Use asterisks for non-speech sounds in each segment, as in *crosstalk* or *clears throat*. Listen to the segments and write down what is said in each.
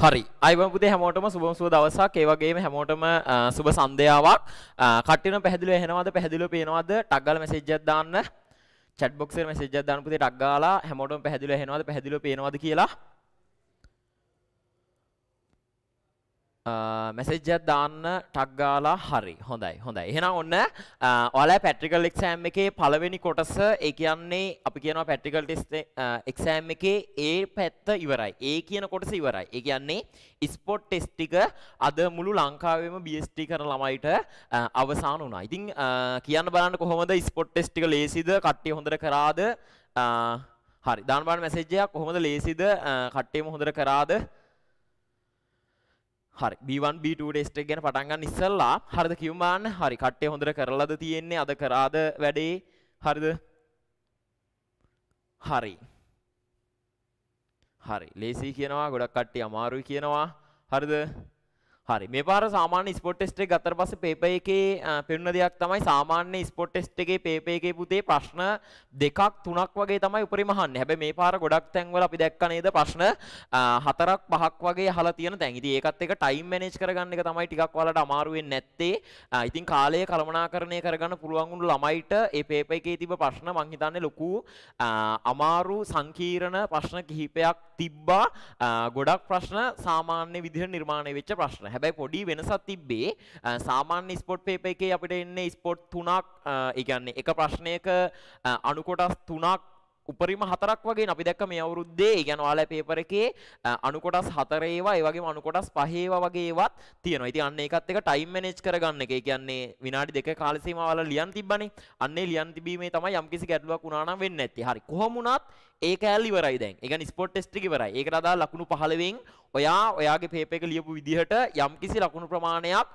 හරි අයිබම් පුතේ හැමෝටම සුබම සුබ දවසක් ඒ වගේම හැමෝටම සුබ සන්ධ්‍යාවක් කට්ටියන පැහැදිලිව එනවද පැහැදිලිව පේනවද ටග් ගාලා මැසේජ් එකක් දාන්න chat box එකේ මැසේජ් එකක් දාන්න පුතේ ටග් ගාලා හැමෝටම පැහැදිලිව එනවද පැහැදිලිව පේනවද කියලා මැසෙජ්ජත් දාන්න ටක් ගාලා හරි හොඳයි හොඳයි එහෙනම් ඔන්න ඔයාලා පැට්‍රිකල් එක්සෑම් එකේ පළවෙනි කොටස ඒ කියන්නේ අපි කියනවා පැට්‍රිකල් ටෙස්ට් එක්සෑම් එකේ ඒ පැත්ත ඉවරයි ඒ කියන කොටස ඉවරයි ඒ කියන්නේ ස්පොට් ටෙස්ට් ටික අද මුළු ලංකාවේම BST කරන ළමයිට අවසන් වුණා. ඉතින් කියන්න බලන්න කොහොමද ස්පොට් ටෙස්ට් ටික ලේසිද කට්ටිය හොඳට කරාද හරි දාන්න බලන්න මැසේජ් එකක් කොහොමද ලේසිද කට්ටියම හොඳට කරාද හරි B1 B2 ටෙස්ට් එක ගැන පටන් ගන්න ඉස්සෙල්ලා හරිද කියමු බාන්න හරි කට්ටිය හොඳට කරලාද තියෙන්නේ අද කරාද වැඩේ හරිද හරි හරි ලේසි කියනවා ගොඩක් කට්ටිය අමාරුයි කියනවා හරිද හරි මේ පාර සාමාන්‍ය ස්පොට් ටෙස්ට් එක ගත්තට පස්සේ පේපර් එකේ පෙනුන දෙයක් තමයි සාමාන්‍ය ස්පොට් ටෙස්ට් එකේ පේපර් එකේ පුතේ ප්‍රශ්න දෙකක් තුනක් වගේ තමයි උපරිම අහන්නේ. හැබැයි මේ පාර ගොඩක් තැන්වල අපි දැක්ක නේද ප්‍රශ්න හතරක් පහක් වගේ අහලා තියෙන තැන්. ඉතින් ඒකත් එක ටයිම් මැනේජ් කරගන්න එක තමයි ටිකක් ඔයාලට අමාරු වෙන්නේ නැත්තේ. ඉතින් කාලය කළමනාකරණය කරගන්න පුළුවන් වුණු ළමයිට මේ පේපර් එකේ තිබ්බ ප්‍රශ්න මං හිතන්නේ ලොකු අමාරු සංකීර්ණ ප්‍රශ්න කිහිපයක් තිබ්බා ගොඩක් ප්‍රශ්න සාමාන්‍ය විදිහට නිර්මාණය වෙච්ච ප්‍රශ්න. හැබැයි පොඩි වෙනසක් තිබ්බේ සාමාන්‍ය ස්පොට් පේපර් එකේ අපිට එන්නේ ස්පොට් තුනක් ඒ කියන්නේ එක ප්‍රශ්නයක අණු කොටස් තුනක් උපරිම හතරක් වගේ අපි දැක්ක මේ අවුරුද්දේ ඒ කියන්නේ ඔයාලා පේපර් එකේ අණු කොටස් හතර ඒවා ඒ වගේම අණු කොටස් පහ ඒවා වගේ ඒවත් තියෙනවා. ඉතින් අන්න ඒකත් එක ටයිම් මැනේජ් කරගන්න එක. ඒ කියන්නේ විනාඩි දෙක කාල සීමාව ඔයාලා ලියන් තිබ්බනේ. අන්න ඒ ලියන් තිබීමේ තමයි යම්කිසි ගැටලුවක් වුණා නම් වෙන්නේ නැත්තේ. හරි. කොහොම වුණත් ඒ කෑල්ල ඉවරයි දැන්. ඒ කියන්නේ ස්පොට් ටෙස්ට් එක ඉවරයි. ඒකට අදාළ ලකුණු 15න් ඔයා ඔයාගේ පේපර් එක ලියපු විදිහට යම්කිසි ලකුණු ප්‍රමාණයක්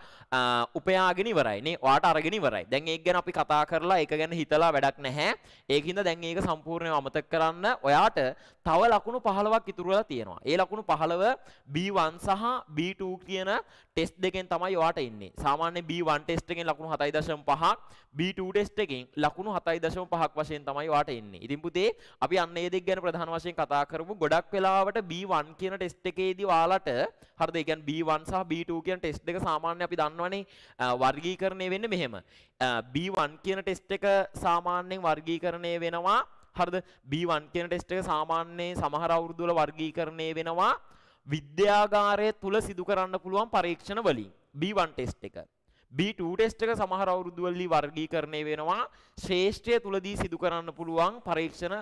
උපයාගෙන ඉවරයි නේ. ඔයාට අරගෙන ඉවරයි. දැන් ඒක ගැන අපි කතා කරලා ඒක ගැන හිතලා වැඩක් නැහැ. ඒකින්ද දැන් ඒක සම්පූර්ණයෙන්ම අමතක කරන්න ඔයාට තව ලකුණු 15ක් ඉතුරු වෙලා තියෙනවා. ඒ ලකුණු 15 B1 සහ B2 කියන ටෙස්ට් දෙකෙන් තමයි ඔයාට ඉන්නේ. සාමාන්‍ය B1 ටෙස්ට් එකෙන් ලකුණු 7.5ක් B2 ටෙස්ට් එකෙන් ලකුණු 7.5ක් වශයෙන් තමයි ඔයාට ඉන්නේ. ඉතින් පුතේ අපි අන්න ඒ ටෙස්ට් එක ගැන ප්‍රධාන වශයෙන් කතා කරමු. ගොඩක් වෙලාවට B1 කියන ටෙස්ට් එකේදී ඔයාලට හරිද? ඒ කියන්නේ B1 සහ B2 කියන ටෙස්ට් දෙක සාමාන්‍ය අපි දන්නවනේ වර්ගීකරණය වෙන්නේ මෙහෙම. B1 කියන ටෙස්ට් එක සාමාන්‍යයෙන් වර්ගීකරණය වෙනවා හරිද? B1 කියන ටෙස්ට් එක සාමාන්‍යයෙන් සමහර අවුරුදු වල වර්ගීකරණය වෙනවා විද්‍යාගාරය තුල සිදු කරන්න පුළුවන් පරීක්ෂණ වලින් B1 ටෙස්ට් එක. B2 ටෙස්ට් එක සමහර අවුරුදු වලදී වර්ගීකරණය වෙනවා ශ්‍රේෂ්ඨය තුලදී සිදු කරන්න පුළුවන් පරීක්ෂණ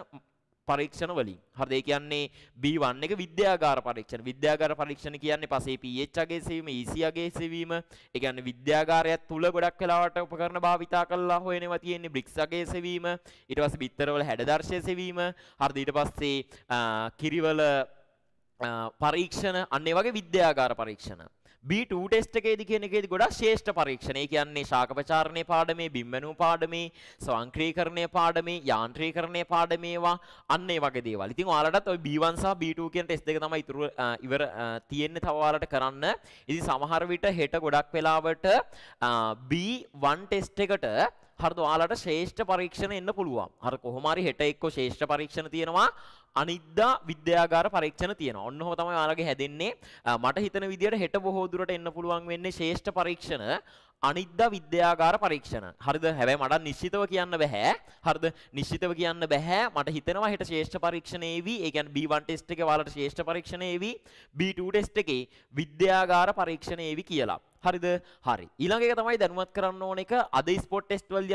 පරීක්ෂණ වලින්. හරිද? ඒ කියන්නේ B1 එක විද්‍යාගාර පරීක්ෂණ. විද්‍යාගාර පරීක්ෂණ කියන්නේ පසේ pH අගේ සෙවීම, EC අගේ සෙවීම. ඒ කියන්නේ විද්‍යාගාරයත් තුල ගොඩක් වෙලාවට උපකරණ භාවිතා කරලා හොයනවා තියෙන්නේ බ්‍රික්ස් අගේ සෙවීම. ඊට පස්සේ බිත්තරවල හැඩදර්ශය සෙවීම. හරිද? ඊට පස්සේ කිරිවල පරීක්ෂණ අන්න ඒ වගේ විද්‍යාගාර පරීක්ෂණ. B2 ටෙස්ට් එකේදී කියන එකේදී ගොඩක් ශ්‍රේෂ්ඨ පරීක්ෂණ. ඒ කියන්නේ ශාක ප්‍රචාරණයේ පාඩමේ, බිම්මනූ පාඩමේ, ස්වංක්‍රීයකරණයේ පාඩමේ, යාන්ත්‍රීකරණයේ පාඩමේවා අන්න ඒ වගේ දේවල්. ඉතින් ඔයාලටත් ওই B1 සහ B2 කියන ටෙස්ට් දෙක තමයි ඉතුරු ඉවර තියෙන්නේ තව ඔයාලට කරන්න. ඉතින් සමහර විට හෙට ගොඩක් වෙලාවට B1 ටෙස්ට් එකට හරිද ඔයාලට ශ්‍රේෂ්ඨ පරීක්ෂණ එන්න පුළුවන්. හර කොහොම හරි හෙට එක්ක ශ්‍රේෂ්ඨ පරීක්ෂණ තියෙනවා. අනිද්දා විද්‍යාගාර පරීක්ෂණ තියෙනවා. ඔන්න ඔහොම තමයි ඔයාලගේ හැදෙන්නේ. මට හිතන විදියට හෙට බොහෝ දුරට එන්න පුළුවන් වෙන්නේ ශ්‍රේෂ්ඨ පරීක්ෂණ අනිද්දා විද්‍යාගාර පරීක්ෂණ. හරිද? හැබැයි මට නිශ්චිතව කියන්න බෑ. හරිද? නිශ්චිතව කියන්න බෑ. මට හිතෙනවා හෙට ශ්‍රේෂ්ඨ පරීක්ෂණ ඒවි. ඒ කියන්නේ B1 ටෙස්ට් එකේ ඔයාලට ශ්‍රේෂ්ඨ පරීක්ෂණ ඒවි. B2 ටෙස්ට් එකේ විද්‍යාගාර පරීක්ෂණ ඒවි කියලා. හරිද? හරි. ඊළඟ එක තමයි දැනුවත් කරන්න ඕන එක අද ස්පොට් ටෙස්ට් වල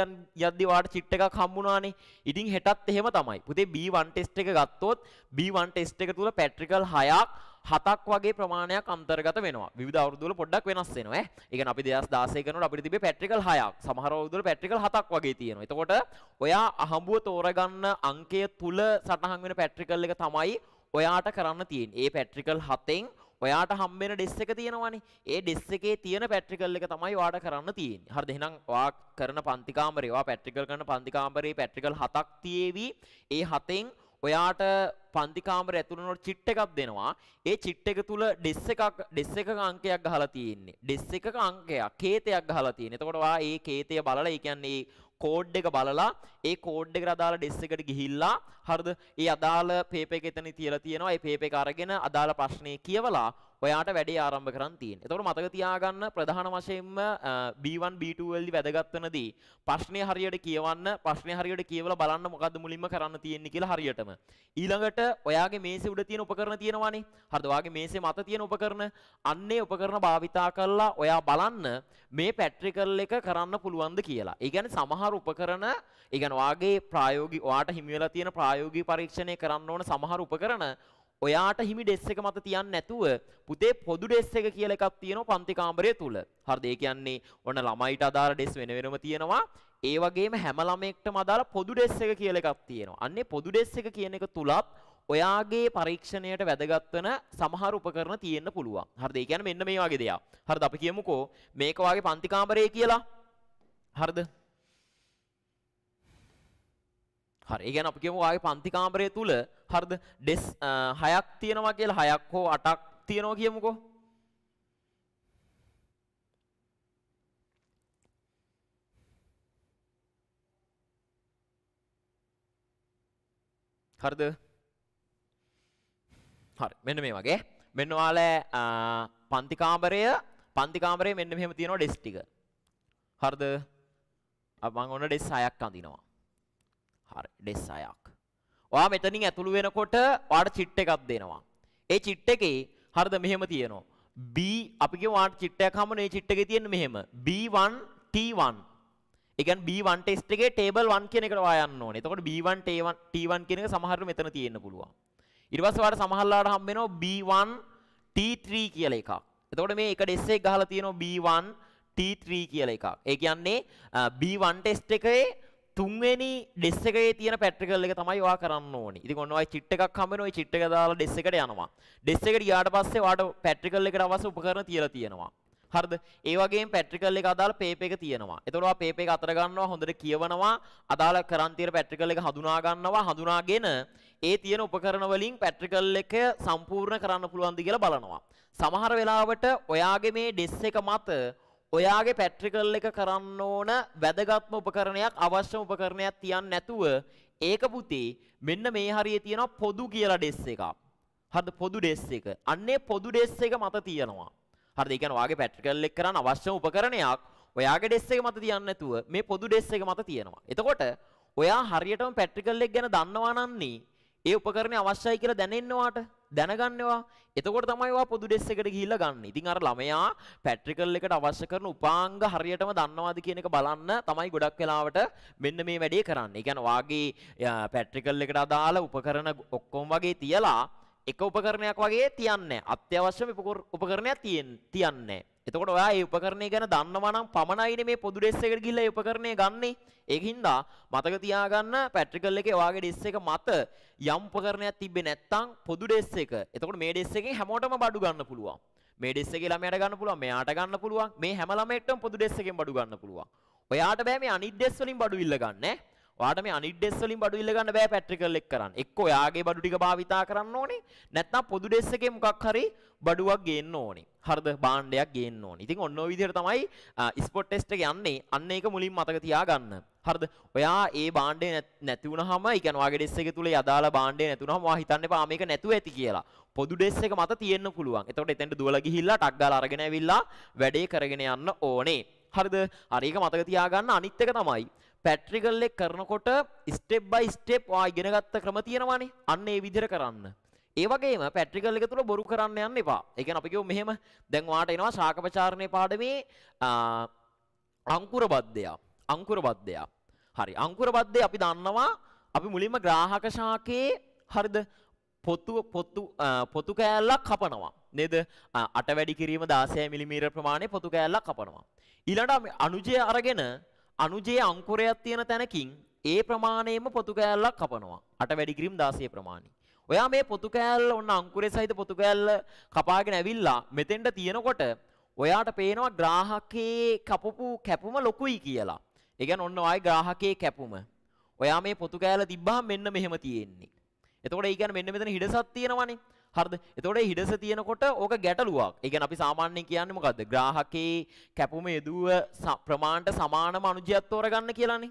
යද්දි වාට චිට් එකක් හම්බුණානේ. ඉතින් හෙටත් එහෙම තමයි. පුතේ B1 ටෙස්ට් එක ගත්තොත් B1 ටෙස්ට් එක තුල පැට්‍රිකල් 6ක් හතක් වගේ ප්‍රමාණයක් අන්තර්ගත වෙනවා. විවිධ අවුරුදු වල පොඩ්ඩක් වෙනස් වෙනවා ඈ. ඒ කියන්නේ අපි 2016 කරනකොට අපිට තිබ්බේ පැට්‍රිකල් 6ක්. සමහර අවුරුදු වල පැට්‍රිකල් 7ක් වගේ තියෙනවා. එතකොට ඔයා අහඹුව තෝරගන්න අංකය තුල සටහන් වෙන පැට්‍රිකල් එක තමයි ඔයාට කරන්න තියෙන්නේ. ඒ පැට්‍රිකල් 7ෙන් ඔයාට හම්බෙන ඩෙස් එක තියෙනවානේ. ඒ ඩෙස් එකේ තියෙන පැට්‍රිකල් එක තමයි ඔයාට කරන්න තියෙන්නේ. හරිද? එහෙනම් ඔයා කරන පන්ති කාමරේ ඔයා පැට්‍රිකල් කරන පන්ති කාමරේ පැට්‍රිකල් 7ක් තියේවි. ඒ 7ෙන් ඔයාට පන්තිකාමර ඇතුළනොට චිට් එකක් දෙනවා ඒ චිට් එක තුළ ඩෙස් එකක් ඩෙස් එක අංකයක් ගහලා තියෙන්නේ ඩෙස් එක අංකයක් කේතයක් ගහලා තියෙන එතකොට ඔයා ඒ කේතය බලලා ඒ කියන්නේ කෝඩ් එක බලලා ඒ කෝඩ් එකට අදාළ ඩෙස් එකට ගිහිල්ලා හරිද ඒ අදාළ පේපර් එක එතන තියලා තියෙනවා ඒ පේපර් එක අරගෙන අදාළ ප්‍රශ්නේ කියවලා ඔයාට වැඩේ ආරම්භ කරන් තියෙන. එතකොට මතක තියාගන්න ප්‍රධාන වශයෙන්ම B1 B2 වලදී වැදගත් වෙනදී ප්‍රශ්නේ හරියට කියවන්න ප්‍රශ්නේ හරියට කියවලා බලන්න මොකද්ද මුලින්ම කරන්න තියෙන්නේ කියලා හරියටම. ඊළඟට ඔයාගේ මේසේ උඩ තියෙන උපකරණ තියෙනවානේ. හරිද? ඔයාගේ මේසේ මත තියෙන උපකරණ අන්නේ උපකරණ භාවිතා කරලා ඔයා බලන්න මේ පැට්‍රිකල් එක කරන්න පුළුවන්ද කියලා. ඒ කියන්නේ සමහර උපකරණ ඒ කියන්නේ ඔයාගේ ප්‍රායෝගික ඔයාට හිමි වෙලා තියෙන ප්‍රායෝගික පරීක්ෂණය කරන්න ඕන සමහර උපකරණ ඔයාට හිමි ඩෙස් එක මත තියන්න නැතුව පුතේ පොදු ඩෙස් එක කියලා එකක් තියෙනවා පන්ති කාමරය තුල. හරිද? ඒ කියන්නේ ඔන්න ළමයිට අදාළ ඩෙස් වෙන වෙනම තියෙනවා. ඒ වගේම හැම ළමයෙක්ටම අදාළ පොදු ඩෙස් එක කියලා එකක් තියෙනවා. අන්නේ පොදු ඩෙස් එක කියන එක තුලත් ඔයාගේ පරීක්ෂණයට වැදගත් වෙන සමහර උපකරණ තියෙන්න පුළුවන්. හරිද? ඒ කියන්නේ මෙන්න මේ වගේ දේවල්. හරිද? අපි කියමුකෝ මේක වාගේ පන්ති කාමරය කියලා. හරිද? හරි. ඒ කියන්නේ අපි කියමු වාගේ පන්ති කාමරය තුල හරිද? ඩෙස් 6ක් තියෙනවා කියලා 6ක් හෝ 8ක් තියෙනවා කියමුකෝ. හරිද? හරි. මෙන්න මේ වගේ. මෙන්න ඔයාලා පන්ති කාමරය පන්ති කාමරේ මෙන්න මෙහෙම තියෙනවා ඩෙස් ටික. හරිද? මම ඔන්න ඩෙස් 6ක් අඳිනවා. හරි ඩෙස් 6ක්. ඔයා මෙතනින් ඇතුළු වෙනකොට ඔයාට චිට් එකක් දෙනවා. ඒ චිට් එකේ හරිද මෙහෙම තියෙනවා. B අපි කියමු ඔයාට චිට් එකක් හම්බුනේ ඒ චිට් එකේ තියෙන්නේ මෙහෙම B1 T1. ඒ කියන්නේ B1 ටෙස්ට් එකේ table 1 කියන එකට ඔයා යන්න ඕනේ. එතකොට B1 T1 T1 කියන එක සමහරට මෙතන තියෙන්න පුළුවන්. ඊට පස්සේ ඔයාට සමහරලාට හම්බ වෙනවා B1 T3 කියලා එකක්. එතකොට මේ එක ඩෙස් එකක් ගහලා තියෙනවා B1 T3 කියලා එකක්. ඒ කියන්නේ B1 ටෙස්ට් එකේ තුන්වෙනි ඩෙස් එකේ තියෙන පැට්‍රිකල් එක තමයි ඔයා කරන්න ඕනේ. ඉතින් ඔන්න ඔය චිට් එකක් හම්බෙන ඔය චිට් එක දාලා ඩෙස් එකට යනවා. ඩෙස් එකට ගියාට පස්සේ ඔයාට පැට්‍රිකල් එකට අවශ්‍ය උපකරණ තියලා තියෙනවා. හරිද? ඒ වගේම පැට්‍රිකල් එක අදාළ පේපර් එක තියෙනවා. එතකොට ඔයා පේපර් එක අතර ගන්නවා හොඳට කියවනවා අදාළ කරන් තියෙන පැට්‍රිකල් එක හඳුනා ගන්නවා හඳුනාගෙන ඒ තියෙන උපකරණ වලින් පැට්‍රිකල් එක සම්පූර්ණ කරන්න පුළුවන්ද කියලා බලනවා. සමහර වෙලාවට ඔයාගේ මේ ඩෙස් එක මත ඔයාගේ පැට්‍රිකල් එක කරන්න ඕන වැදගත්ම උපකරණයක් අවශ්‍ය උපකරණයක් තියන් නැතුව ඒක පුතේ මෙන්න මේ හරිය තියෙන පොදු කියලා ඩෙස් එකක්. හරිද පොදු ඩෙස් එක. අන්නේ පොදු ඩෙස් එක මත තියෙනවා. හරිද? ඒ කියන්නේ ඔයාගේ පැට්‍රිකල් එක කරන්න අවශ්‍ය උපකරණයක් ඔයාගේ ඩෙස් එක මත තියන්න නැතුව මේ පොදු ඩෙස් එක මත තියෙනවා. එතකොට ඔයා හරියටම පැට්‍රිකල් එක ගැන දන්නවා නන්නේ ඒ උපකරණය අවශ්‍යයි කියලා දැනෙන්නවාට දැනගන්නවා. එතකොට තමයි ඔයා පොදු ඩෙස් එකට ගිහිල්ලා ගන්න. ඉතින් අර ළමයා පැට්‍රිකල් එකට අවශ්‍ය කරන උපාංග හරියටම දන්නවාද කියන එක බලන්න තමයි ගොඩක් වෙලාවට මෙන්න මේ වැඩේ කරන්නේ. ඒ කියන්නේ වාගේ පැට්‍රිකල් එකට අදාළ උපකරණ ඔක්කොම වගේ තියලා එක උපකරණයක් වගේ තියන්නේ අත්‍යවශ්‍යම උපකරණයක් තියන්නේ එතකොට ඔයා මේ උපකරණය ගැන දන්නවා නම් පමණයිනේ මේ පොදු ඩෙස් එකට ගිහිල්ලා මේ උපකරණය ගන්නෙ. ඒකින්දා මතක තියාගන්න පැට්‍රිකල් එකේ ඔයාගේ ඩෙස් එක මත යම් උපකරණයක් තිබ්බේ නැත්නම් පොදු ඩෙස් එක. එතකොට මේ ඩෙස් එකෙන් හැමෝටම බඩු ගන්න පුළුවන්. මේ ඩෙස් එකේ ළමයට ගන්න පුළුවන්, මෙයාට ගන්න පුළුවන්. මේ හැම ළමයෙක්ටම පොදු ඩෙස් එකෙන් බඩු ගන්න පුළුවන්. ඔයාට බෑ මේ අනිත් ඩෙස් වලින් බඩු ඉල්ල ගන්න ඈ. ඔයාට මේ අනිත් ඩෙස් වලින් බඩු ඉල්ල ගන්න බෑ පැට්‍රිකල් එක් කරන්න. එක්ක ඔයාගේ බඩු ටික භාවිතා කරන්න ඕනේ. නැත්නම් පොදු ඩෙස් එකේ මොකක් හරි බඩුවක් ගේන්න ඕනේ. හරිද? භාණ්ඩයක් ගේන්න ඕනේ. ඉතින් ඔන්න ඔය විදිහට තමයි ස්පොට් ටෙස්ට් එක යන්නේ. අන්න ඒක මුලින් මතක තියාගන්න. හරිද? ඔයා ඒ භාණ්ඩේ නැති වුනහම, ඒ කියන්නේ ඔයාගේ ඩෙස් එක තුල යදාලා භාණ්ඩේ නැති වුනහම ඔයා හිතන්න එපා මේක නැතුව ඇති කියලා. පොදු ඩෙස් එක මත තියෙන්න පුළුවන්. එතකොට එතෙන්ට දුවලා ගිහිල්ලා ටක් ගාලා අරගෙන ඇවිල්ලා වැඩේ කරගෙන යන්න ඕනේ. හරිද? හරි ඒක මතක තියාගන්න අනිත් එක තමයි පැට්‍රිකල් එක කරනකොට ස්ටෙප් බයි ස්ටෙප් ඔයා ඉගෙනගත්ත ක්‍රම තියෙනවානේ. අන්න ඒ විදිහට කරන්න. ඒ වගේම පැට්‍රිකල් එක තුල බොරු කරන්න යන්න එපා. ඒ කියන්නේ අපි කියමු මෙහෙම දැන් ඔයාට එනවා ශාකපචාරණේ පාඩමේ අංකුර බද්දයා. අංකුර බද්දයා. හරි. අංකුර බද්දේ අපි දන්නවා අපි මුලින්ම ග්‍රාහක ශාකයේ හරිද පොතු පොතු පොතු කෑල්ලක් කපනවා නේද අට වැඩි කිරීම 16 මිලිමීටර ප්‍රමාණය පොතු කෑල්ලක් කපනවා ඊළඟට අනුජය අරගෙන අනුජයේ අංකුරයක් තියෙන තැනකින් ඒ ප්‍රමාණයෙන්ම පොතු කෑල්ලක් කපනවා. අට වැඩි කිරීම 16 ප්‍රමාණය. ඔයා මේ පොතු කෑල්ල ඔන්න අංකුරය සහිත පොතු කෑල්ල කපාගෙන ඇවිල්ලා මෙතෙන්ට තියෙනකොට ඔයාට පේනවා ග්‍රාහකයේ කපපු කැපුම ලොකුයි කියලා. ඒ කියන්නේ ඔන්න ආයේ ග්‍රාහකයේ කැපුම. ඔයා මේ පොතු කෑල්ල තිබ්බහම මෙන්න මෙහෙම තියෙන්නේ. එතකොට ඒ කියන්නේ මෙන්න මෙතන හිඩසක් තියෙනවනේ. හරිද? එතකොට ඒ හිඩස තියෙනකොට ඕක ගැටලුවක්. ඒ කියන්නේ අපි සාමාන්‍යයෙන් කියන්නේ මොකද්ද? ග්‍රාහකේ කැපුම යෙදුව ප්‍රමාණයට සමානම අනුජයක් තෝරගන්න කියලානේ.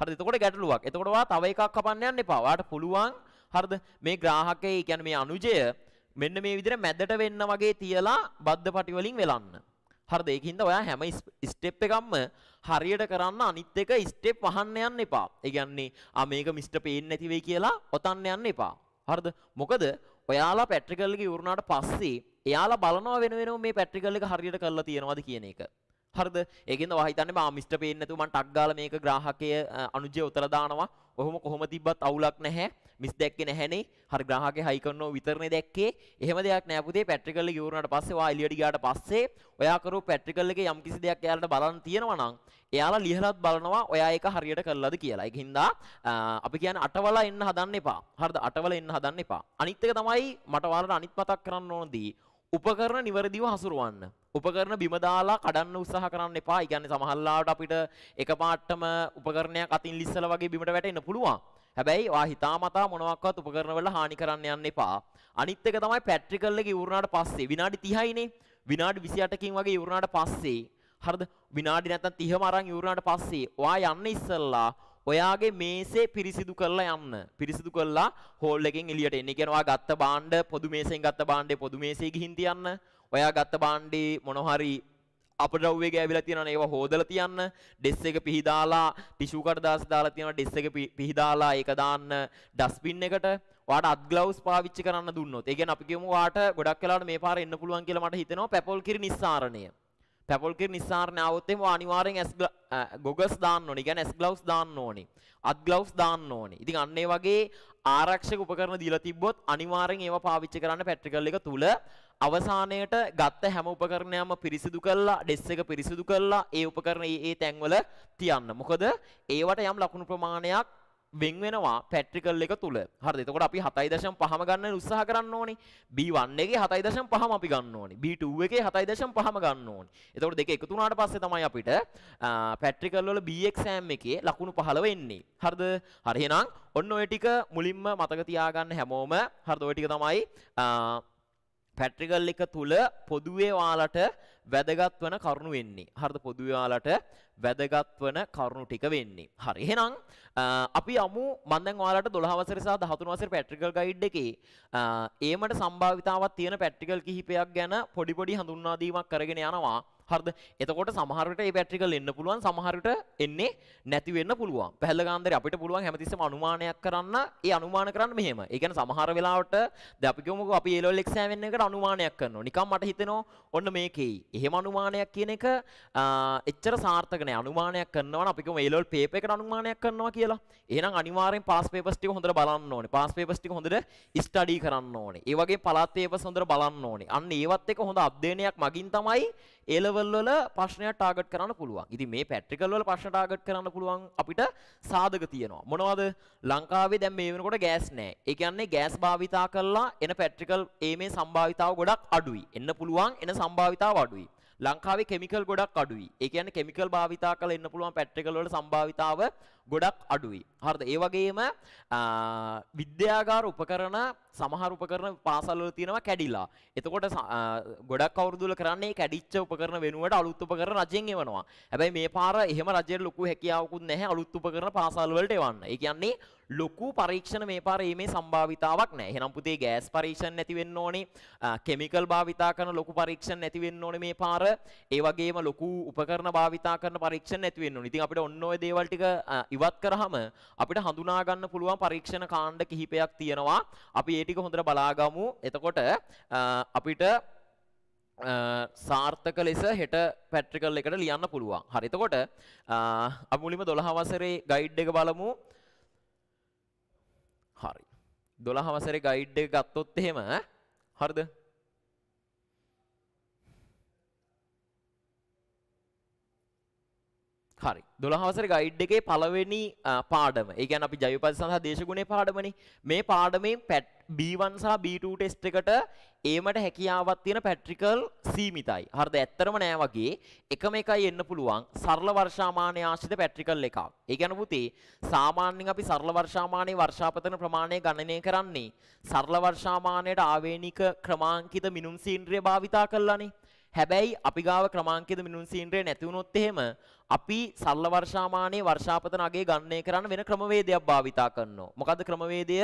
හරිද? එතකොට ගැටලුවක්. එතකොට ඔයා තව එකක් කපන්න යන්න එපා. ඔයාට පුළුවන් හරිද? මේ ග්‍රාහකේ කියන්නේ මේ අනුජය මෙන්න මේ විදිහට මැදට වෙන්න වගේ තියලා බද්ධපටි වලින් වෙලන්න. හරිද? ඒකින්ද ඔයා හැම ස්ටෙප් එකක්ම හරියට කරන්න අනිත් එක ස්ටෙප් අහන්න යන්න එපා. ඒ කියන්නේ ආ මේක මිස්ටර් පේන්නේ නැති වෙයි කියලා ඔතන්න යන්න එපා. හරිද? මොකද ඔයාලා පැට්‍රිකල් එක ඉවරනාට පස්සේ එයාලා බලනවා වෙන වෙනම මේ පැට්‍රිකල් එක හරියට කරලා තියෙනවද කියන එක. හරිද ඒකෙන්ද ඔයා හිතන්නේ මම මිස්ටර් පේන්නේ නැතුව මං ටක් ගාලා මේක ග්‍රාහකය අනුජය උතර දානවා ඔහොම කොහොම තිබ්බත් අවුලක් නැහැ මිස් දැක්කේ නැහැනේ හරි ග්‍රාහකය හයි කරනෝ විතරනේ දැක්කේ එහෙම දෙයක් නැහැ පුතේ පැට්‍රිකල් එක යෝරනට පස්සේ ඔයා එළියට ගියාට පස්සේ ඔයා කරපු පැට්‍රිකල් එකේ යම් කිසි දෙයක් එයාලට බලන්න තියෙනවා නම් එයාලා ලියලත් බලනවා ඔයා ඒක හරියට කරලාද කියලා ඒක හින්දා අපි කියන්නේ අටවලා එන්න හදන්න එපා හරිද අටවලා එන්න හදන්න එපා අනිත් එක තමයි මට ඔයාලට අනිත් මතක් කරන්න ඕන දී උපකරණ නිවැරදිව හසුරුවන්න. උපකරණ බිම දාලා කඩන්න උත්සාහ කරන්න එපා. ඒ කියන්නේ සමහරලාට අපිට එකපාරටම උපකරණයක් අතින් ලිස්සලා වගේ බිමට වැටෙන්න පුළුවන්. හැබැයි ඔයා හිතාමතා මොනවත්වත් උපකරණ වල හානි කරන්න යන්න එපා. අනිත් එක තමයි පැට්‍රිකල් එක ඉවරනාට පස්සේ විනාඩි 30යිනේ. විනාඩි 28කින් වගේ ඉවරනාට පස්සේ හරිද? විනාඩි නැත්තම් 30ම අරන් ඉවරනාට පස්සේ ඔයා යන්න ඉස්සෙල්ලා ඔයාගේ මේසේ පිරිසිදු කරලා යන්න. පිරිසිදු කරලා හෝල් එකෙන් එළියට එන්න. කියනවා ගත්ත භාණ්ඩ පොදු මේසෙන් ගත්ත භාණ්ඩේ පොදු මේසේ ගිහින් තියන්න. ඔයා ගත්ත භාණ්ඩේ මොන හරි අපද්‍රව්‍ය ගෑවිලා තියෙනවනේ ඒවා හොදලා තියන්න. ඩෙස් එක පිහිදාලා ටිෂු කඩදාසි දාලා තියෙනවා ඩෙස් එක පිහිදාලා ඒක දාන්න ඩස්බින් එකට. වාට අත් ග්ලව්ස් පාවිච්චි කරන්න දුන්නොත්. ඒ කියන්නේ අපි කියමු වාට ගොඩක් වෙලාවට මේ පාර එන්න පුළුවන් කියලා මට හිතෙනවා පැපොල් කිරි නිස්සාරණය. පැපොල් කිරි නිස්සාරණ આવොත් එහෙම අනිවාර්යෙන් ඇස් ගොගස් දාන්න ඕනේ. කියන්නේ ඇස් ග්ලව්ස් දාන්න ඕනේ. අත් ග්ලව්ස් දාන්න ඕනේ. ඉතින් අන්න ඒ වගේ ආරක්ෂක උපකරණ දීලා තිබ්බොත් අනිවාර්යෙන් ඒවා පාවිච්චි කරන්න පැට්‍රිකල් එක තුල අවසානයට ගත්ත හැම උපකරණයක්ම පිරිසිදු කරලා ඩෙස් එක පිරිසිදු කරලා ඒ උපකරණ ඒ තැන්වල තියන්න. මොකද ඒවට යම් ලකුණු ප්‍රමාණයක් වෙන් වෙනවා පැට්‍රිකල් එක තුල. හරිද? එතකොට අපි 7.5ම ගන්න උත්සාහ කරන්න ඕනේ. B1 එකේ 7.5ම අපි ගන්න ඕනේ. B2 එකේ 7.5ම ගන්න ඕනේ. එතකොට දෙක එකතු වුණාට පස්සේ තමයි අපිට පැට්‍රිකල් වල B exam එකේ ලකුණු 15 එන්නේ. හරිද? හරි එහෙනම් ඔන්න ඔය ටික මුලින්ම මතක තියාගන්න හැමෝම. හරිද? ඔය ටික තමයි පැට්‍රිකල් එක තුල පොදුවේ ඔයාලට වැදගත් වන කරුණු වෙන්නේ. හරිද පොදු යාලට වැදගත් වන කරුණු ටික වෙන්නේ. හරි. එහෙනම් අපි යමු මම දැන් ඔයාලට 12 වසරේ සහ 13 වසරේ පැට්‍රිකල් ගයිඩ් එකේ ඒමට සම්භාවිතාවක් තියෙන පැට්‍රිකල් කිහිපයක් ගැන පොඩි පොඩි හඳුන්වා දීමක් කරගෙන යනවා. හරිද? එතකොට සමහරවිට මේ බැටරිකල් එන්න පුළුවන් සමහරවිට එන්නේ නැති වෙන්න පුළුවන්. පැහැල්ල ගාන්දරේ අපිට පුළුවන් හැමතිස්සෙම අනුමානයක් කරන්න. ඒ අනුමාන කරන්න මෙහෙම. ඒ කියන්නේ සමහර වෙලාවට දැන් අපි කියමුකෝ අපි A level exam වෙන එකට අනුමානයක් කරනවා. නිකන් මට හිතෙනවා ඔන්න මේකෙයි. එහෙම අනුමානයක් කියන එක එච්චර සාර්ථක නෑ. අනුමානයක් කරනවා නම් අපි කියමු A level paper එකට අනුමානයක් කරනවා කියලා. එහෙනම් අනිවාර්යෙන් past papers ටික හොඳට බලන්න ඕනේ. past papers ටික හොඳට study කරන්න ඕනේ. ඒ වගේ පළාත් papers හොඳට බලන්න ඕනේ. අන්න ඒවත් එක හොඳ අධ්‍යයනයක් මගින් තමයි ඒලවල් වල ප්‍රශ්නයක් ටාගට් කරන්න පුළුවන්. ඉතින් මේ පැට්‍රිකල් වල ප්‍රශ්න ටාගට් කරන්න පුළුවන් අපිට සාධක තියෙනවා. මොනවද? ලංකාවේ දැන් මේ වෙනකොට ගෑස් නැහැ. ඒ කියන්නේ ගෑස් භාවිතා කරලා එන පැට්‍රිකල් ඒමේ සම්භාවිතාව ගොඩක් අඩුයි. එන්න පුළුවන් එන සම්භාවිතාව අඩුයි. ලංකාවේ කෙමිකල් ගොඩක් අඩුයි. ඒ කියන්නේ කෙමිකල් භාවිතා කරලා එන්න පුළුවන් පැට්‍රිකල් වල සම්භාවිතාව ගොඩක් අඩුයි. හරිද? ඒ වගේම විද්‍යාගාර උපකරණ සමහර උපකරණ පාසල්වල තියෙනවා කැඩිලා. එතකොට ගොඩක් අවුරුදුල කරන්නේ කැඩිච්ච උපකරණ වෙනුවට අලුත් උපකරණ රජෙන් එවනවා. හැබැයි මේ පාර එහෙම රජයට ලොකු හැකියාවකුත් නැහැ අලුත් උපකරණ පාසල්වලට එවන්න. ඒ කියන්නේ ලොකු පරීක්ෂණ මේ පාර මේ සම්භාවිතාවක් නැහැ. එහෙනම් පුතේ ගෑස් පරීක්ෂණ නැති වෙන්න ඕනේ. කෙමිකල් භාවිතා කරන ලොකු පරීක්ෂණ නැති වෙන්න ඕනේ මේ පාර. ඒ වගේම ලොකු උපකරණ භාවිතා කරන පරීක්ෂණ නැති වෙන්න ඕනේ. ඉතින් අපිට ඔන්න ඔය දේවල් ටික ඉවත් කරාම අපිට හඳුනා ගන්න පුළුවන් පරීක්ෂණ කාණ්ඩ කිහිපයක් තියෙනවා. අපි ඒ ටික හොඳට බලාගමු. එතකොට අපිට සාර්ථක ලෙස හෙට පැට්‍රිකල් එකට ලියන්න පුළුවන්. හරි. එතකොට අපි මුලින්ම 12 වසරේ ගයිඩ් එක බලමු. හරි. 12 වසරේ ගයිඩ් එක ගත්තොත් එහෙම හරිද? හරි 12 වසර ගයිඩ් එකේ පළවෙනි පාඩම. ඒ කියන්නේ අපි ජෛව පරිසර සහ දේශගුණේ පාඩමනේ. මේ පාඩමෙන් B1 සහ B2 ටෙස්ට් එකට ඒමට හැකියාවක් තියෙන පැට්‍රිකල් සීමිතයි. හරිද? ඇත්තරම නෑ වගේ එකම එකයි එන්න පුළුවන් සරල වර්ෂාමානය ආශ්‍රිත පැට්‍රිකල් එකක්. ඒ කියන්නේ පුතේ සාමාන්‍යයෙන් අපි සරල වර්ෂාමානයේ වර්ෂාපතන ප්‍රමාණය ගණනය කරන්නේ සරල වර්ෂාමානයට ආවේනික ක්‍රමාංකිත මිනුම් සීන්ද්‍රිය භාවිතා කරලානේ. හැබැයි අපි ගාව ක්‍රමාංකයද මිනුම් සීන්ද්‍රය නැති වුණොත් එහෙම අපි සරල වර්ෂාමානයේ වර්ෂාපතන අගේ ගණනය කරන්න වෙන ක්‍රමවේදයක් භාවිතා කරනවා. මොකද්ද ක්‍රමවේදය?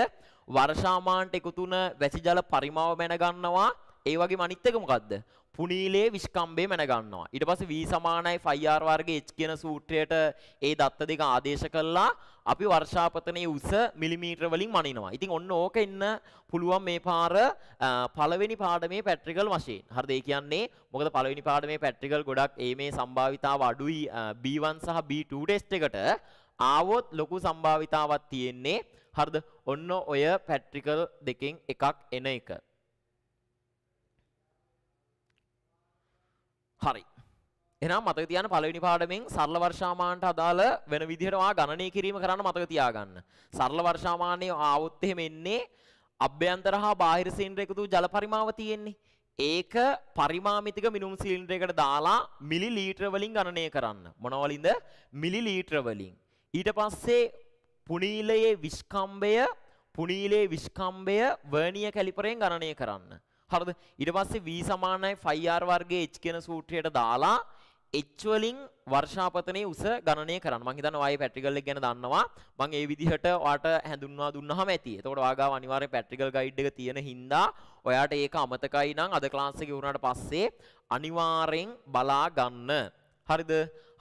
වර්ෂාමානට එකතු වුණ වැසි ජල පරිමාව මැන ගන්නවා. ඒ වගේම අනිත් එක මොකද්ද? පුනීලයේ විස්කම්බේ මැන ගන්නවා. ඊට පස්සේ v සමානයි 5r වර්ගයේ h කියන සූත්‍රයට ඒ දත්ත දෙක ආදේශ කළා. අපි වර්ෂාපතනයේ උස මිලිමීටර වලින් මනිනවා. ඉතින් ඔන්න ඕක ඉන්න පුළුවන් මේ පාර පළවෙනි පාඩමේ පැට්‍රිකල් වශයෙන්. හරිද? ඒ කියන්නේ මොකද පළවෙනි පාඩමේ පැට්‍රිකල් ගොඩක් A මේ සම්භාවිතාව අඩුයි B1 සහ B2 ටෙස්ට් එකට ආවොත් ලොකු සම්භාවිතාවක් තියෙන්නේ. හරිද? ඔන්න ඔය පැට්‍රිකල් දෙකෙන් එකක් එන එක. හරි. එහෙනම් මතක තියාගන්න පළවෙනි පාඩමෙන් සරල වර්ෂාමානට අදාළ වෙන විදිහට ඔයා ගණනය කිරීම කරන්න මතක තියාගන්න. සරල වර්ෂාමානයේ ආවොත් එහෙම එන්නේ අභ්‍යන්තර හා බාහිර සිලින්ඩර එකතු ජල පරිමාව තියෙන්නේ. ඒක පරිමාමිතික මිනුම් සිලින්ඩරයකට දාලා මිලි ලීටර වලින් ගණනය කරන්න. මොනවලින්ද? මිලි ලීටර වලින්. ඊට පස්සේ පුනීලයේ විස්කම්භය පුනීලයේ විස්කම්භය වර්නියර් කැලිපරයෙන් ගණනය කරන්න. හරිද? ඊට පස්සේ v සමානයි 5r වර්ගයේ h කියන සූත්‍රයට දාලා h වලින් වර්ෂාපතනයේ උස ගණනය කරන්න. මම හිතන්නේ ඔයයි පැට්‍රිකල් එක ගැන දන්නවා. මම ඒ විදිහට ඔයාට හැඳුන්වා දුන්නාම ඇති. එතකොට ඔයාගාව අනිවාර්යයෙන් පැට්‍රිකල් ගයිඩ් එක තියෙන හින්දා ඔයාට ඒක අමතකයි නම් අද ක්ලාස් එකේ වුණාට පස්සේ අනිවාර්යෙන් බලා ගන්න. හරිද?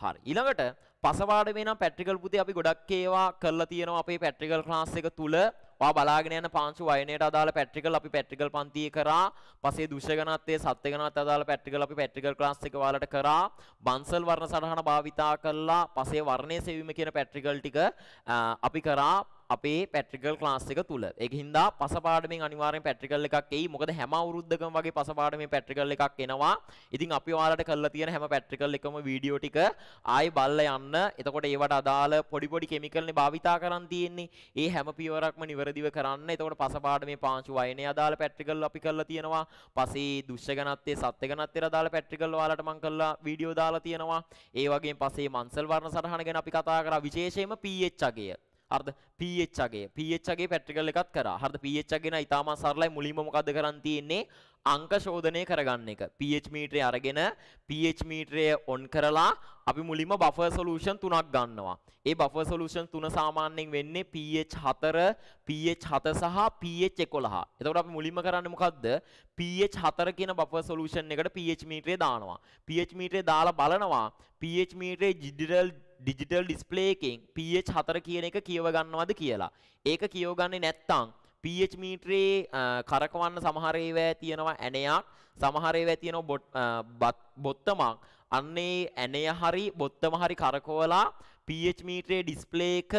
හරි. ඊළඟට පසපාඩමේ නම් පැට්‍රිකල් පුතේ අපි ගොඩක් ඒවා කරලා තියෙනවා අපේ පැට්‍රිකල් ක්ලාස් එක තුල. ඔයා බලාගෙන යන පාංශු වයනයට අදාළ පැට්‍රිකල් අපි පැට්‍රිකල් පන්තියේ කරා. පස්සේ දුෂ්‍ය ගණත්වයේ සත්‍ය ගණත් අදාළ පැට්‍රිකල් අපි පැට්‍රිකල් ක්ලාස් එක ඔයාලට කරා. බන්සල් වර්ණ සටහන භාවිතා කරලා පස්සේ වර්ණයේ සෙවීම කියන පැට්‍රිකල් ටික අපි කරා. අපේ පැට්‍රිකල් ක්ලාස් එක තුල. ඒක හින්දා පසපාඩමෙන් අනිවාර්යෙන් පැට්‍රිකල් එකක් එයි. මොකද හැම අවුරුද්දකම වගේ පසපාඩමේ පැට්‍රිකල් එකක් එනවා. ඉතින් අපි ඔයාලට කරලා තියෙන හැම පැට්‍රිකල් එකම වීඩියෝ ටික ආයි බලලා යන්න. එතකොට ඒවට අදාළ පොඩි පොඩි කෙමිකල්නේ භාවිතා කරන් තියෙන්නේ. ඒ හැම පියවරක්ම නිවැරදිව කරන්න. එතකොට පසපාඩමේ පාංචු වයනේ අදාළ පැට්‍රිකල් අපි කරලා තියෙනවා. පසේ දුෂ්‍ය ගණත්තේ සත්ත්ව ගණත්තේ අදාළ පැට්‍රිකල් ඔයාලට මම කරලා වීඩියෝ දාලා තියෙනවා. ඒ වගේම පසේ මන්සල් වර්ණ සටහන ගැන අපි කතා කරා විශේෂයෙන්ම PH අගය. හරිද pH අගේ pH අගේ පැට්‍රිකල් එකක් කරා හරිද pH අගේ නා ඊටාම සරලයි මුලින්ම මොකද්ද කරන් තියෙන්නේ අංක ශෝධනය කරගන්න එක pH මීටරය අරගෙන pH මීටරය on කරලා අපි මුලින්ම buffer solution තුනක් ගන්නවා ඒ buffer solution තුන සාමාන්‍යයෙන් වෙන්නේ pH 4 pH 7 සහ pH 11 එතකොට අපි මුලින්ම කරන්නේ මොකද්ද pH 4 කියන buffer solution එකට pH මීටරය දානවා pH මීටරය දාලා බලනවා pH මීටරේ digital ඩිජිටල් ඩිස්ප්ලේ එකෙන් pH 4 කියන එක කියව ගන්නවද කියලා. ඒක කියව ගන්නේ නැත්නම් pH මීටරේ කරකවන්න සමහර ඒවා තියෙනවා ඇණයක්, සමහර ඒවා තියෙනවා බොත්තමක්. අන්නේ ඇණය හරි බොත්තම හරි කරකවලා pH මීටරේ ඩිස්ප්ලේ එක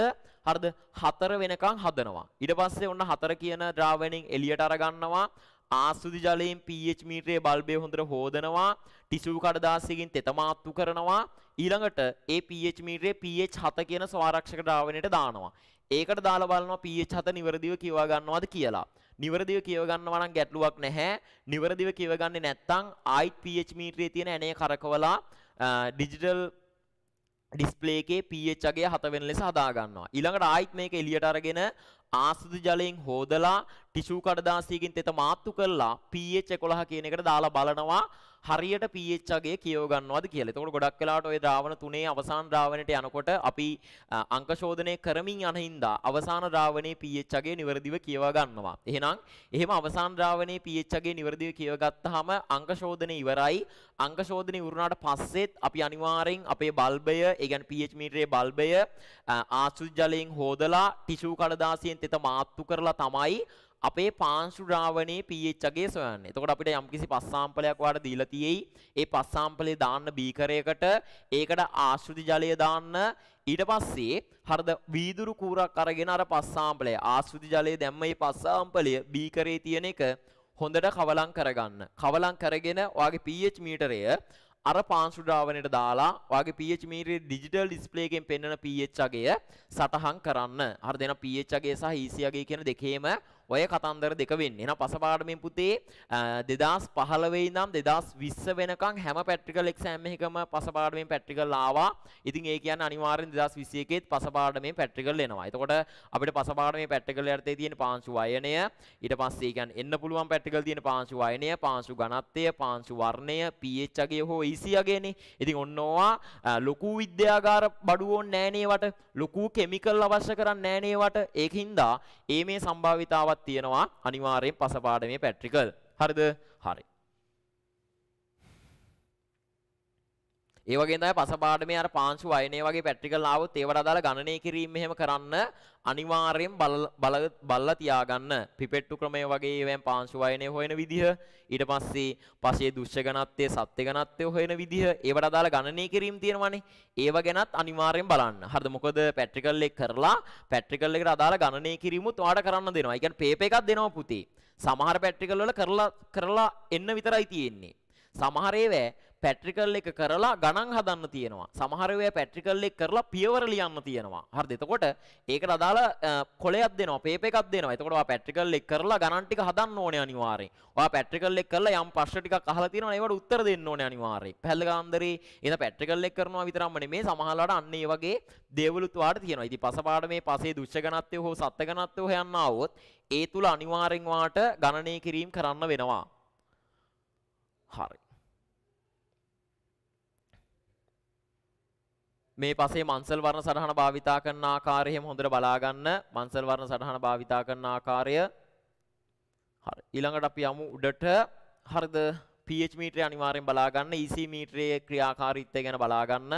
හරිද 4 වෙනකන් හදනවා. ඊට පස්සේ ඔන්න 4 කියන ද්‍රාවණයෙන් එළියට අරගන්නවා. ආස්තුති ජලයෙන් pH මීටරයේ බල්බය හොඳට හොදනවා ටිෂු කඩදාසියකින් තෙත මාත්තු කරනවා ඊළඟට ඒ pH මීටරයේ pH 7 කියන ස්වආරක්ෂක ද්‍රාවණයට දානවා ඒකට දාලා බලනවා pH 7 නිවැරදිව කියව ගන්නවද කියලා නිවැරදිව කියව ගන්නවා නම් ගැටලුවක් නැහැ නිවැරදිව කියවගන්නේ නැත්නම් ආයිත් pH මීටරයේ තියෙන ඇණය කරකවලා ඩිජිටල් uh, ඩිස්ප්ලේ එකේ pH අගය 7 වෙන ලෙස හදා ගන්නවා. ඊළඟට ආයිත් මේක එළියට අරගෙන ආසිත ජලයෙන් හෝදලා ටිෂු කඩදාසියකින් තෙත මාත්තු කරලා pH 11 කියන එකට දාලා බලනවා හරියට pH අගය කියව ගන්නවද කියලා. එතකොට ගොඩක් වෙලාවට ওই ද්‍රාවණ තුනේ අවසාන ද්‍රාවණයට යනකොට අපි අංක ශෝධනය කරමින් යන හින්දා අවසාන ද්‍රාවණයේ pH අගය නිවැරදිව කියව ගන්නවා. එහෙනම් එහෙම අවසාන ද්‍රාවණයේ pH අගය නිවැරදිව කියව ගත්තාම අංක ශෝධනය ඉවරයි. අංක ශෝධනය ඉවරුනාට පස්සෙත් අපි අනිවාර්යෙන් අපේ බල්බය, ඒ කියන්නේ pH මීටරයේ බල්බය ආසුජ ජලයෙන් හොදලා ටිෂු කඩදාසියෙන් තෙත මාත්තු කරලා තමයි අපේ පාංශු ද්‍රාවණයේ pH අගේ සොයන්නේ. එතකොට අපිට යම්කිසි පස් සාම්පලයක් වාට දීලා තියෙයි. ඒ පස් සාම්පලේ දාන්න බීකරයකට ඒකට ආශ්‍රිත ජලය දාන්න ඊට පස්සේ හරිද වීදුරු කූරක් අරගෙන අර පස් සාම්පලය ආශ්‍රිත ජලය දැම්ම මේ පස් සාම්පලය බීකරේ තියෙන එක හොඳට කවලම් කරගන්න. කවලම් කරගෙන ඔයාගේ pH මීටරය අර පාංශු ද්‍රාවණයට දාලා ඔයාගේ pH මීටරේ ඩිජිටල් ඩිස්ප්ලේ එකෙන් පෙන්වන pH අගය සටහන් කරන්න. හරිද? එහෙනම් pH අගය සහ EC අගය කියන දෙකේම ඔය කතන්දර දෙක වෙන්න එන පසපාඩමෙන් පුතේ දෙදස් පහලවෙයි නම් දෙදස් විස්ස වෙනකං හැම පැට්‍රිකල් එක්ෂෑම් එකම පසපාඩමෙන් පැට්‍රිකල් ආවා ඉතින් ඒ කියන්න අනිවාරෙන් දෙදස් විසියකෙත් පසපාඩමේ පැට්‍රිකල් එනවා එතකොට අපිට පසපාඩමේ පැට්‍රිකල් යටතේ තියෙන පාංශු වයනය ඊට පස්සේ කියන්නේ එන්න පුළුවන් පැට්‍රිකල් තියෙන පාංශු වයනය පාංශු ඝනත්වය පාංශු වර්ණය pH අගේ හෝ EC අගේනේ ඉතින් ඔන්න ඕවා ලොකු විද්‍යාගාර බඩු ඕනේ නෑනේ වට ලොකු කෙමිකල් අවශ්‍ය කරන්නේ නෑනේ වට ඒකින්දා ඒ මේ සම්භාවිතාවත් තියෙනවා අනිවාර්යෙන් පසපාඩමේ පැට්‍රිකල්. හරිද? හරි. ඒ වගේ තමයි පසපාඩමේ අර පාංශු වයනේ වගේ පැට්‍රිකල් ආවොත් ඒවට අදාළ ගණනය කිරීම එහෙම කරන්න අනිවාර්යෙන් බල බලලා තියාගන්න පිපෙට්ටු ක්‍රමය වගේ ඒවෙන් පාංශු වයනේ හොයන විදිහ ඊට පස්සේ පසේ දුෂ්‍ය ගණත්තේ සත්‍ය ගණත්තේ හොයන විදිහ ඒවට අදාළ ගණනය කිරීම තියෙනවානේ ඒව ගැනත් අනිවාර්යෙන් බලන්න හරිද මොකද පැට්‍රිකල් එක කරලා පැට්‍රිකල් එකට අදාළ ගණනය කිරීමුත් ඔයාලට කරන්න දෙනවා ඒ කියන්නේ පේපර් එකක් දෙනවා පුතේ සමහර පැට්‍රිකල් වල කරලා කරලා එන්න විතරයි තියෙන්නේ. සමහර ඒවා පැට්‍රිකල් එක කරලා ගණන් හදන්න තියෙනවා. සමහර වෙලාව පැට්‍රිකල් එක කරලා පියවර ලියන්න තියෙනවා. හරිද? එතකොට ඒකට අදාළ කොලයක් දෙනවා, පේපර් එකක් දෙනවා. එතකොට ඔයා පැට්‍රිකල් එක කරලා ගණන් ටික හදන්න ඕනේ අනිවාර්යෙන්. ඔයා පැට්‍රිකල් එක කරලා යම් ප්‍රශ්න ටිකක් අහලා තියෙනවා. ඒවට උත්තර දෙන්න ඕනේ අනිවාර්යෙන්. පැහැදිලි කාන්දරේ එන පැට්‍රිකල් එක කරනවා විතරක්ම නෙමෙයි සමහරවිට අන්න ඒ වගේ දේවලුත් වාට තියෙනවා. ඉතින් පසපාඩමේ පසේ දුෂ්‍ය ගණත්වය හෝ සත්ත්ව ගණත්වය හොයන්න આવොත් ඒ තුල අනිවාර්යෙන් වාට ගණනය කිරීම කරන්න වෙනවා. හරි. මේ පසේ මන්සල් වර්ණ සටහන භාවිතා කරන ආකාරය එහෙම හොඳට බලා ගන්න. මන්සල් වර්ණ සටහන භාවිතා කරන ආකාරය. හරි. ඊළඟට අපි යමු උඩට. හරිද? pH මීටරය අනිවාර්යෙන් බලා ගන්න. EC මීටරයේ ක්‍රියාකාරීත්වය ගැන බලා ගන්න.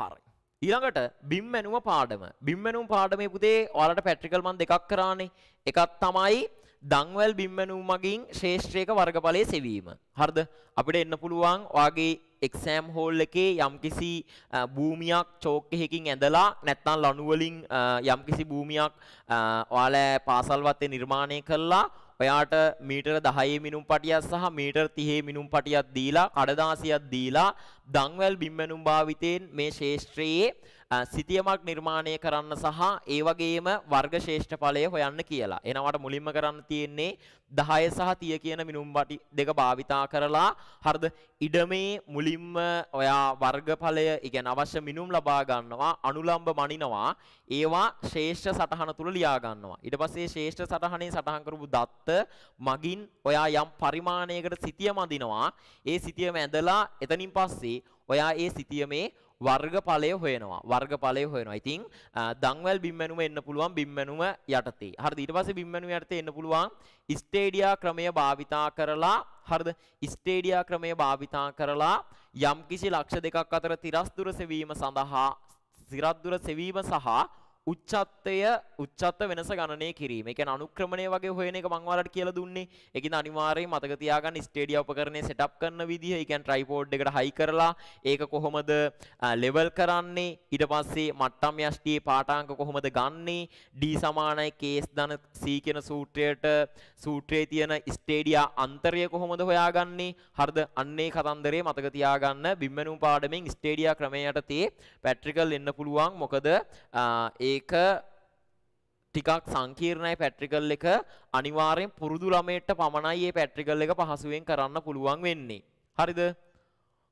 හරි. ඊළඟට බිම් මැනුම පාඩම. බිම් මැනුම පාඩමේ පුතේ ඔයාලට පැට්‍රිකල් මන් දෙකක් කරානේ. එකක් තමයි දංවැල් බිම් මැනුම මගින් ශ්‍රේෂ්ඨයක වර්ගඵලයේ සෙවීම. හරිද? අපිට එන්න පුළුවන් ඔයාගේ එක්සෑම් හෝල් එකේ යම්කිසි භූමියක් චෝකෙහිකින් ඇඳලා නැත්තම් ලණුවලින් යම්කිසි භූමියක් ඔයාලා පාසල් වත්තේ නිර්මාණය කළා ඔයාට මීටර 10 මිනුම් පටියක් සහ මීටර 30 මිනුම් පටියක් දීලා කඩදාසියක් දීලා දන්වැල් බිම්මැණුම් භාවිතයෙන් මේ ශේෂ්ත්‍රයේ සිතියමක් නිර්මාණය කරන්න සහ ඒ වගේම වර්ග ශේෂ්ඨ ඵලය හොයන්න කියලා. එනවාට මුලින්ම කරන්න තියෙන්නේ 10 සහ 30 කියන මිනුම් වටි දෙක භාවිතා කරලා හරිද? ඉඩමේ මුලින්ම ඔයා වර්ග ඵලය, කියන්නේ අවශ්‍ය මිනුම් ලබා ගන්නවා, අනුලම්බ මනිනවා, ඒවා ශේෂ්ඨ සටහන තුල ලියා ගන්නවා. ඊට පස්සේ ශේෂ්ඨ සටහනේ සටහන් කරපු දත්ත මගින් ඔයා යම් පරිමාණයකට සිතියම අඳිනවා. ඒ සිතියම ඇඳලා එතනින් පස්සේ ඔයා ඒ සිතියමේ වර්ගඵලය හොයනවා. වර්ගඵලය හොයනවා. ඉතින් දංවැල් බිම්මැණුම එන්න පුළුවන් බිම්මැණුම යටතේ. හරිද? ඊට පස්සේ බිම්මැණුම යටතේ එන්න පුළුවන් ස්ටේඩියා ක්‍රමය භාවිතා කරලා හරිද? ස්ටේඩියා ක්‍රමය භාවිතා කරලා යම්කිසි ලක්ෂ දෙකක් අතර තිරස් දුර සෙවීම සඳහා තිරස් දුර සෙවීම සහ උච්චත්තය උච්චත්ත වෙනස ගණනය කිරීම එක අනුක්‍රමණය වගේ හොයන එක මංවාලට කියල දුන්නේ එක අනිවාරය මතකතියාගන්න ස්ටේඩිය උපකරණය සටප් කරන විදිහ එකන් ට්‍රයිපෝඩ් එකට හයි කරලා ඒක කොහොමද ලෙවල් කරන්නේ ඉට පස්සේ මට්ටම් යෂ්ටියේ පාටාංක කොහොමද ගන්නේ ඩී සමානයි කේස් දන සී කියෙන සූට්‍රයට සූට්‍රේ තියෙන ස්ටේඩියා අන්තරය කොහොමද හොයාගන්නේ හරද අන්නේ කතන්දරේ මතකතියාගන්න බිම්මනු පාඩමින් ස්ටේඩිය ක්‍රමයට තේ පැට්‍රිකල් එන්න පුළුවන් මොකද ඒ ඒක ටිකක් සංකීර්ණයි පැට්‍රිකල් එක අනිවාර්යෙන් පුරුදු ළමයට පමණයි මේ පැට්‍රිකල් එක පහසුවෙන් කරන්න පුළුවන් වෙන්නේ. හරිද?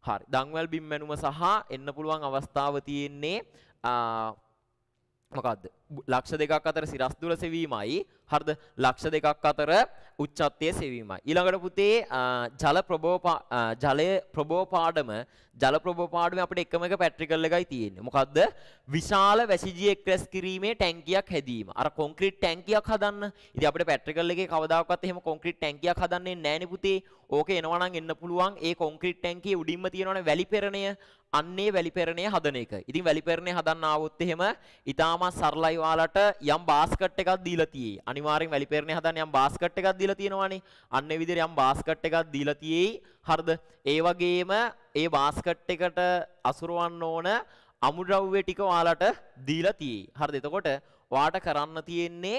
හරි. දන්වැල් බිම් මැනුම සහ එන්න පුළුවන් අවස්ථාව තියෙන්නේ මොකද්ද? ලක්ෂ දෙකක් අතර සිරස් දුර සෙවීමයි හරිද ලක්ෂ දෙකක් අතර උච්චත්වයේ සෙවීමයි ඊළඟට පුතේ ජල ප්‍රබෝප ජලය ප්‍රබෝපාඩම ජල ප්‍රබෝපාඩම අපිට එකම එක පැට්‍රිකල් එකයි තියෙන්නේ මොකද්ද විශාල වැසිජිය එක්රස් කිරීමේ ටැංකියක් හැදීම අර කොන්ක්‍රීට් ටැංකියක් හදන්න ඉතින් අපිට පැට්‍රිකල් එකේ කවදාකවත් එහෙම කොන්ක්‍රීට් ටැංකියක් හදන්නේ නැහැ පුතේ ඕකේ එනවනම් එන්න පුළුවන් ඒ කොන්ක්‍රීට් ටැංකියේ උඩින්ම තියෙනවනේ වැලි පෙරණය අන්නේ වැලි පෙරණය හදන එක ඉතින් වැලි පෙරණය හදන්න ආවොත් එහෙම ඊටාම සරලයි ඔයාලට යම් බාස්කට් එකක් දීලා තියෙයි. අනිවාර්යෙන් වැලිපේරණේ හදන්න යම් බාස්කට් එකක් දීලා තියෙනවානේ. අන්න ඒ විදිහට යම් බාස්කට් එකක් දීලා තියෙයි. හරිද? ඒ වගේම ඒ බාස්කට් එකට අසුරවන්න ඕන අමුද්‍රව්‍ය ටික ඔයාලට දීලා තියෙයි. හරිද? එතකොට ඔයාට කරන්න තියෙන්නේ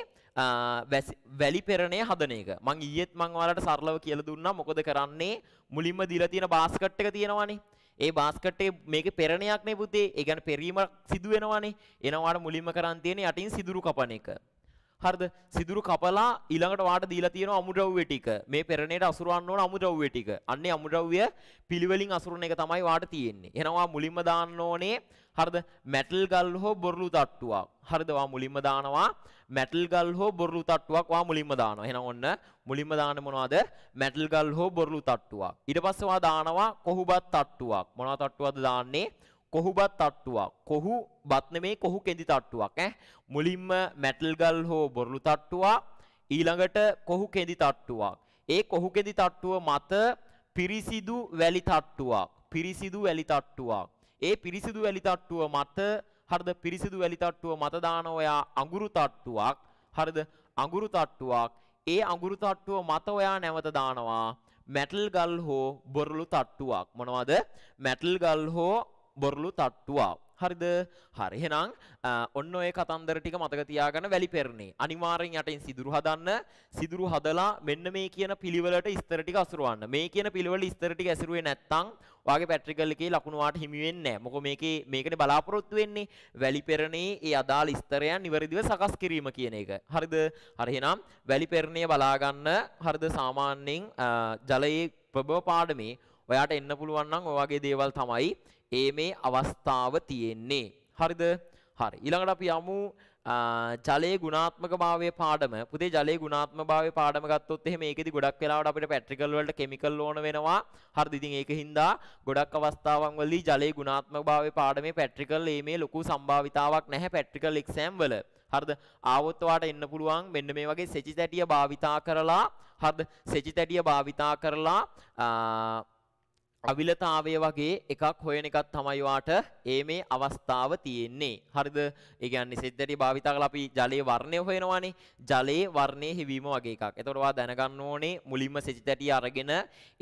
වැලිපෙරණය හදන එක මං ඊයේත් මං ඔයාලට සරලව කියලා දුන්නා මොකද කරන්නේ මුලින්ම දීලා තියෙන බාස්කට් එක තියෙනවානේ ඒ බාස්කට්ටේ මේක පෙරණයක්නේ පුතේ. ඒ කියන්නේ පෙරීමක් සිදු වෙනවානේ. එනවාට මුලින්ම කරන් තියෙන්නේ යටින් සිදුරු කපන එක. හරිද? සිදුරු කපලා ඊළඟට වාට දීලා තියෙන අමුද්‍රව්‍ය ටික. මේ පෙරණේට අසුරවන්න ඕන අමුද්‍රව්‍ය ටික. අන්නේ අමුද්‍රව්‍ය පිළිවෙලින් අසුරන එක තමයි වාට තියෙන්නේ. එනවා මුලින්ම දාන්න ඕනේ හරිද? මැටල් ගල් හෝ බොරළු තට්ටුවක්. හරිද? වා මුලින්ම දානවා මැටල් ගල් හෝ බොරළු තට්ටුවක් වා මුලින්ම දානවා. එහෙනම් ඔන්න මුලින්ම දාන්න මොනවද? මැටල් ගල් හෝ බොරළු තට්ටුවක්. ඊට පස්සේ වා දානවා කොහුබත් තට්ටුවක්. මොනවා තට්ටුවක්ද දාන්නේ? කොහුබත් තට්ටුවක්. කොහු බත් නෙමේ කොහු කෙඳි තට්ටුවක් ඈ. මුලින්ම මැටල් ගල් හෝ බොරළු තට්ටුවක්. ඊළඟට කොහු කෙඳි තට්ටුවක්. ඒ කොහු කෙඳි තට්ටුව මත පිරිසිදු වැලි තට්ටුවක්. පිරිසිදු වැලි තට්ටුවක්. ඒ පිරිසිදු වැලි තට්ටුව මත හරිද පිරිසිදු වැලි තට්ටුව මත දාන ඔයා අඟුරු තට්ටුවක් හරිද අඟුරු තට්ටුවක් ඒ අඟුරු තට්ටුව මත ඔයා නැවත දානවා මැටල් ගල් හෝ බොරළු තට්ටුවක් මොනවද මැටල් ගල් හෝ බොරළු තට්ටුවක් හරිද? හරි. එහෙනම් ඔන්න ඔය කතන්දර ටික මතක තියාගන්න වැලිපෙරණේ. අනිවාර්යෙන් යටින් සිදුරු හදන්න. සිදුරු හදලා මෙන්න මේ කියන පිළිවෙලට ඉස්තර ටික අසුරවන්න. මේ කියන පිළිවෙල ඉස්තර ටික ඇසුරුවේ නැත්නම් ඔයාගේ පැට්‍රිකල් එකේ ලකුණු වාට හිමි වෙන්නේ නැහැ. මොකද මේකේ මේකනේ බලාපොරොත්තු වෙන්නේ වැලිපෙරණේ ඒ අදාළ ඉස්තරයන් නිවැරදිව සකස් කිරීම කියන එක. හරිද? හරි එහෙනම් වැලිපෙරණේ බලා ගන්න. හරිද? සාමාන්‍යයෙන් ජලයේ ප්‍රබව පාඩමේ ඔයාට එන්න පුළුවන් නම් ඔයගේ දේවල් තමයි ඒ මේ අවස්ථාව තියෙන්නේ. හරිද? හරි. ඊළඟට අපි යමු ජලයේ ගුණාත්මකභාවයේ පාඩම. පුතේ ජලයේ ගුණාත්මකභාවයේ පාඩම ගත්තොත් එහෙම ඒකෙදි ගොඩක් වෙලාවට අපිට පැට්‍රිකල් වලට කෙමිකල් ඕන වෙනවා. හරිද? ඉතින් ඒක හින්දා ගොඩක් අවස්ථාවන් වලදී ජලයේ ගුණාත්මකභාවයේ පාඩමේ පැට්‍රිකල් මේ ලොකු සම්භාවිතාවක් නැහැ පැට්‍රිකල් එක්සෑම් වල. හරිද ආවොත් ඔයාට එන්න පුළුවන් මෙන්න මේ වගේ සෙචි තැටිය භාවිතා කරලා හරිද සෙචි තැටිය භාවිතා කරලා අවිලතාවය වගේ එකක් හොයන එකක් තමයි වාට ඒ මේ අවස්ථාව තියෙන්නේ. හරිද? ඒ කියන්නේ සෙද්දටි භාවිත කරලා අපි ජලයේ වර්ණය හොයනවානේ. ජලයේ වර්ණයේ හිවීම වගේ එකක්. එතකොට වා දැනගන්න ඕනේ මුලින්ම සෙචිතැටිය අරගෙන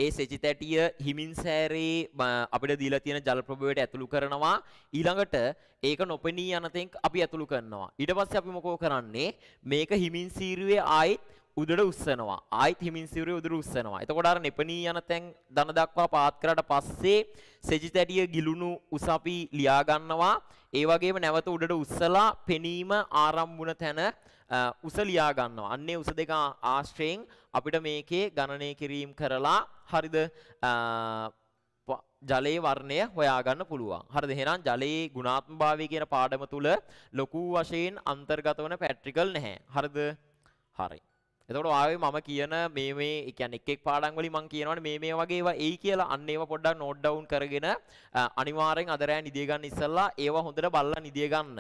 ඒ සෙචිතැටිය හිමින් සෑරේ අපිට දීලා තියෙන ජල ප්‍රභවයට ඇතුළු කරනවා. ඊළඟට ඒක නොපෙනී යන තෙන්ක් අපි ඇතුළු කරනවා. ඊට පස්සේ අපි මොකෝ කරන්නේ? මේක හිමින් සීරුවේ ආයිත් උදට උස්සනවා. ආයිත් හිමින් සිවුරේ උදට උස්සනවා. එතකොට අර නෙපණී යන තැන් දන දක්වා පාත් කරලා පස්සේ සෙජිතැඩිය ගිලුණු උස අපි ලියා ගන්නවා. ඒ වගේම නැවත උඩට උස්සලා පෙනීම ආරම්භුණ තැන උස ලියා ගන්නවා. අන්නේ උස දෙක ආශ්‍රයෙන් අපිට මේකේ ගණනය කිරීම කරලා හරිද ජලයේ වර්ණය හොයාගන්න පුළුවන්. හරිද? එහෙනම් ජලයේ ගුණාත්මභාවය කියන පාඩම තුල ලොකු වශයෙන් අන්තර්ගත වන පැට්‍රිකල් නැහැ. හරිද? හරි. එතකොට ආවේ මම කියන මේ මේ කියන්නේ එක් එක් පාඩම් වලින් මම කියනවනේ මේ මේ වගේ ඒවා එයි කියලා අන්න ඒවා පොඩ්ඩක් නෝට් ඩවුන් කරගෙන අනිවාර්යෙන් අද රෑ නිදිය ගන්න ඉස්සෙල්ලා ඒවා හොඳට බලලා නිදිය ගන්න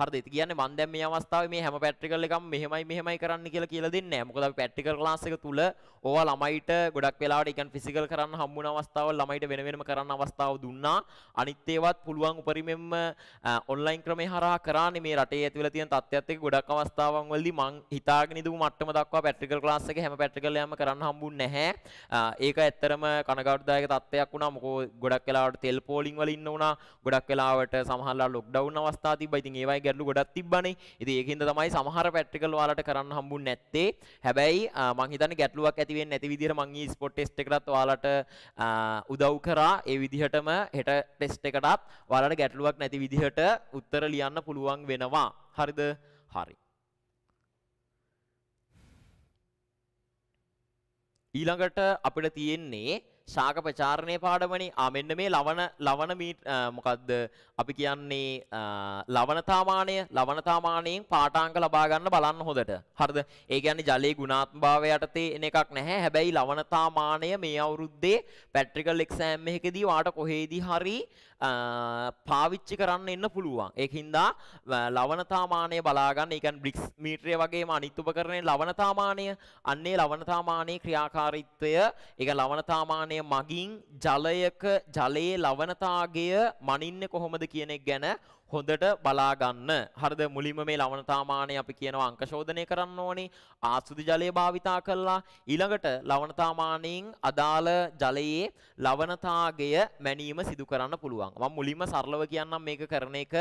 හරිද ඉතින් කියන්නේ මම දැන් මේ අවස්ථාවේ මේ හැම පැට්‍රිකල් එකම මෙහෙමයි මෙහෙමයි කරන්න කියලා කියලා දෙන්නේ නැහැ මොකද අපි පැට්‍රිකල් ක්ලාස් එක තුල ඕවා ළමයිට ගොඩක් වෙලාවට ඉකන් ෆිසිකල් කරන්න හම්බුන අවස්ථාවල් ළමයිට වෙන වෙනම කරන්න අවස්ථාව දුන්නා අනිත් ඒවත් පුළුවන් උපරිමෙන්ම ඔන්ලයින් ක්‍රමේ හරහා කරානේ මේ රටේ ඇති වෙලා තියෙන තත්ත්වයත් එක්ක ගොඩක් අවස්ථාවන් වලදී මං හිතාගෙන ඉදපු මට්ටම දක්වා පැට්‍රිකල් ක්ලාස් එක හැම පැට්‍රිකල් එකම කරන්න හම්බුන්නේ නැහැ ඒක ඇත්තරම කනගාටුදායක තත්ත්වයක් වුණා මොකෝ ගොඩක් වෙලාවට තෙල් පෝලිං වල ඉන්න වුණා ගොඩක් වෙලාවට සමහරලා ලොක්ඩවුන් අවස්ථා තිබ්බා ඉතින් ඒවයි ගැටලු ගොඩක් තිබ්බනේ. ඉතින් ඒකින්ද තමයි සමහර ප්‍රැක්ටිකල් ඔයාලට කරන්න හම්බුනේ නැත්තේ. හැබැයි මං හිතන්නේ ගැටලුවක් ඇති වෙන්නේ නැති විදිහට මං ඊ ස්පොට් ටෙස්ට් එකටත් ඔයාලට උදව් කරා. ඒ විදිහටම හෙට ටෙස්ට් එකටත් ඔයාලට ගැටලුවක් නැති විදිහට උත්තර ලියන්න පුළුවන් වෙනවා. හරිද? හරි. ඊළඟට අපිට තියෙන්නේ ශාක ප්‍රචාරණය පාඩමනි ආමෙන්න මේ ලවන ලවන මොකක්ද අපි කියන්නේ ලවනතාමානය ලවනතාමානයෙන් පාටාංක ලබාගන්න බලන්න හොදට හරද ඒ ගැන ජලයේ ගුණාත්භාව යටතේ එන එකක් නැහැ හැබැයි ලවනතාමානය මේ අවුරුද්දේ පැට්‍රිකල් එක්සෑම් එකෙදී වාට කොහේදී හරි පාවිච්චි කරන්න එන්න පුළුවන්. ඒක හින්දා ලවණතාමානය බලාගන්න, ඒ කියන්නේ බ්‍රික්ස් මීටරය වගේම අනිත් උපකරණේ ලවණතාමානය, අන්නේ ලවණතාමානයේ ක්‍රියාකාරීත්වය, ඒක ලවණතාමානය මගින් ජලයක ජලයේ ලවණතාගය මනින්නේ කොහොමද කියන එක ගැන හොඳට බලා ගන්න. හරිද? මුලින්ම මේ ලවණතාමානය අපි කියනවා අංකශෝධනය කරන්න ඕනේ. ආසුදි ජලය භාවිතා කළා. ඊළඟට ලවණතාමානයෙන් අදාළ ජලයේ ලවණතාගය මැනීම සිදු කරන්න පුළුවන්. මම මුලින්ම සරලව කියන්නම් මේක කරන එක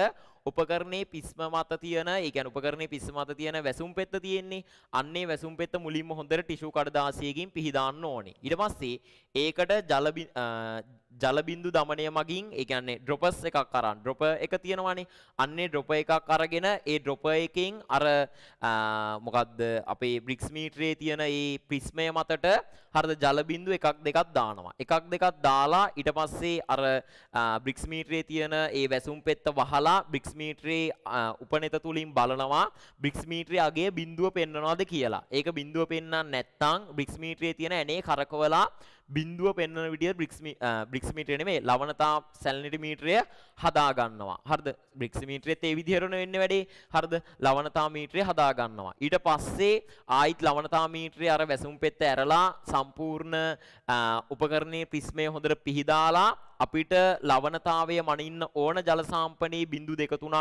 උපකරණයේ පිස්ම මත තියෙන, ඒ කියන්නේ උපකරණයේ පිස්ම මත තියෙන වැසුම් පෙත්ත තියෙන්නේ. අන්නේ වැසුම් පෙත්ත මුලින්ම හොඳට ටිෂු කඩදාසියකින් පිහි දාන්න ඕනේ. ඊට පස්සේ ඒකට ජල ජලබින්දු දමනය මගින් ඒගන්නේ ඩ්‍රොපස් එකක් කරන්න ඩ්‍රොප එක තියෙනවානේ අන්නේ ඩ්‍රොප එකක් අරගෙන ඒ ඩ්‍රොප එකෙන් අර මොකක්ද අපේ බ්‍රික්ස් මීටරේ තියෙන ඒ ප්‍රිස්මය මතට හරිද ජලබින්දු එකක් දෙකක් දානවා එකක් දෙකක් දාලා ඊට පස්සේ අර බ්‍රික්ස් මීටරේ තියෙන ඒ වැසුම් පෙත්ත වහලා බ්‍රික්ස් මීටරේ උපනෙත තුලින් බලනවා බ්‍රික්ස් මීටරේ අගේ බිඳුව පෙන්වනවාද කියලා ඒක බිඳුව පෙන්වන්න නැත්නම් බ්‍රික්ස් මීටරේ තියෙන ඇනේ කරකවලා බින්දුව පෙන්වන විදිය බ්‍රික්ස් මීටරේ නෙමෙයි ලවණතා සැලිනිටි මීටරය හදා ගන්නවා. හරිද? බ්‍රික්ස් මීටරෙත් ඒ විදිහටම වෙන්නේ වැඩේ. හරිද? ලවණතා මීටරය හදා ගන්නවා. ඊට පස්සේ ආයිත් ලවණතා මීටරේ අර වැසුම් පෙත්ත ඇරලා සම්පූර්ණ උපකරණයේ ප්‍රිස්මය හොඳට පිහිදාලා අපිට ලවණතාවය මනින්න ඕන ජල සාම්පණේ බිඳු දෙක තුනක්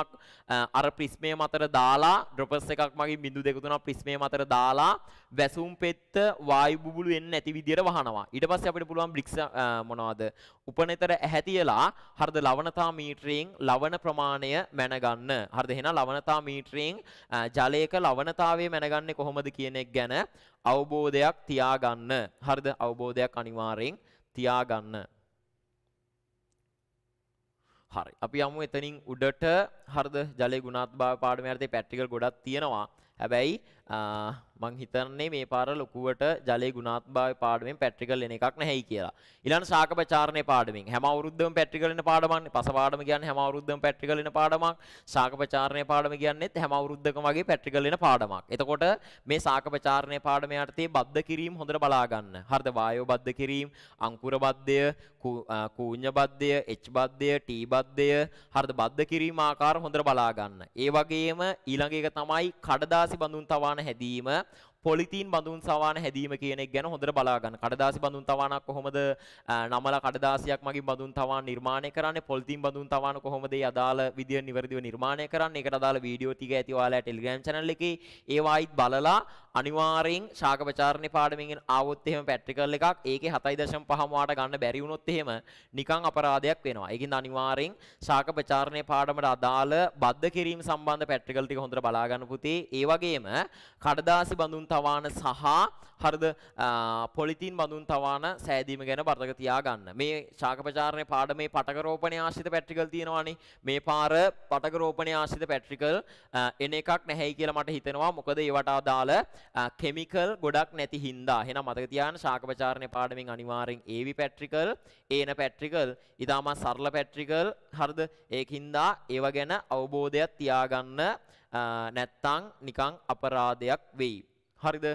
අර ප්‍රිස්මය මතර දාලා ඩ්‍රොපස් එකක් මගින් බිඳු දෙක තුනක් ප්‍රිස්මය මතර දාලා වැසුම් පෙත්ත වායු බුබුලු එන්නේ නැති විදියට වහනවා. ඊට පස්සේ අපිට පුළුවන් බ්ලික්ස් මොනවද? උපනතර ඇහැ තියලා හරිද ලවණතා මීටරයෙන් ලවණ ප්‍රමාණය මැනගන්න. හරිද එහෙනම් ලවණතා මීටරයෙන් ජලයක ලවණතාවය මැනගන්නේ කොහොමද කියන එක ගැන අවබෝධයක් තියාගන්න. හරිද අවබෝධයක් අනිවාර්යෙන් තියාගන්න. හරි. අපි යමු එතනින් උඩට හරිද? ජලයේ ගුණාත්මක භාව පාඩමේ යටතේ පැට්‍රිකල් ගොඩක් තියෙනවා. හැබැයි මං හිතන්නේ මේ පාර ලොකුවට ජලයේ ගුණාත්භාවය පාඩමෙන් පැට්‍රිකල් එන එකක් නැහැයි කියලා. ඊළඟ ශාක ප්‍රචාරණේ පාඩමෙන් හැම අවුරුද්දම පැට්‍රිකල් එන පාඩමක්. පස පාඩම කියන්නේ හැම අවුරුද්දම පැට්‍රිකල් එන පාඩමක්. ශාක ප්‍රචාරණේ පාඩම කියන්නේත් හැම අවුරුද්දකම වගේ පැට්‍රිකල් එන පාඩමක්. එතකොට මේ ශාක ප්‍රචාරණේ පාඩම යටතේ බද්ධ කිරීම හොඳට බලා ගන්න. හරිද? වායෝ බද්ධ කිරීම, අංකුර බද්ධය, කූඤ්ඤ බද්ධය, එච් බද්ධය, ටී බද්ධය, හරිද? බද්ධ කිරීම ආකාර හොඳට බලා ගන්න. ඒ වගේම ඊළඟ එක තමයි කඩදාසි බඳුන් තවා තවාන හැදීම පොලිතීන් බඳුන් සවාන හැදීම කියන එක ගැන හොඳට බලා ගන්න. කඩදාසි බඳුන් තවානක් කොහොමද නමලා කඩදාසියක් මගින් බඳුන් තවාන නිර්මාණය කරන්නේ? පොලිතීන් බඳුන් තවාන කොහොමද ඒ අදාළ විදිය නිවැරදිව නිර්මාණය කරන්නේ? ඒකට අදාළ වීඩියෝ ටික ඇති ඔයාලා Telegram channel එකේ ඒවායිත් බලලා අනිවාර්යෙන් ශාක ප්‍රචාරණේ පාඩමෙන් ආවොත් එහෙම පැට්‍රිකල් එකක් ඒකේ 7.5ම වාට ගන්න බැරි වුණොත් එහෙම නිකන් අපරාධයක් වෙනවා. ඒකින්ද අනිවාර්යෙන් ශාක ප්‍රචාරණේ පාඩමට අදාළ බද්ධ කිරීම සම්බන්ධ පැට්‍රිකල් ටික හොඳට බලා ගන්න පුතේ. ඒ වගේම කඩදාසි බඳුන් තවාන සහ හරිද පොලිතින් බඳුන් තවාන සෑදීම ගැන බර්තක තියාගන්න. මේ ශාකපචාරණය පාඩමේ පටකරෝපණය ආශ්‍රිත පැට්‍රිකල් තියෙනවානේ. මේ පාර පටකරෝපණය ආශ්‍රිත පැට්‍රිකල් එන එකක් නැහැයි කියලා මට හිතෙනවා. මොකද ඒවට අදාළ කෙමිකල් ගොඩක් නැති හින්දා. එහෙනම් මතක තියාගන්න ශාකපචාරණය පාඩමෙන් අනිවාර්යෙන් AV පැට්‍රිකල්, AN පැට්‍රිකල්, ඊටමත් සරල පැට්‍රිකල් හරිද? ඒකින්දා ඒව ගැන අවබෝධයක් තියාගන්න නැත්තං නිකං අපරාධයක් වෙයි. හරිද?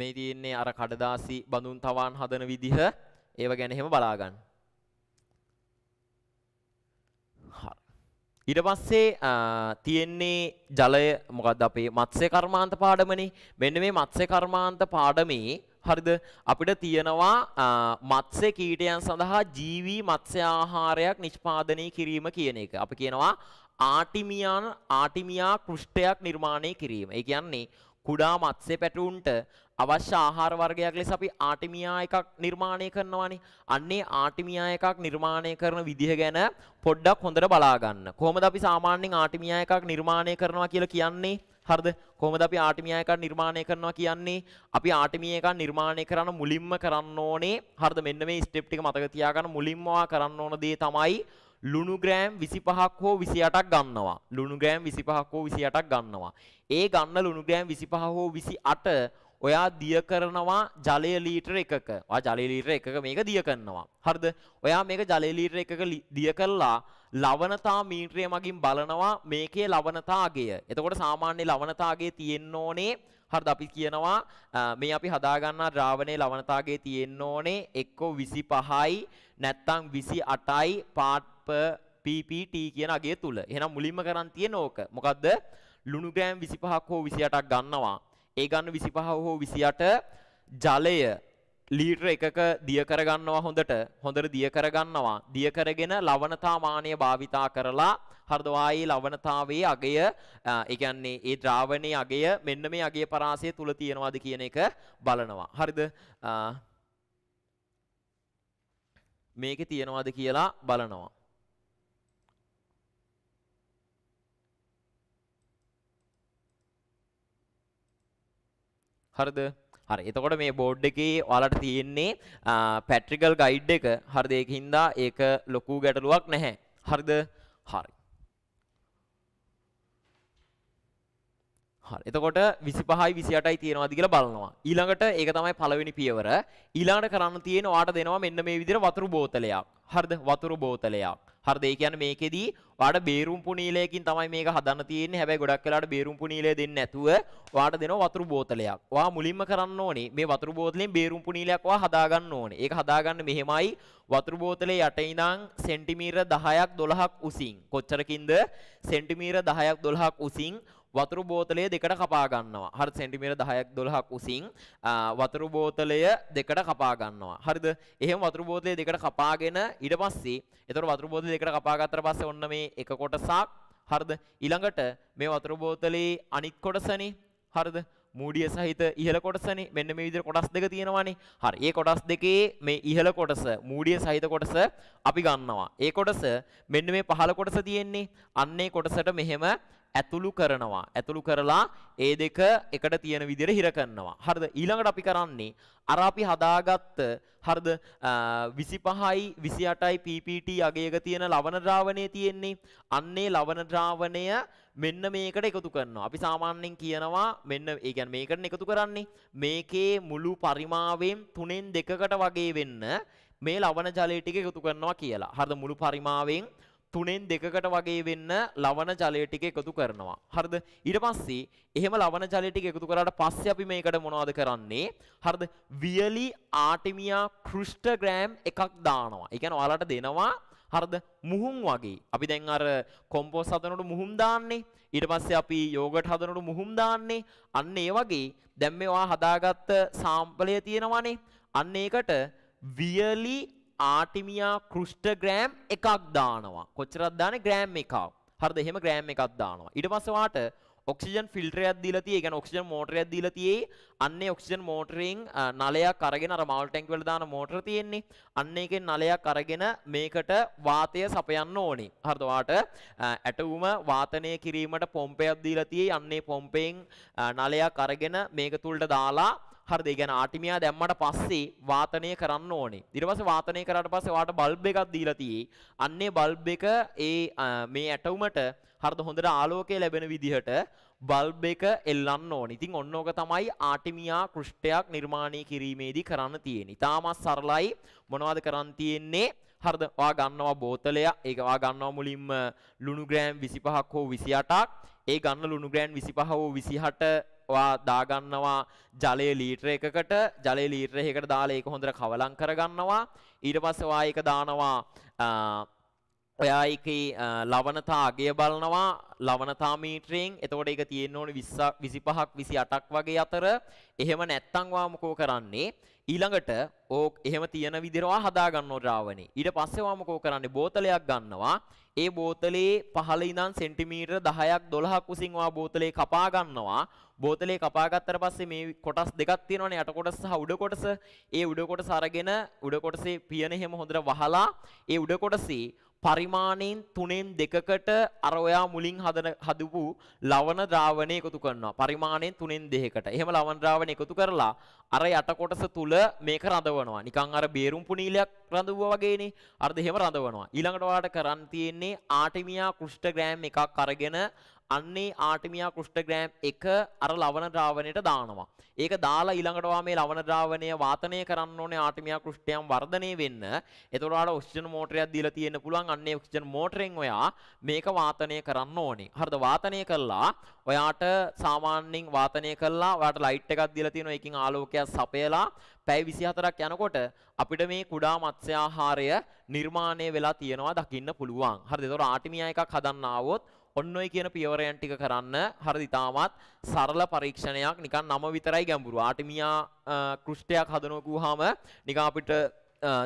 මේ තියෙන්නේ අර කඩදාසි බඳුන් තවාන් හදන විදිහ ඒව ගැන එහෙම බලා ගන්න. හරි. ඊට පස්සේ තියෙන්නේ ජලය මොකද්ද අපේ මත්ස්‍ය කර්මාන්ත පාඩමනේ. මෙන්න මේ මත්ස්‍ය කර්මාන්ත පාඩමේ හරිද අපිට තියෙනවා මත්ස්‍ය කීටයන් සඳහා ජීවි මත්ස්‍ය ආහාරයක් නිෂ්පාදනය කිරීම කියන එක. අපි කියනවා ආටිමියාන ආටිමියා කෘෂ්ටයක් නිර්මාණය කිරීම. ඒ කියන්නේ කුඩා මත්ස්‍ය පැටවුන්ට අවශ්‍ය ආහාර වර්ගයක් ලෙස අපි ආටිමියා එකක් නිර්මාණය කරනවානේ. අන්නේ ආටිමියා එකක් නිර්මාණය කරන විදිහ ගැන පොඩ්ඩක් හොඳට බලා ගන්න. කොහොමද අපි සාමාන්‍යයෙන් ආටිමියා එකක් නිර්මාණය කරනවා කියලා කියන්නේ? හරිද? කොහොමද අපි ආටිමියා එකක් නිර්මාණය කරනවා කියන්නේ? අපි ආටිමියා එකක් නිර්මාණය කරන මුලින්ම කරන්න ඕනේ. හරිද? මෙන්න මේ ස්ටෙප් ටික මතක තියාගන්න මුලින්ම කරන්න ඕන දේ තමයි ලුණු ග්‍රෑම් 25ක් හෝ 28ක් ගන්නවා. ලුණු ග්‍රෑම් 25ක් හෝ 28ක් ගන්නවා. ඒ ගන්න ලුණු ග්‍රෑම් 25 හෝ 28 ඔයා දිය කරනවා ජලය ලීටර එකක. ඔයා ජලය ලීටර එකක මේක දිය කරනවා. හරිද? ඔයා මේක ජලය ලීටර එකක දිය කළා ලවණතා මීටරය මගින් බලනවා මේකේ ලවණතාගය. එතකොට සාමාන්‍ය ලවණතාගය තියෙන්න ඕනේ හරිද අපි කියනවා මේ අපි හදාගන්නා ද්‍රාවණයේ ලවණතාගය තියෙන්න ඕනේ එක්කෝ 25යි නැත්නම් 28යි part per ppt කියන අගය තුල. එහෙනම් මුලින්ම කරන් තියෙන ඕක. මොකද්ද? ලුණු ග්‍රෑම් 25ක් හෝ 28ක් ගන්නවා. ඒ ගන්න 25 හෝ 28 ජලය ලීටර එකක දිය කරගන්නවා හොඳට හොඳට දිය කරගන්නවා දිය කරගෙන ලවණතා මානය භාවිතා කරලා හරිද වායේ ලවණතාවේ අගය ඒ කියන්නේ ඒ ද්‍රාවණයේ අගය මෙන්න මේ අගය පරාසය තුල තියෙනවාද කියන එක බලනවා හරිද මේකේ තියෙනවාද කියලා බලනවා හරිද? හරි. එතකොට මේ බෝඩ් එකේ ඔයාලට තියෙන්නේ පැට්‍රිකල් ගයිඩ් එක. හරිද? ඒකින්දා ඒක ලොකු ගැටලුවක් නැහැ. හරිද? හරි. හරි එතකොට 25යි 28යි තියෙනවාද කියලා බලනවා ඊළඟට ඒක තමයි පළවෙනි පියවර ඊළඟට කරන්න තියෙන ඔයාට දෙනවා මෙන්න මේ විදිහට වතුරු බෝතලයක් හරිද වතුරු බෝතලයක් හරිද ඒ කියන්නේ මේකෙදී ඔයාට බේරුම්පු නීලයකින් තමයි මේක හදන්න තියෙන්නේ හැබැයි ගොඩක් වෙලාට බේරුම්පු නීලය දෙන්නේ නැතුව ඔයාට දෙනවා වතුරු බෝතලයක් ඔයා මුලින්ම කරන්න ඕනේ මේ වතුරු බෝතලෙන් බේරුම්පු නීලයක් ඔයා හදාගන්න ඕනේ ඒක හදාගන්න මෙහෙමයි වතුරු බෝතලේ යට ඉඳන් සෙන්ටිමීටර 10ක් 12ක් උසින් කොච්චරකින්ද සෙන්ටිමීටර 10ක් 12ක් උසින් වතුර බෝතලය දෙකට කපා ගන්නවා. හරි සෙන්ටිමීටර් 10ක් 12ක් උසින් වතුර බෝතලය දෙකට කපා ගන්නවා. හරිද? එහෙම වතුර බෝතලය දෙකට කපාගෙන ඊට පස්සේ එතකොට වතුර බෝතලය දෙකට කපා ගත්තට පස්සේ ඔන්න මේ එක කොටසක් හරිද? ඊළඟට මේ වතුර බෝතලේ අනිත් කොටසනේ හරිද? මූඩිය සහිත ඉහළ කොටසනේ මෙන්න මේ විදිහට කොටස් දෙක තියෙනවානේ. හරි. ඒ කොටස් දෙකේ මේ ඉහළ කොටස මූඩිය සහිත කොටස අපි ගන්නවා. ඒ කොටස මෙන්න මේ පහළ කොටස තියෙන්නේ. අන්න ඒ කොටසට මෙහෙම ඇතුළු කරනවා. ඇතුළු කරලා ඒ දෙක එකට තියෙන විදිහට හිර කරනවා. හරිද? ඊළඟට අපි කරන්නේ අර අපි හදාගත්ත හරිද 25යි 28යි PPT අගයක තියෙන ලවණ ද්‍රාවණයේ තියෙන්නේ. අන්නේ ලවණ ද්‍රාවණය මෙන්න මේකට එකතු කරනවා. අපි සාමාන්‍යයෙන් කියනවා මෙන්න ඒ කියන්නේ මේකටනේ එකතු කරන්නේ. මේකේ මුළු පරිමාවෙන් 3න් 2කට වගේ වෙන්න මේ ලවණ ජලය ටික එකතු කරනවා කියලා. හරිද? මුළු පරිමාවෙන් 3 තුනෙන් දෙකකට වගේ වෙන්න ලවණ ජලය ටික එකතු කරනවා. හරිද? ඊට පස්සේ එහෙම ලවණ ජලය ටික එකතු කරාට පස්සේ අපි මේකට මොනවද කරන්නේ? හරිද? වියලි ආටිමියා ක්‍රිෂ්ට ග්‍රෑම් එකක් දානවා. ඒ කියන්නේ ඔයාලට දෙනවා හරිද? මුහුම් වගේ. අපි දැන් අර කොම්පෝස්ට් හදනකොට මුහුම් දාන්නේ. ඊට පස්සේ අපි යෝගට් හදනකොට මුහුම් දාන්නේ. අන්න ඒ වගේ දැන් මේ ඔයා හදාගත්ත සාම්පලය තියෙනවානේ. අන්න ඒකට වියලි ආටිමියා කෘෂ්ට ග්‍රෑම් එකක් දානවා. කොච්චරක් දාන්නේ ග්‍රෑම් එකක්. හරිද? එහෙම ග්‍රෑම් එකක් දානවා. ඊට පස්සේ වාට ඔක්සිජන් ෆිල්ටරයක් දීලා තියෙයි. ඒ කියන්නේ ඔක්සිජන් මෝටරයක් දීලා තියෙයි. අන්නේ ඔක්සිජන් මෝටරෙන් නලයක් අරගෙන අර මවල් ටැංකිය වල දාන මෝටර තියෙන්නේ. අන්න ඒකෙන් නලයක් අරගෙන මේකට වාතය සපයන්න ඕනේ. හරිද? වාට ඇටවුම වාතනය කිරීමට පොම්පයක් දීලා තියෙයි. අන්නේ පොම්පෙන් නලයක් අරගෙන මේක තුලට දාලා හරිද? ඒ කියන්නේ ආටිමියා දැම්මට පස්සේ වාතනය කරන්න ඕනේ. ඊට පස්සේ වාතනය කරාට පස්සේ වාට බල්බ් එකක් දීලා තියේ. අන්නේ බල්බ් එක ඒ මේ ඇටවුමට හරිද හොඳට ආලෝකය ලැබෙන විදිහට බල්බ් එක එල්ලන්න ඕනේ. ඉතින් ඔන්න ඕක තමයි ආටිමියා කෘෂ්ටයක් නිර්මාණය කිරීමේදී කරන්න තියෙන්නේ. ඉතාමත් සරලයි. මොනවද කරන් තියෙන්නේ? හරිද? ඔයා ගන්නවා බෝතලයක්. ඒක ඔයා ගන්නවා මුලින්ම ලුණු ග්‍රෑම් 25ක් හෝ 28ක්. ඒ ගන්න ලුණු ග්‍රෑම් 25 හෝ 28 ඔයා දාගන්නවා ජලය ලීටර එකකට ජලය ලීටර එකකට දාලා ඒක හොඳට කවලම් කරගන්නවා ඊට පස්සේ ඔයා ඒක දානවා ඔයා ඒකේ ලවණතා අගය බලනවා ලවණතා මීටරයෙන් එතකොට ඒක තියෙන්න ඕනේ 20 25ක් 28ක් වගේ අතර එහෙම නැත්තම් ඔයා මොකෝ කරන්නේ ඊළඟට ඕක එහෙම තියෙන විදිහට හදා ගන්න ද්‍රාවණේ ඊට පස්සේ ඔයා මොකෝ කරන්නේ බෝතලයක් ගන්නවා ඒ බෝතලේ පහළ ඉඳන් සෙන්ටිමීටර් 10ක් 12ක් උසින් ඔයා බෝතලේ කපා ගන්නවා බෝතලේ කපාගත්තට පස්සේ මේ කොටස් දෙකක් තියෙනවනේ යට කොටස සහ උඩ කොටස. ඒ උඩ කොටස අරගෙන උඩ කොටසේ පියන හැම හොඳට වහලා ඒ උඩ කොටසේ පරිමාණයෙන් තුනෙන් දෙකකට අර ඔයා මුලින් හදන හදපු ලවණ ද්‍රාවණය එකතු කරනවා. පරිමාණයෙන් තුනෙන් දෙකකට. එහෙම ලවණ ද්‍රාවණය එකතු කරලා අර යට කොටස තුල මේක රඳවනවා. නිකන් අර බේරුම් පුනීලයක් රඳවුවා වගේනේ. අර දෙහෙම රඳවනවා. ඊළඟට ඔයාලට කරන්න තියෙන්නේ ආටිමියා කුෂ්ඨ ග්‍රෑම් එකක් අරගෙන අන්නේ ආටිමියා කුෂ්ඨග්‍රෑම් එක අර ලවණ ද්‍රාවණයට දානවා. ඒක දාලා ඊළඟට වා මේ ලවණ ද්‍රාවණය වාතනය කරන්න ඕනේ ආටිමියා කුෂ්ඨයන් වර්ධනය වෙන්න. ඒතකොට ඔයාලා ඔක්සිජන් මෝටරයක් දීලා තියෙන්න පුළුවන්. අන්නේ ඔක්සිජන් මෝටරෙන් ඔයා මේක වාතනය කරන්න ඕනේ. හරිද? වාතනය කළා ඔයාට සාමාන්‍යයෙන් වාතනය කළා. ඔයාට ලයිට් එකක් දීලා තියෙනවා. ඒකෙන් ආලෝකයක් සපයලා පැය 24ක් යනකොට අපිට මේ කුඩා මත්ස්‍යාහාරය නිර්මාණය වෙලා තියෙනවා දකින්න පුළුවන්. හරිද? ඒතකොට ආටිමියා එකක් හදන්න ආවොත් ඔන්න ඔය කියන පියවරයන් ටික කරන්න හරිද ඉතාමත් සරල පරීක්ෂණයක් නිකන් නම විතරයි ගැඹුරු. ආටිමියා කෘෂ්ටයක් හදනවා කිව්වහම නිකන් අපිට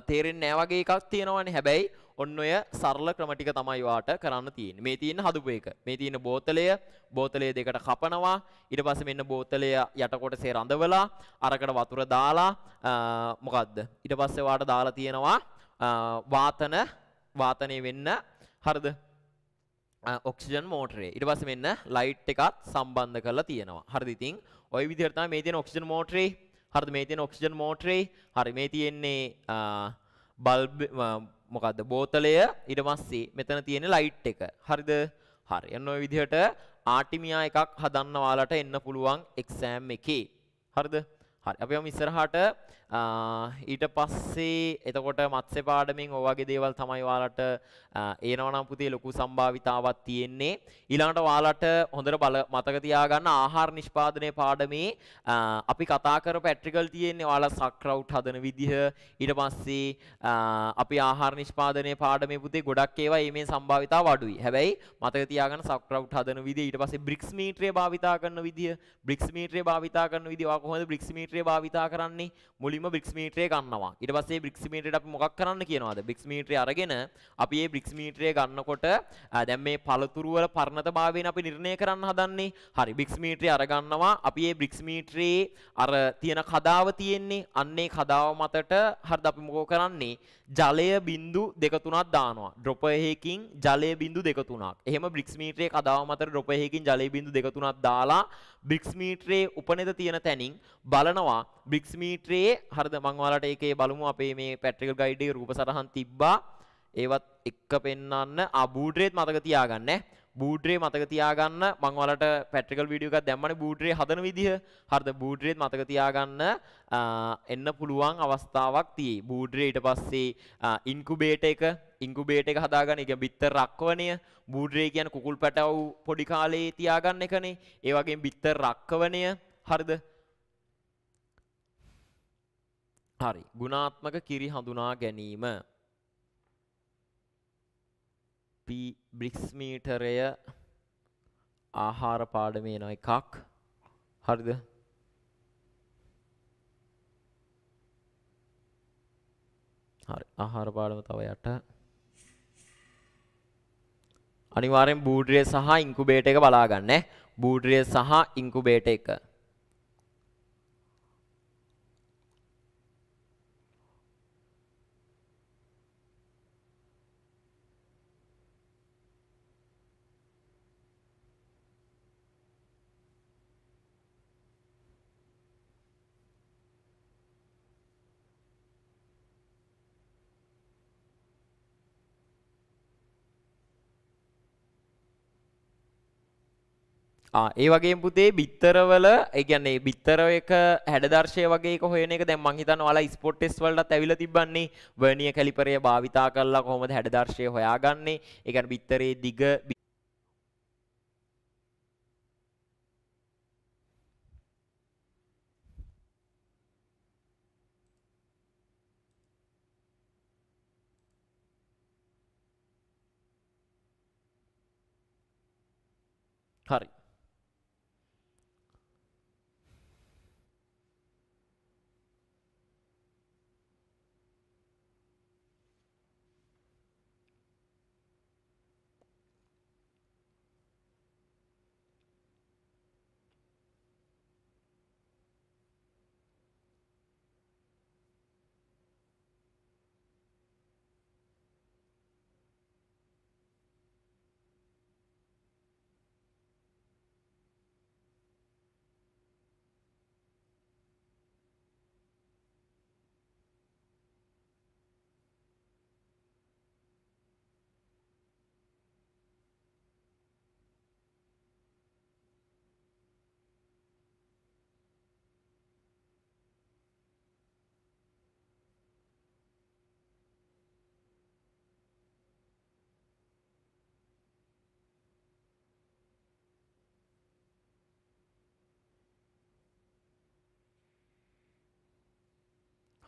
තේරෙන්නේ නැහැ වගේ එකක් තියෙනවනේ. හැබැයි ඔන්න ඔය සරල ක්‍රම ටික තමයි වාට කරන්න තියෙන්නේ. මේ තියෙන හදපු එක. මේ තියෙන බෝතලය, බෝතලය දෙකට කපනවා. ඊට පස්සේ මෙන්න බෝතලය යට කොටසේ රඳවලා අරකට වතුර දාලා මොකද්ද? ඊට පස්සේ වාට දාලා තියෙනවා වාතන වාතනේ වෙන්න හරිද? ඔක්සිජන් මෝටරේ ඉට පස මෙන්න ලයිට් එකත් සම්බන්ධ කරලා තියෙනවා හරි ඉතින් ඔය විදිහට මේ තියෙන ඔක්සිජන් මෝටරේ හරිද මේ තියෙන ඔක්සිජන් මෝටරේ හරි මේ තියෙන්නේ බල්බ් මොකද්ද බෝතලය ඊට පස්සේ මෙතන තියෙන ලයිට් එක හරිද හරි එන්න ඔය විදිහට ආටිමියා එකක් හදන්න ඔයාලට එන්න පුළුවන් එක්සෑම් එකේ හරිද හරි අපි යමු ඉස්සරහට ඊට පස්සේ එතකොට මත්ස්‍ය පාඩමින් ඔය වගේ දේවල් තමයි ඔයාලට එනවනම් පුතේ ලොකු සම්භාවිතාවක් තියෙන්නේ. ඊළඟට ඔයාලට හොඳට බල මතක තියාගන්න ආහාර නිෂ්පාදනයේ පාඩමේ අපි කතා කරපු ඇට්‍රිකල් තියෙන්නේ ඔයාලා සක්රවුට් හදන විදිහ. ඊට පස්සේ අපි ආහාර නිෂ්පාදනයේ පාඩමේ පුතේ ගොඩක් ඒවා මේ සම්භාවිතාව අඩුයි. හැබැයි මතක තියාගන්න සක්රවුට් හදන විදිහ ඊට පස්සේ බ්‍රික්ස් මීටරය භාවිතා කරන විදිහ, බ්‍රික්ස් මීටරය භාවිතා කරන විදිහ ඔයා කොහොමද බ්‍රික්ස් මීටරය භාවිතා කරන්නේ? මුලින් මුලින්ම බ්‍රික්ස් මීටරය ගන්නවා. ඊට පස්සේ බ්‍රික්ස් මීටරයට අපි මොකක් කරන්න කියනවාද? බ්‍රික්ස් මීටරය අරගෙන අපි මේ බ්‍රික්ස් මීටරය ගන්නකොට දැන් මේ පළතුරු වල පරණතභාවයෙන් අපි නිර්ණය කරන්න හදන්නේ. හරි බ්‍රික්ස් මීටරය අරගන්නවා. අපි මේ බ්‍රික්ස් මීටරේ අර තියෙන කදාව තියෙන්නේ. අන්නේ කදාව මතට හරිද අපි මොකෝ කරන්නේ? ජලය බින්දු දෙක තුනක් දානවා. ඩ්‍රොප එකකින් ජලය බින්දු දෙක තුනක්. එහෙම බ්‍රික්ස් මීටරේ කදාව මතර ඩ්‍රොප එකකින් ජලය බින්දු දෙක තුනක් දාලා බ්‍රික්ස් මීටරේ උපනෙත තියෙන තැනින් බලනවා බ්‍රික්ස් මීටරේ හරිද මම ඔයාලට ඒකේ බලමු අපේ මේ පැට්‍රිකල් ගයිඩ් එකේ රූප සටහන් තිබ්බා. ඒවත් එක්ක පෙන්වන්න ආ බූඩ් රේත් මතක තියාගන්න ඈ. බූඩ්‍රේ මතක තියාගන්න මං ඔයාලට පැට්‍රිකල් වීඩියෝ එකක් දැම්මනේ බූඩ්‍රේ හදන විදිහ. හරිද? බූඩ්‍රේත් මතක තියාගන්න එන්න පුළුවන් අවස්ථාවක් තියෙයි. බූඩ්‍රේ ඊට පස්සේ ඉන්කියුබේටර් එක ඉංගුබේට එක හදාගන්න එක බිත්තර රක්වනය බූඩ්‍රේ කියන කුකුල් පැටව් පොඩි කාලේ තියාගන්න එකනේ ඒ වගේ බිත්තර රක්කවනය හරිද හරි ගුණාත්මක කිරි හඳුනා ගැනීම බ්‍රික්ස් මීටරය ආහාර පාඩමේ යන එකක් හරිද හරි ආහාර පාඩම තව යට අනිවාර්යෙන් බූඩරිය සහ ඉන්කුබේටර් එක බලා ගන්න ඈ බූඩරිය සහ ඉන්කුබේටර් එක ඒ වගේ පුතේ බිත්තරවල ඒගැන්නේ බිත්තර එක හැඩදර්ශය වගේ හොයන එක දැන් මං හිතනවා ඔයාලා ස්පෝට් ටෙස්ට් වලට ඇවිල්ලා තිබ්බන්නේ වර්නියර් කැලිපරය භාවිතා කරලා කොහොමද හැඩදර්ශය හොයාගන්නේ ඒ කියන්නේ බිත්තරේ දිග හරි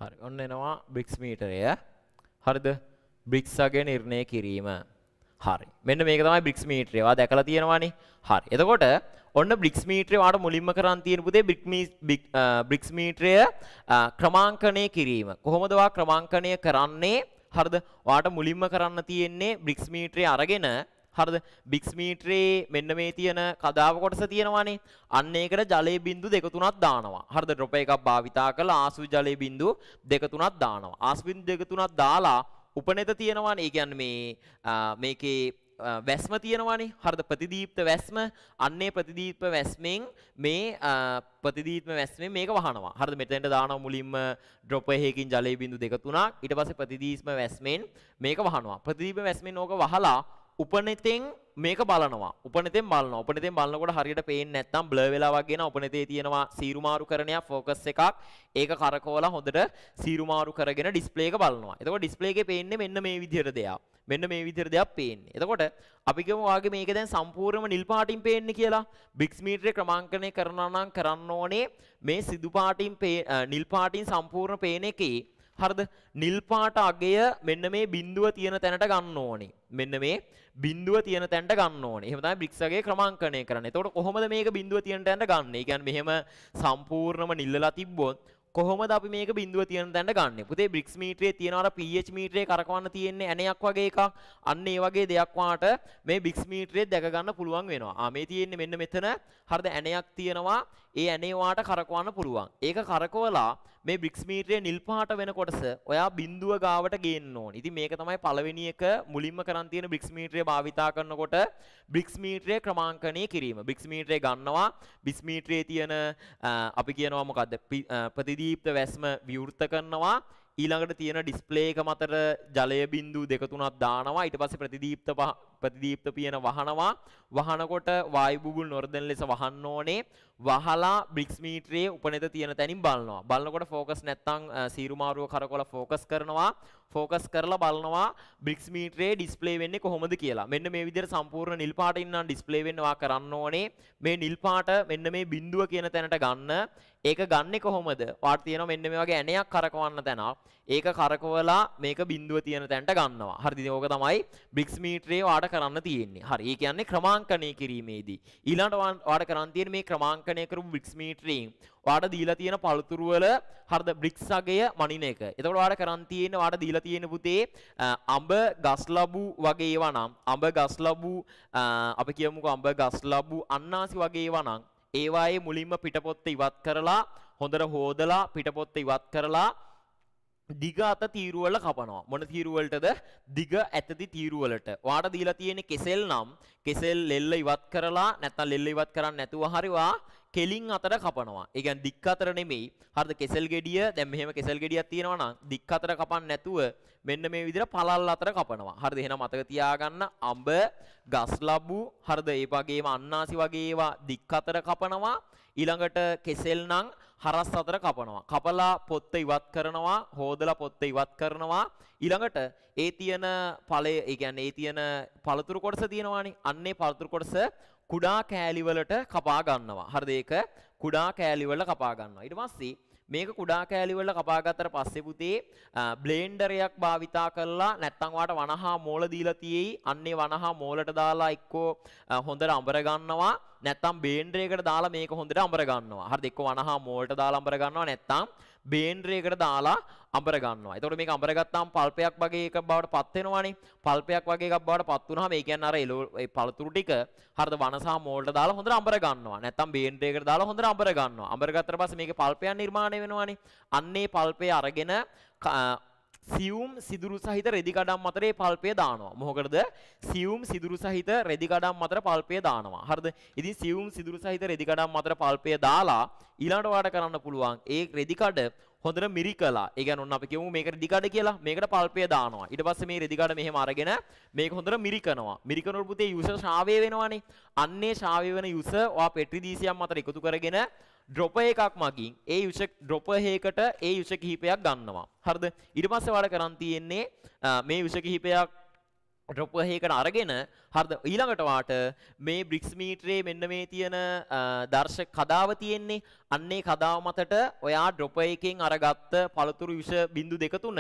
හරි. ඔන්න එනවා බ්‍රික්ස් මීටරය. හරිද? බ්‍රික්ස් අගේ නිර්ණය කිරීම. හරි. මෙන්න මේක තමයි බ්‍රික්ස් මීටරය. ඔයා දැකලා තියෙනවානේ. හරි. එතකොට ඔන්න බ්‍රික්ස් මීටරේ වාට මුලින්ම කරන් තියෙන පුතේ බ්‍රික්ස් මීටරය ක්‍රමාංකණය කිරීම. කොහොමද ඔයා ක්‍රමාංකණය කරන්නේ? හරිද? ඔයාට මුලින්ම කරන්න තියෙන්නේ බ්‍රික්ස් මීටරේ අරගෙන හරිද? බික්ස් මීටරේ මෙන්න මේ තියෙන කදාව කොටස තියෙනවානේ. අන්න ඒකට ජලයේ බිඳු දෙක තුනක් දානවා. හරිද? ඩ්‍රොප් එකක් භාවිතා කරලා ආසු ජලයේ බිඳු දෙක තුනක් දානවා. ආසු බිඳු දෙක තුනක් දාලා උපනෙත තියෙනවානේ. ඒ කියන්නේ මේ මේකේ වැස්ම තියෙනවානේ හරිද ප්‍රතිදීප්ත වැස්ම අන්නේ ප්‍රතිදීප්ත වැස්මෙන් මේ ප්‍රතිදීප්ත වැස්මෙන් මේක වහනවා හරිද මෙතෙන්ට දානවා මුලින්ම ඩ්‍රොප් එකකින් ජලයේ බිඳු දෙක තුනක් ඊට පස්සේ ප්‍රතිදීප්ත වැස්මෙන් මේක වහනවා ප්‍රතිදීප්ත වැස්මෙන් ඕක වහලා උපනෙතෙන් මේක බලනවා උපනෙතෙන් බලනවා උපනෙතෙන් බලනකොට හරියට පේන්නේ නැත්නම් බ්ලර් වෙලා වගේ න උපනෙතේ තියෙනවා සීරු මාරු කරණයක් ફોකස් එකක් ඒක කරකවලා හොඳට සීරු මාරු කරගෙන ඩිස්ප්ලේ එක බලනවා එතකොට ඩිස්ප්ලේ එකේ පේන්නේ මෙන්න මේ විදිහට දෙයක් මෙන්න මේ විදිහට දෙයක් පේන්නේ. එතකොට අපි කියමු වාගේ මේක දැන් සම්පූර්ණයෙන්ම නිල් පාටින් පේන්නේ කියලා. බික්ස් මීටරේ ක්‍රමාංකණය කරනවා නම් කරන්න ඕනේ මේ සිදු පාටින් නිල් පාටින් සම්පූර්ණ පේන එකේ හරිද? නිල් පාට අගය මෙන්න මේ බිඳුව තියෙන තැනට ගන්න ඕනේ. මෙන්න මේ බිඳුව තියෙන තැනට ගන්න ඕනේ. එහෙම තමයි බ්‍රික්ස් අගය ක්‍රමාංකණය කරන්නේ. එතකොට කොහොමද මේක බිඳුව තියෙන තැනට ගන්න? ඒ කියන්නේ මෙහෙම සම්පූර්ණම නිල්ලලා තිබ්බොත් කොහොමද අපි මේක බිඳුව තියෙන තැනට ගන්නෙ? පුතේ බ්‍රික්ස් මීටරේ තියෙන අර pH මීටරේ කරකවන්න තියෙන්නේ ඇණයක් වගේ එකක්. අන්න ඒ වගේ දෙයක් වාට මේ බ්‍රික්ස් මීටරේ දැක ගන්න පුළුවන් වෙනවා. ආ මේ තියෙන්නේ මෙන්න මෙතන. හරිද? ඇණයක් තියෙනවා. ඒ ඇනේ වාට කරකවන්න පුළුවන්. ඒක කරකවලා මේ බ්‍රික්ස් මීටරේ නිල් පාට වෙන කොටස ඔයා බිඳුව ගාවට ගේන්න ඕන. ඉතින් මේක තමයි පළවෙනි එක මුලින්ම කරන් තියෙන බ්‍රික්ස් මීටරේ භාවිතා කරනකොට බ්‍රික්ස් මීටරේ ක්‍රමාංකණය කිරීම. බ්‍රික්ස් මීටරේ ගන්නවා බ්‍රික්ස් මීටරේ තියෙන අපි කියනවා මොකද්ද ප්‍රතිදීප්ත වැස්ම විවෘත කරනවා ඊළඟට තියෙන ඩිස්ප්ලේ එක මතර ජලය බින්දු දෙක තුනක් දානවා ඊට පස්සේ ප්‍රතිදීප්ත ප්‍රතිදීප්ත පියන වහනවා වහනකොට වායු බුබුල් නොර්දන ලෙස වහන්න ඕනේ වහලා බ්‍රික්ස් මීටරයේ උපනෙත තියෙන තැනින් බලනවා බලනකොට ෆෝකස් නැත්තම් සීරු මාරුව කරකවලා ෆෝකස් කරනවා ෆෝකස් කරලා බලනවා බ්‍රික්ස් මීටරේ ඩිස්ප්ලේ වෙන්නේ කොහොමද කියලා මෙන්න මේ විදිහට සම්පූර්ණ නිල් පාට ඉන්නම් ඩිස්ප්ලේ වෙන්නවා කරන්න ඕනේ මේ නිල් පාට මෙන්න මේ බිඳුව කියන තැනට ගන්න ඒක ගන්නේ කොහොමද වාට තියෙනවා මෙන්න මේ වගේ ඇණයක් කරකවන්න තැනක් ඒක කරකවලා මේක බිඳුව තියෙන තැනට ගන්නවා. හරිද? ඕක තමයි බ්‍රික්ස් මීටරේ වාඩ කරන්න තියෙන්නේ. හරි. ඒ කියන්නේ ක්‍රමාංකණය කිරීමේදී ඊළඟට වාඩ කරන් තියෙන මේ ක්‍රමාංකණය කරපු බ්‍රික්ස් මීටරෙන් වාඩ දීලා තියෙන පළතුරු වල හරිද බ්‍රික්ස් අගය මනින එක. එතකොට වාඩ කරන් තියෙන වාඩ දීලා තියෙන පුතේ අඹ ගස් ලැබු වගේ ඒවා නම් අඹ ගස් ලැබු අපි කියමුකෝ අඹ ගස් ලැබු අන්නාසි වගේ ඒවා නම් ඒවායේ මුලින්ම පිටපොත්ත ඉවත් කරලා හොඳට හොදලා පිටපොත්ත ඉවත් කරලා දිග අත තීරුවල කපනවා මොන තීරුවලටද දිග ඇතති තීරුවලට වාට දීලා තියෙන කෙසෙල් නම් කෙසෙල් ලෙල්ල ඉවත් කරලා නැත්නම් ලෙල්ල ඉවත් කරන්නේ නැතුව හරිවා කෙලින් අතර කපනවා. ඒ කියන්නේ දික් අතර නෙමෙයි. හරිද කෙසෙල් ගෙඩිය දැන් මෙහෙම කෙසෙල් ගෙඩියක් තියෙනවා නම් දික් අතර කපන්නේ නැතුව මෙන්න මේ විදිහට පළල් අතර කපනවා. හරිද එහෙනම් මතක තියාගන්න අඹ, ගස් ලබු, හරිද ඒ වගේම අන්නාසි වගේ ඒවා දික් අතර කපනවා. ඊළඟට කෙසෙල් නම් හරස් අතර කපනවා. කපලා පොත්ත ඉවත් කරනවා, හොදලා පොත්ත ඉවත් කරනවා. ඊළඟට ඒ තියෙන ඵලය, ඒ කියන්නේ ඒ තියෙන පළතුරු කොටස තියෙනවානේ. අන්නේ පළතුරු කොටස කුඩා කෑලි වලට කපා ගන්නවා. හරිද? ඒක කුඩා කෑලි වල කපා ගන්නවා. ඊට පස්සේ මේක කුඩා කෑලි වල කපාගත්තට පස්සේ පුතේ බ්ලෙන්ඩරයක් භාවිතා කරලා නැත්තම් වාට වනහා මෝල දීලා තියෙයි. අන්නේ වනහා මෝලට දාලා එක්කෝ හොඳට අඹර ගන්නවා. නැත්තම් බ්ලෙන්ඩරයකට දාලා මේක හොඳට අඹර ගන්නවා. හරිද? එක්කෝ වනහා මෝලට දාලා අඹර ගන්නවා නැත්තම් බේන්ද්‍රයකට දාලා අඹර ගන්නවා. එතකොට මේක අඹර ගත්තාම පල්පයක් වගේ එකක් බවට පත් වෙනවානේ. පල්පයක් වගේ එකක් බවට පත් වුනහම ඒ කියන්නේ අර ඒ පළතුරු ටික හරිද වනසා මෝල්ට දාලා හොඳට අඹර ගන්නවා. නැත්තම් බේන්ද්‍රයකට දාලා හොඳට අඹර ගන්නවා. අඹර ගත්තට පස්සේ මේකේ පල්පයක් නිර්මාණය වෙනවානේ. අන්නේ පල්පය අරගෙන සියුම් සිදුරු සහිත රෙදි කඩම් අතරේ පල්පය දානවා. මොකකටද? සියුම් සිදුරු සහිත රෙදි කඩම් අතර පල්පය දානවා. හරිද? ඉතින් සියුම් සිදුරු සහිත රෙදි කඩම් අතර පල්පය දාලා ඊළඟට ඔයාලට කරන්න පුළුවන් ඒ රෙදි කඩ හොඳට මිරිකලා. ඒ කියන්නේ ඔන්න අපි කියමු මේක රෙදි කඩ කියලා. මේකට පල්පය දානවා. ඊට පස්සේ මේ රෙදි කඩ මෙහෙම අරගෙන මේක හොඳට මිරිකනවා. මිරිකනකොට පුතේ යූසර් ශාවය වෙනවනේ. අන්නේ ශාවය වෙන යූසර් ඔයා පෙට්‍රි දීසියම් අතර එකතු කරගෙන ඩ්‍රොපර් එකක් මගින් ඒ යුස ඩ්‍රොපර් එකකට ඒ යුස කිහිපයක් ගන්නවා. හරිද? ඊට පස්සේ ඔයාලා කරන් තියෙන්නේ මේ යුස කිහිපයක් ඩ්‍රොපර් එකකට අරගෙන හරිද? ඊළඟට වාට මේ බ්‍රික්ස් මීටරේ මෙන්න මේ තියෙන දර්ශක කදාව තියෙන්නේ. අන්නේ කදාව මතට ඔයා ඩ්‍රොපර් එකෙන් අරගත්ත පළතුරු යුස බිංදු දෙක තුන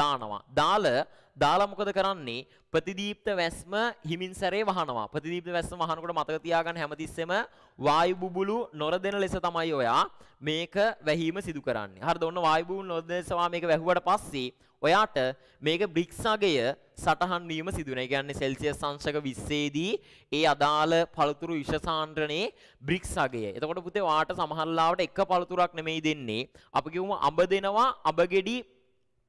දානවා. දාලා දාලා මොකද කරන්නේ? ප්‍රතිදීප්ත වැස්ම හිමින් සැරේ වහනවා. ප්‍රතිදීප්ත වැස්ම වහනකොට මතක තියාගන්න හැමතිස්සෙම වායු බුබුලු නොරදෙන ලෙස තමයි ඔයා මේක වැහීම සිදු කරන්නේ. හරිද? ඔන්න වායු බුබුලු නොරදෙන සවා මේක වැහුවට පස්සේ ඔයාට මේක බ්‍රික්ස් අගය සටහන් වීම සිදු වෙනවා. ඒ කියන්නේ සෙල්සියස් අංශක 20 දී ඒ අදාළ පළතුරු විෂ සාන්ද්‍රණයේ බ්‍රික්ස් අගය. එතකොට පුතේ ඔයාට සමහර ලාවට එක පළතුරක් නෙමෙයි දෙන්නේ. අපි කියමු අඹ දෙනවා අඹ ගෙඩි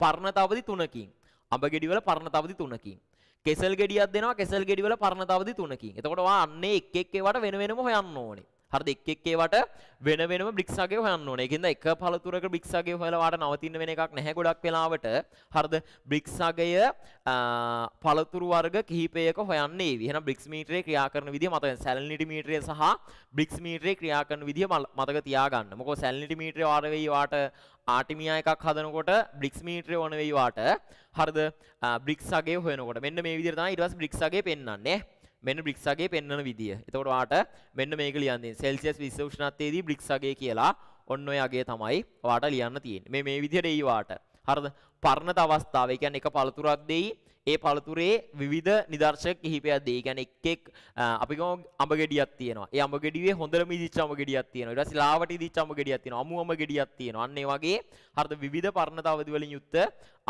පර්ණතාවදි 3කින්. අඹ ගෙඩිවල පරණ තවදි තුනකින්. කෙසල් ගෙඩියක් දෙනවා කෙසල් ගෙඩිවල පරණ තවදි තුනකින්. එතකොට වා අන්නේ එක් එක් ඒවාට වෙන වෙනම හොයන්න ඕනේ. හරිද එක් එක් ඒවට වෙන වෙනම බ්ලික්ස් වගේ හොයන්න ඕනේ. ඒකෙන්ද එක පළතුරක බ්ලික්ස් වගේ හොයලා වාට නවතින්න වෙන එකක් නැහැ ගොඩක් වෙලාවට. හරිද බ්ලික්ස් වගය පළතුරු වර්ග කිහිපයක හොයන්න ඒවි. එහෙනම් බ්ලික්ස් මීටරේ ක්‍රියා කරන විදිය මතක සැලිනිටි මීටරය සහ බ්ලික්ස් මීටරේ ක්‍රියා කරන විදිය මතක තියාගන්න. මොකෝ සැලිනිටි මීටරේ වාර වෙයි වාට ආටිමියා එකක් හදනකොට බ්ලික්ස් මීටරය ඕන වෙයි වාට. හරිද බ්ලික්ස් වගේ හොයනකොට මෙන්න මේ විදිහට තමයි ඊට පස්සේ බ්ලික්ස් වගේ පෙන්වන්නේ. මෙන්න බ්‍රික්ස් වගේ පෙන්වන විදිය. එතකොට ඔයාට මෙන්න මේක ලියන්න තියෙන්නේ. සෙල්සියස් විශ්ව උෂ්ණත්වයේදී බ්‍රික්ස් වගේ කියලා ඔන්න ඔය අගේ තමයි ඔයාට ලියන්න තියෙන්නේ. මේ මේ විදියට එයි ඔයාට. හරිද? පරණත අවස්ථාව. ඒ කියන්නේ එක පළතුරක් දෙයි ඒ පළතුරේ විවිධ නිදර්ශක කිහිපයක් දෙයි. කියන්නේ එක් එක් අපි ගම අඹ ගෙඩියක් තියෙනවා. ඒ අඹ ගෙඩියේ හොඳම ඉදිච්ච අඹ ගෙඩියක් තියෙනවා. ඊට පස්සේ ලාවට ඉදිච්ච අඹ ගෙඩියක් තියෙනවා. අමු අඹ ගෙඩියක් තියෙනවා. අන්න ඒ වගේ හරිද විවිධ පරණතාවදි වලින් යුක්ත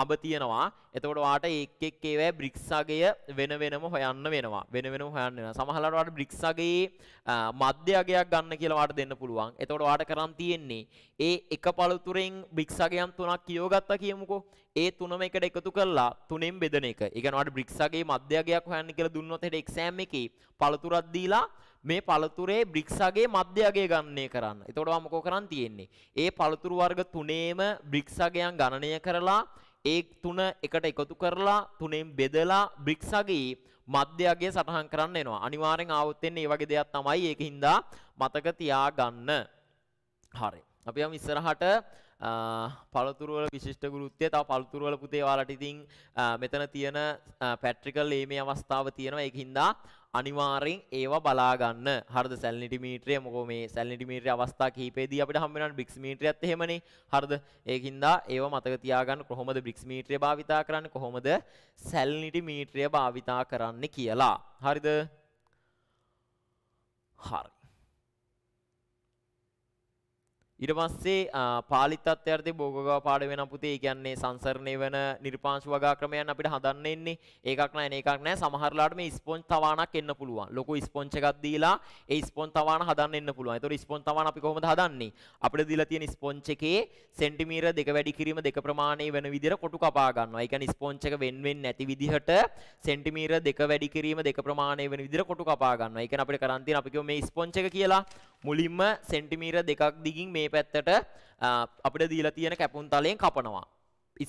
අඹ තියෙනවා. එතකොට වාට එක් එක් ඒවා බ්‍රික්ස් අගය වෙන වෙනම හොයන්න වෙනවා. වෙන වෙනම හොයන්න වෙනවා. සමහරවල් වාට බ්‍රික්ස් අගයේ මධ්‍ය අගයක් ගන්න කියලා වාට දෙන්න පුළුවන්. එතකොට වාට කරන් තියෙන්නේ ඒ එක පළතුරෙන් බ්‍රික්ස් අගයන් තුනක් කියවගත්තා කියමුකෝ. ඒ තුනම එකට එකතු කරලා තුනෙන් බෙදන එක. ඒ කියන්නේ ඔයාලට බ්‍රික්ස් වර්ගයේ මධ්‍යගයක් හොයන්න කියලා දුන්නොත් හෙට එක්සෑම් එකේ පළතුරක් දීලා මේ පළතුරේ බ්‍රික්ස් වර්ගයේ මධ්‍යගය ගණනය කරන්න. එතකොට ඔයා මොකෝ කරන් තියෙන්නේ? ඒ පළතුරු වර්ග තුනේම බ්‍රික්ස් වර්ගයන් ගණනය කරලා ඒ තුන එකට එකතු කරලා තුනෙන් බෙදලා බ්‍රික්ස් වර්ගයේ මධ්‍යගය සටහන් කරන්න එනවා. අනිවාර්යෙන් ආවොත් එන්නේ මේ වගේ දෙයක් තමයි. ඒක හින්දා මතක තියාගන්න. හරි. අපි යමු ඉස්සරහට පළතුරුවල විශිෂ්ට ගුරුත්වය තව පළතුරුවල පුතේ ඔයාලට ඉතින් මෙතන තියෙන පැට්‍රිකල් ලේමේ අවස්ථාව තියෙනවා ඒක හින්දා අනිවාර්යෙන් ඒවා බලා ගන්න. හරිද? සැලිනිටි මීටරය මොකෝ මේ සැලිනිටි මීටරය අවස්ථා කිහිපෙදී අපිට හම්බ වෙනවා බ්‍රික්ස් මීටරයත් එහෙමනේ. හරිද? ඒකින්දා ඒවා මතක තියාගන්න කොහොමද බ්‍රික්ස් මීටරය භාවිතා කරන්නේ කොහොමද සැලිනිටි මීටරය භාවිතා කරන්නේ කියලා. හරිද? හරි. ඊට පස්සේ පාලි තත්ත්වයටදී භෝගගව පාඩම වෙන පුතේ ඒ කියන්නේ සංසරණය වෙන නිර්පාංශ වගා ක්‍රමයන් අපිට හදන්න එන්නේ. ඒකක් නෑ නේ එකක් නෑ සමහරලාට මේ ස්පොන්ජ් තවාණක් එන්න පුළුවන්. ලොකු ස්පොන්ජ් එකක් දීලා ඒ ස්පොන්ජ් තවාණ හදන්න එන්න පුළුවන්. ඒතකොට ස්පොන්ජ් තවාණ අපි කොහොමද හදන්නේ? අපිට දීලා තියෙන ස්පොන්ජ් එකේ සෙන්ටිමීටර දෙක වැඩි කිරීම දෙක ප්‍රමාණය වෙන විදිහට කොටු කපා ගන්නවා. ඒ කියන්නේ ස්පොන්ජ් එක වෙන් වෙන්නේ නැති විදිහට සෙන්ටිමීටර දෙක වැඩි කිරීම දෙක ප්‍රමාණය වෙන විදිහට කොටු කපා ගන්නවා. ඒ කියන්නේ අපිට කරන් තියෙන අපි කියමු මේ ස්පොන්ජ් එක කියලා. මුලින්ම සෙන්ටිමීටර දෙකක් දිගින් මේ මේ පැත්තට අපිට දීලා තියෙන කැපුම් තලයෙන් කපනවා.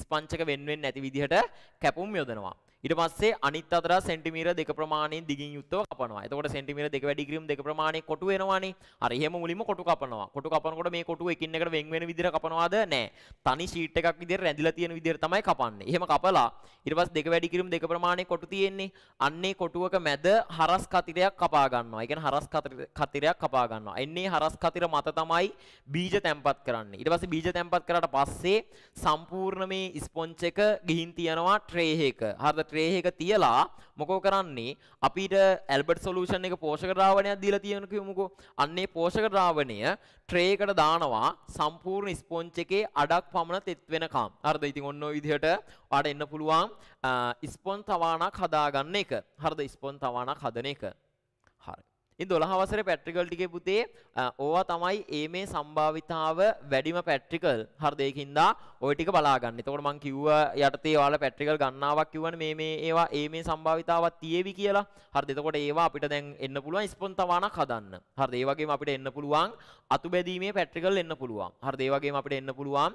ස්පංචක වෙන්වෙන් නැති විදිහට කැපුම් යොදනවා. ඊට පස්සේ අනිත් අතට සෙන්ටිමීටර දෙක ප්‍රමාණයෙන් දිගින් යුක්තව කපනවා. එතකොට සෙන්ටිමීටර දෙක වැඩි කිරීම දෙක ප්‍රමාණයෙන් කොටු වෙනවානේ. හරි එහෙම මුලින්ම කොටු කපනවා. කොටු කපනකොට මේ කොටුව එකින් එකට වෙන් වෙන විදිහට කපනවාද? නෑ. තනි ෂීට් එකක් විදිහට රැඳිලා තියෙන විදිහට තමයි කපන්නේ. එහෙම කපලා ඊට පස්සේ දෙක වැඩි කිරීම දෙක ප්‍රමාණයෙන් කොටු තියෙන්නේ. අන්නේ කොටුවක මැද හරස් කතිරයක් කපා ගන්නවා. ඒ කියන්නේ හරස් කතිරයක් කපා ගන්නවා. එන්නේ හරස් කතිර මත තමයි බීජ තැම්පත් කරන්නේ. ඊට පස්සේ බීජ තැම්පත් කරාට පස්සේ සම්පූර්ණ මේ ස්පොන්ජ් එක ගිහින් තියනවා ට්‍රේ එක. හරිද? ට්‍රේ එක තියලා මොකෝ කරන්නේ අපිට ඇල්බට් සොලූෂන් එක පෝෂක ද්‍රාවණයක් දීලා තියෙන කිමුකෝ අන්නේ පෝෂක ද්‍රාවණය ට්‍රේ එකට දානවා සම්පූර්ණ ස්පොන්ජ් එකේ අඩක් පමණ තෙත් වෙනකම් හරිද ඉතින් ඔන්න ඔය විදිහට ඔයාලට එන්න පුළුවන් ස්පොන්ජ් තවාණක් හදාගන්න එක හරිද ස්පොන්ජ් තවාණක් හදන එක හරි ඉතින් 12 වසරේ පැට්‍රිකල් ටිකේ පුතේ ඕවා තමයි ඒ මේ සම්භාවිතාව වැඩිම පැට්‍රිකල් හරිද ඒකින්දා ওই ටික බලා ගන්න. එතකොට මම කිව්ව යටතේ ඔයාලා පැට්‍රිකල් ගණනාවක් කිව්වනේ මේ මේ ඒවා ඒ මේ සම්භාවිතාවක් තියේවි කියලා. හරිද? එතකොට ඒවා අපිට දැන් එන්න පුළුවන් ස්පොන්තවානක් හදන්න. හරිද? ඒ වගේම අපිට එන්න පුළුවන් අතුබැදීමේ පැට්‍රිකල් එන්න පුළුවන්. හරිද? ඒ වගේම අපිට එන්න පුළුවන්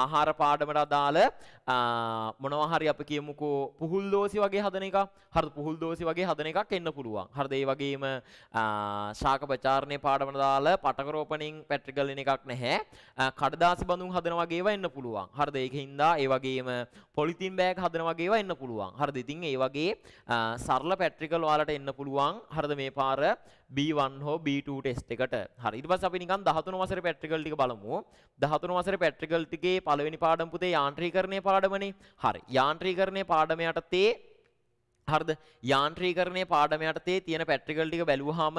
ආහාර පාඩමට අදාළ මොනවා හරි අපි කියමුකෝ පුහුල් දෝසි වගේ හදන එකක්. හරිද? පුහුල් දෝසි වගේ හදන එකක් එන්න පුළුවන්. හරිද? ඒ වගේම ශාක ප්‍රචාරණය පාඩමට දාලා පටකරෝපණින් පැට්‍රිකල්න එකක් නැහැ. කඩදාසි බඳුන් හදන වගේව එන්න පුළුවන්. හරිද? ඒක හින්දා ඒ වගේම පොලිතින් බෑග් හදන වගේව එන්න පුළුවන්. හරිද? ඉතින් ඒ වගේ සරල පැට්‍රිකල් වලට එන්න පුළුවන්. හරිද මේ පාර B1 හෝ B2 ටෙස්ට් එකට. හරි. ඊට පස්සේ අපි නිකන් 13 වසරේ පැට්‍රිකල් ටික බලමු. 13 වසරේ පැට්‍රිකල් ටිකේ පළවෙනි පාඩම් පුතේ යාන්ත්‍රීකරණයේ පාඩමනේ. හරි. යාන්ත්‍රීකරණයේ පාඩම යටතේ හරිද යාන්ත්‍රීකරණය පාඩම යටතේ තියෙන පැට්‍රිකල් ටික බැලුවාම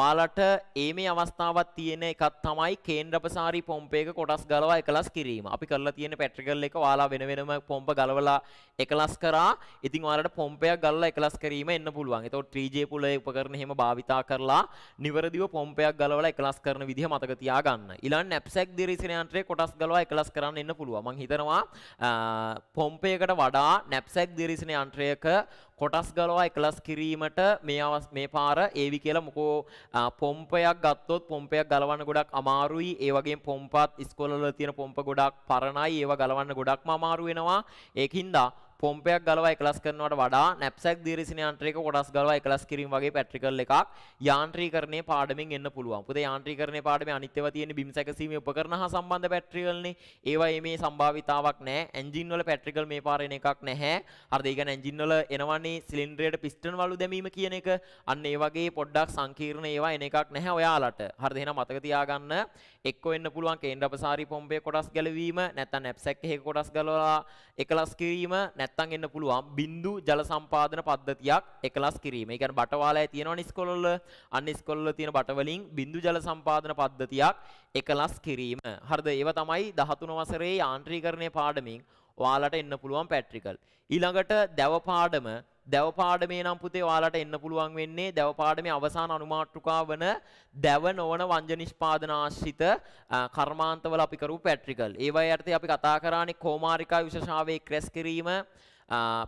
ඔයාලට ඒමේ අවස්ථාවක් තියෙන එකක් තමයි කේන්ද්‍රපසාරී පොම්පයක කොටස් ගලවා එකලස් කිරීම. අපි කරලා තියෙන පැට්‍රිකල් එක ඔයාලා වෙන වෙනම පොම්ප ගලවලා එකලස් කරා. ඉතින් ඔයාලට පොම්පයක් ගලලා එකලස් කිරීම එන්න පුළුවන්. ඒතකොට 3J පුලේ උපකරණ එහෙම භාවිතා කරලා නිවැරදිව පොම්පයක් ගලවලා එකලස් කරන විදිහ මතක තියාගන්න. ඊළඟ නැප්සැක් දිරීසන යන්ත්‍රයේ කොටස් ගලවා එකලස් කරන්න එන්න පුළුවන්. මම හිතනවා පොම්පයකට වඩා නැප්සැක් දිරීසන යන්ත්‍රයක කොටස් ගලවා එකලස් කිරීමට මේ අවස් මේ පාර ඒවි කියලා මොකෝ පොම්පයක් ගත්තොත් පොම්පයක් ගලවන්න ගොඩක් අමාරුයි ඒ වගේම පොම්පත් ඉස්කෝලවල තියෙන පොම්ප ගොඩක් පරණයි ඒවා ගලවන්න ගොඩක්ම අමාරු වෙනවා ඒකින්දා පොම්පයක් ගලවා එකලස් කරනවට වඩා නැප්සැක් දීරිසින යන්ත්‍රයක කොටස් ගලවා එකලස් කිරීම වගේ පැට්‍රිකල් එකක් යාන්ත්‍රීකරණයේ පාඩමෙන් එන්න පුළුවන්. මොකද යාන්ත්‍රීකරණයේ පාඩමේ අනිත් ඒවා තියෙන බිම් සැකසීමේ උපකරණ හා සම්බන්ධ පැට්‍රිකල්නේ. ඒවා මේ සම්භාවිතාවක් නැහැ. එන්ජින් වල පැට්‍රිකල් මේ පාරේන එකක් නැහැ. හරිද? ඒ කියන්නේ එන්ජින් වල එනවන්නේ සිලින්ඩරයට පිස්ටන් වලු දැමීම කියන එක. අන්න ඒ වගේ පොඩ්ඩක් සංකීර්ණ ඒවා එන එකක් නැහැ ඔයාලට. හරිද? එහෙනම් මතක තියාගන්න එක්ක වෙන්න පුළුවන් කේන්ද්‍රපසාරී පොම්බේ කොටස් ගැලවීම නැත්නම් නැප්සැක් එකේ කොටස් ගලවලා එකලස් කිරීම නැත්තම් එන්න පුළුවන් බින්දු ජල සම්පාදන පද්ධතියක් එකලස් කිරීම. ඒ කියන්නේ බටවාලය තියෙනවනේ ඉස්කෝලවල. අන්න ඉස්කෝලවල තියෙන බටවලින් බින්දු ජල සම්පාදන පද්ධතියක් එකලස් කිරීම. හරිද? ඒව තමයි 13 වසරේ යාන්ත්‍රීකරණයේ පාඩමින් ඔයාලට එන්න පුළුවන් පැට්‍රිකල්. ඊළඟට දැවපාඩම දැවපාඩමේ නම් පුතේ ඔයාලට එන්න පුළුවන් වෙන්නේ දැවපාඩමේ අවසාන අනුමාත්‍රිකාව වන දැව නොවන වංජ නිෂ්පාදන ආශ්‍රිත කර්මාන්තවල අපි කරපු පැට්‍රිකල්. ඒවයි යටතේ අපි කතා කරානේ කෝමාරිකා විශේෂාවේ ක්‍රෙස් කිරීම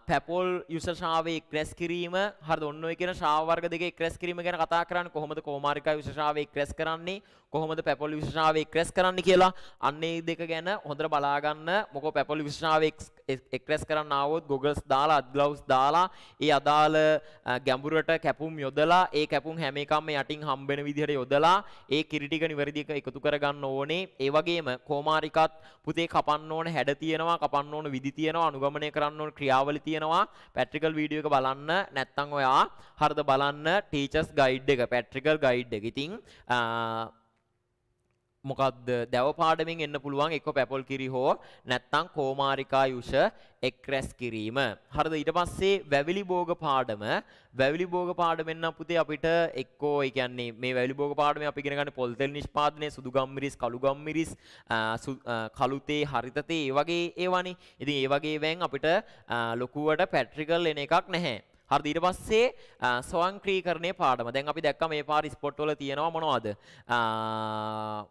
පැපොල් යුසශාවේ ක්‍රෙස් කිරීම හරි ඔන්න ඔය කියන ශාවර්ග දෙකේ ක්‍රෙස් කිරීම ගැන කතා කරන්නේ කොහොමද කෝමාරිකා යුසශාවේ ක්‍රෙස් කරන්නේ කොහොමද පැපොල් විශ්නාව එක්රැස් කරන්න කියලා අන්නේ දෙක ගැන හොඳට බලාගන්න මොකෝ පැපොල් විශ්නාව එක්රැස් කරන්න ආවොත් ගොගල්ස් දාලා අත්ග්ලව්ස් දාලා ඒ අදාළ ගැඹුරට කැපුම් යොදලා ඒ කැපුම් හැම එකක්ම යටින් හම්බෙන විදිහට යොදලා ඒ කිරි ටික නිවැරදි එකතු කරගන්න ඕනේ ඒ වගේම කොමාරිකත් පුතේ කපන්න ඕන හැඩ තියෙනවා කපන්න ඕන විදි තියෙනවා අනුගමනය කරන්න ඕන ක්‍රියාවලි තියෙනවා පැට්‍රිකල් වීඩියෝ එක බලන්න නැත්නම් ඔයා හරිද බලන්න ටීචර්ස් ගයිඩ් එක පැට්‍රිකල් ගයිඩ් එක ඉතින් මොකක්ද දැව පාඩමින් එන්න පුළුවන් එක්ක පැපොල් කිරි හෝ නැත්තම් කෝමාරිකා යුෂ එක් රැස් කිරීම. හරිද ඊට පස්සේ වැවිලි භෝග පාඩම වැවිලි භෝග පාඩමෙන් නම් පුතේ අපිට එක්කෝ ඒ කියන්නේ මේ වැවිලි භෝග පාඩමේ අපි ඉගෙන ගන්න පොල් තෙල් නිෂ්පාදනය සුදු ගම්මිරිස් කළු ගම්මිරිස් කළුතේ හරිත තේ ඒ වගේ ඒවානේ. ඉතින් ඒ වගේ වෙන් අපිට ලොකුවට පැට්‍රිකල් එන එකක් නැහැ. හරිද ඊට පස්සේ ස්වයංක්‍රීයකරණයේ පාඩම. දැන් අපි දැක්කා මේ පාර ස්පොට් වල තියෙනවා මොනවද?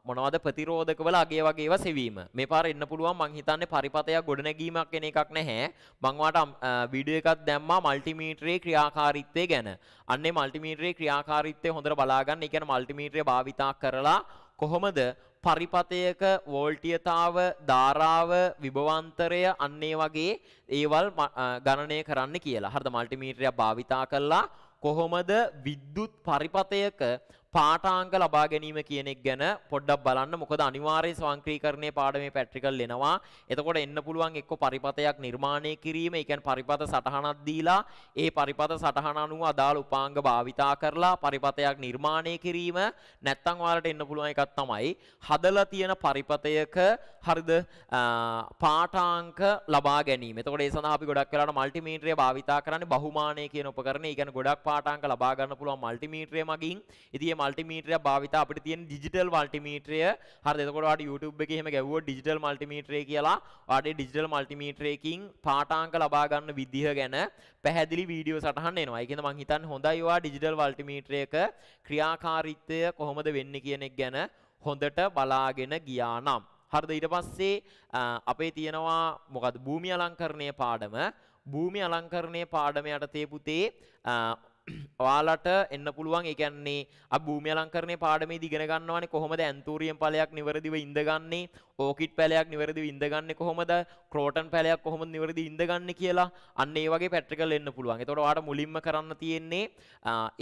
මොනවද ප්‍රතිරෝධක වල අගේ වගේ ඒවා සෙවීම. මේ පාර එන්න පුළුවන් මං හිතන්නේ පරිපතයක් ගොඩනැගීමක් වෙන එකක් නැහැ. මං වාට වීඩියෝ එකක් දැම්මා මල්ටිමීටරේ ක්‍රියාකාරීත්වය ගැන. අන්නේ මල්ටිමීටරේ ක්‍රියාකාරීත්වය හොඳට බලා ගන්න. ඒ කියන්නේ මල්ටිමීටරේ භාවිතා කරලා කොහොමද පරිපතයක වෝල්ටියතාව ධාරාව විභවන්තරය අන්නේ වගේ ඒවල් ගණනය කරන්න කියලා හරද මල්ටිමීටරයක් භාවිතා කරලා කොහොමද විද්‍යුත් පරිපතයක පාඨාංග ලබා ගැනීම කියන එක ගැන පොඩ්ඩක් බලන්න. මොකද අනිවාර්යෙන් ස්වංක්‍රීකරණයේ පාඩමේ පැට්‍රිකල් එනවා. එතකොට එන්න පුළුවන් එක්ක පරිපතයක් නිර්මාණය කිරීම, ඒ කියන්නේ පරිපත සටහනක් දීලා ඒ පරිපත සටහන අනුව අදාළ උපාංග භාවිතා කරලා පරිපතයක් නිර්මාණය කිරීම නැත්තම් ඔයාලට එන්න පුළුවන් එකක් තමයි හදලා තියෙන පරිපතයක හරිද පාඨාංග ලබා ගැනීම. එතකොට ඒ සඳහා අපි ගොඩක් වෙලාවට මල්ටිමීටරය භාවිතා කරන්නේ බහුමානය කියන උපකරණය. ඒ කියන්නේ ගොඩක් පාඨාංග ලබා ගන්න පුළුවන් මල්ටිමීටරය මගින්. ඉතින් මල්ටිමීටරය භාවිතා අපිට තියෙන ඩිජිටල් මල්ටිමීටරය හරිද එතකොට ඔයාලට YouTube එකේ එහෙම ගැව්වොත් ඩිජිටල් මල්ටිමීටරය කියලා ඔයාලට ඩිජිටල් මල්ටිමීටරයකින් පාඨාංක ලබා ගන්න විදිහ ගැන පැහැදිලි වීඩියෝ සටහන් එනවා. ඒ කියන්නේ මං හිතන්නේ හොඳයි ඔයා ඩිජිටල් මල්ටිමීටරයක ක්‍රියාකාරීත්වය කොහොමද වෙන්නේ කියන එක ගැන හොඳට බලාගෙන ගියා නම් හරිද ඊට පස්සේ අපේ තියෙනවා මොකද්ද භූමි අලංකරණයේ පාඩම භූමි අලංකරණයේ පාඩම යටතේ පුතේ *clears throat* ඔයාලට එන්න පුළුවන් ඒ කියන්නේ අපි භූමිය අලංකරණයේ පාඩමේ දිගෙන ගන්නවානේ කොහොමද ඇන්තූරියම් පැලයක් නිවැරදිව ඉඳගන්නේ ඕකිඩ් පැලයක් නිවැරදිව ඉඳගන්නේ කොහොමද ක්‍රෝටන් පැලයක් කොහොමද නිවැරදිව ඉඳගන්නේ කියලා අන්න ඒ වගේ පැට්‍රිකල් එන්න පුළුවන්. ඒතකොට ඔයාලට මුලින්ම කරන්න තියෙන්නේ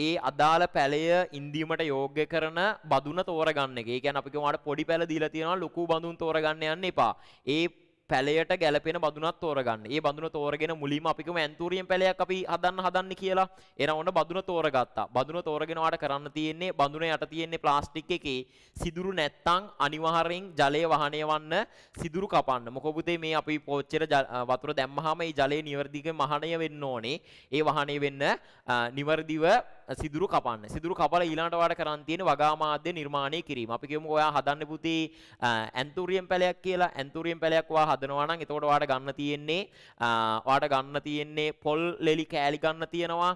ඒ අදාළ පැලය ඉඳීමට යෝග්‍ය කරන බදුන තෝරගන්න එක. ඒ කියන්නේ අපි කොහොමද පොඩි පැල දීලා තියෙනවා ලොකු බඳුන් තෝරගන්න යන්න එපා. ඒ පැලයට ගැලපෙන බඳුනක් තෝරගන්න. ඒ බඳුන තෝරගෙන මුලින්ම අපිකම ඇන්තූරියෙන් පැලයක් අපි හදන්න හදන්නේ කියලා. එනවා ඔන්න බඳුන තෝරගත්තා. බඳුන තෝරගෙනවාට කරන්න තියෙන්නේ බඳුන යට තියෙන්නේ ප්ලාස්ටික් එකේ සිදුරු නැත්තම් අනිවාර්යෙන් ජලය වහණය වන්න සිදුරු කපන්න. මොකද පුතේ මේ අපි පොච්චර වතුර දැම්මහම මේ ජලය නිවර්දික මහණය වෙන්න ඕනේ. ඒ වහණය වෙන්න නිවර්දිව සිදුරු කපන්න. සිදුරු කපලා ඊළඟට වාට කරන් තියෙන වගා මාධ්‍ය නිර්මාණය කිරීම. අපි කියමුකෝ ඔයා හදන්න පුතේ ඇන්තූරියම් පැලයක් කියලා. ඇන්තූරියම් පැලයක් ඔයා හදනවා නම් එතකොට ඔයාට ගන්න තියෙන්නේ ඔයාට ගන්න තියෙන්නේ පොල් ලෙලි කෑලි ගන්න තියෙනවා,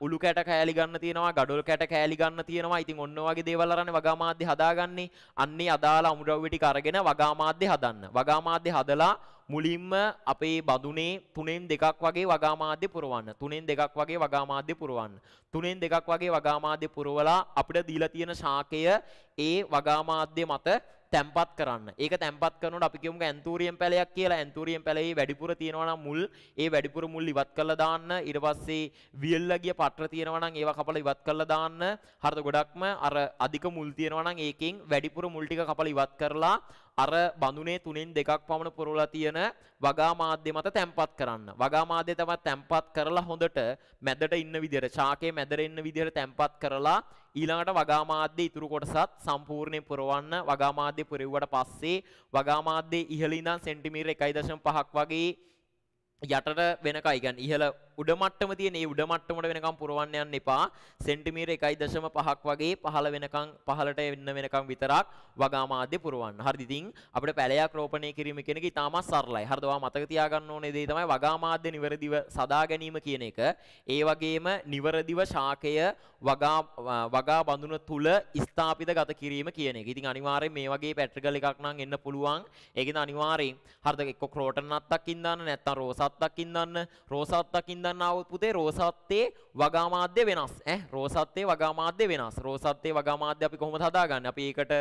උළු කැට කෑලි ගන්න තියෙනවා, ගඩොල් කැට කෑලි ගන්න තියෙනවා. ඉතින් ඔන්න ඔයගේ දේවල් අරන් වගා මාධ්‍ය හදාගන්නේ. අන්නේ අදාළ අමුද්‍රව්‍ය ටික අරගෙන වගා මාධ්‍ය හදන්න. වගා මාධ්‍ය හදලා මුලින්ම අපේ බඳුනේ තුනෙන් දෙකක් වගේ වගාමාධ්‍ය පුරවන්න. තුනෙන් දෙකක් වගේ වගාමාධ්‍ය පුරවන්න. තුනෙන් දෙකක් වගේ වගාමාධ්‍ය පුරවලා අපිට දීලා තියෙන ශාකය ඒ වගාමාධ්‍ය මත තැම්පත් කරන්න. ඒක තැම්පත් කරනකොට අපි කියමුක ඇන්තූරියම් පැලයක් කියලා. ඇන්තූරියම් පැලේ වැඩිපුර තියෙනවා නම් මුල්, ඒ වැඩිපුර මුල් ඉවත් කරලා දාන්න. ඊට පස්සේ වියල්ලා ගිය පත්‍ර තියෙනවා නම් ඒවා කපලා ඉවත් කරලා දාන්න. හරිද? ගොඩක්ම අර අධික මුල් තියෙනවා නම් ඒකෙන් වැඩිපුර මුල් ටික කපලා ඉවත් කරලා අර බඳුනේ තුනෙන් දෙකක් පමණ පුරවලා තියෙන වගා මාධ්‍ය මත තැම්පත් කරන්න. වගා මාධ්‍ය තමයි තැම්පත් කරලා හොඳට මැදට ඉන්න විදියට, ශාකයේ මැදට ඉන්න විදියට තැම්පත් කරලා ඊළඟට වගාමාධ්‍ය ඉතුරු කොටසත් සම්පූර්ණයෙන් පුරවන්න වගාමාධ්‍ය පුරෙව්වට පස්සේ වගාමාධ්‍ය ඉහළ ඉඳන් සෙන්ටිමීටර 1.5ක් වගේ යටට වෙනකයි. يعني ඉහළ උඩ මට්ටම තියෙන ඒ උඩ මට්ටමට වෙනකම් පුරවන්න යන්න එපා. සෙන්ටිමීටර 1.5ක් වගේ පහළ වෙනකම් පහළට එන්න වෙනකම් විතරක් වගා මාධ්‍ය පුරවන්න. හරිද? ඉතින් අපිට පැලයක් රෝපණය කිරීම කියන එක ඉතාමත් සරලයි. හරිද? ඔයා මතක තියාගන්න ඕනේ දේ තමයි වගා මාධ්‍ය නිවැරදිව සදා ගැනීම කියන එක. ඒ වගේම නිවැරදිව ශාකය වගා වගා බඳුන තුල ස්ථාපිත ගත කිරීම කියන එක. ඉතින් අනිවාර්යෙන් මේ වගේ පැට්‍රිකල් එකක් නම් එන්න පුළුවන්. ඒකෙන් අනිවාර්යෙන් හරිද? එක්ක ක්‍රෝටන් අත්තක් ඉඳන්න නැත්නම් රෝසත්තක් ඉඳන්න රෝසත්තක් ඉඳන්න ගන්නා වූ පුතේ රෝසත්තේ වගාමාධ්‍ය වෙනස් ඈ රෝසත්තේ වගාමාධ්‍ය වෙනස් රෝසත්තේ වගාමාධ්‍ය අපි කොහොමද හදාගන්නේ අපි ඒකට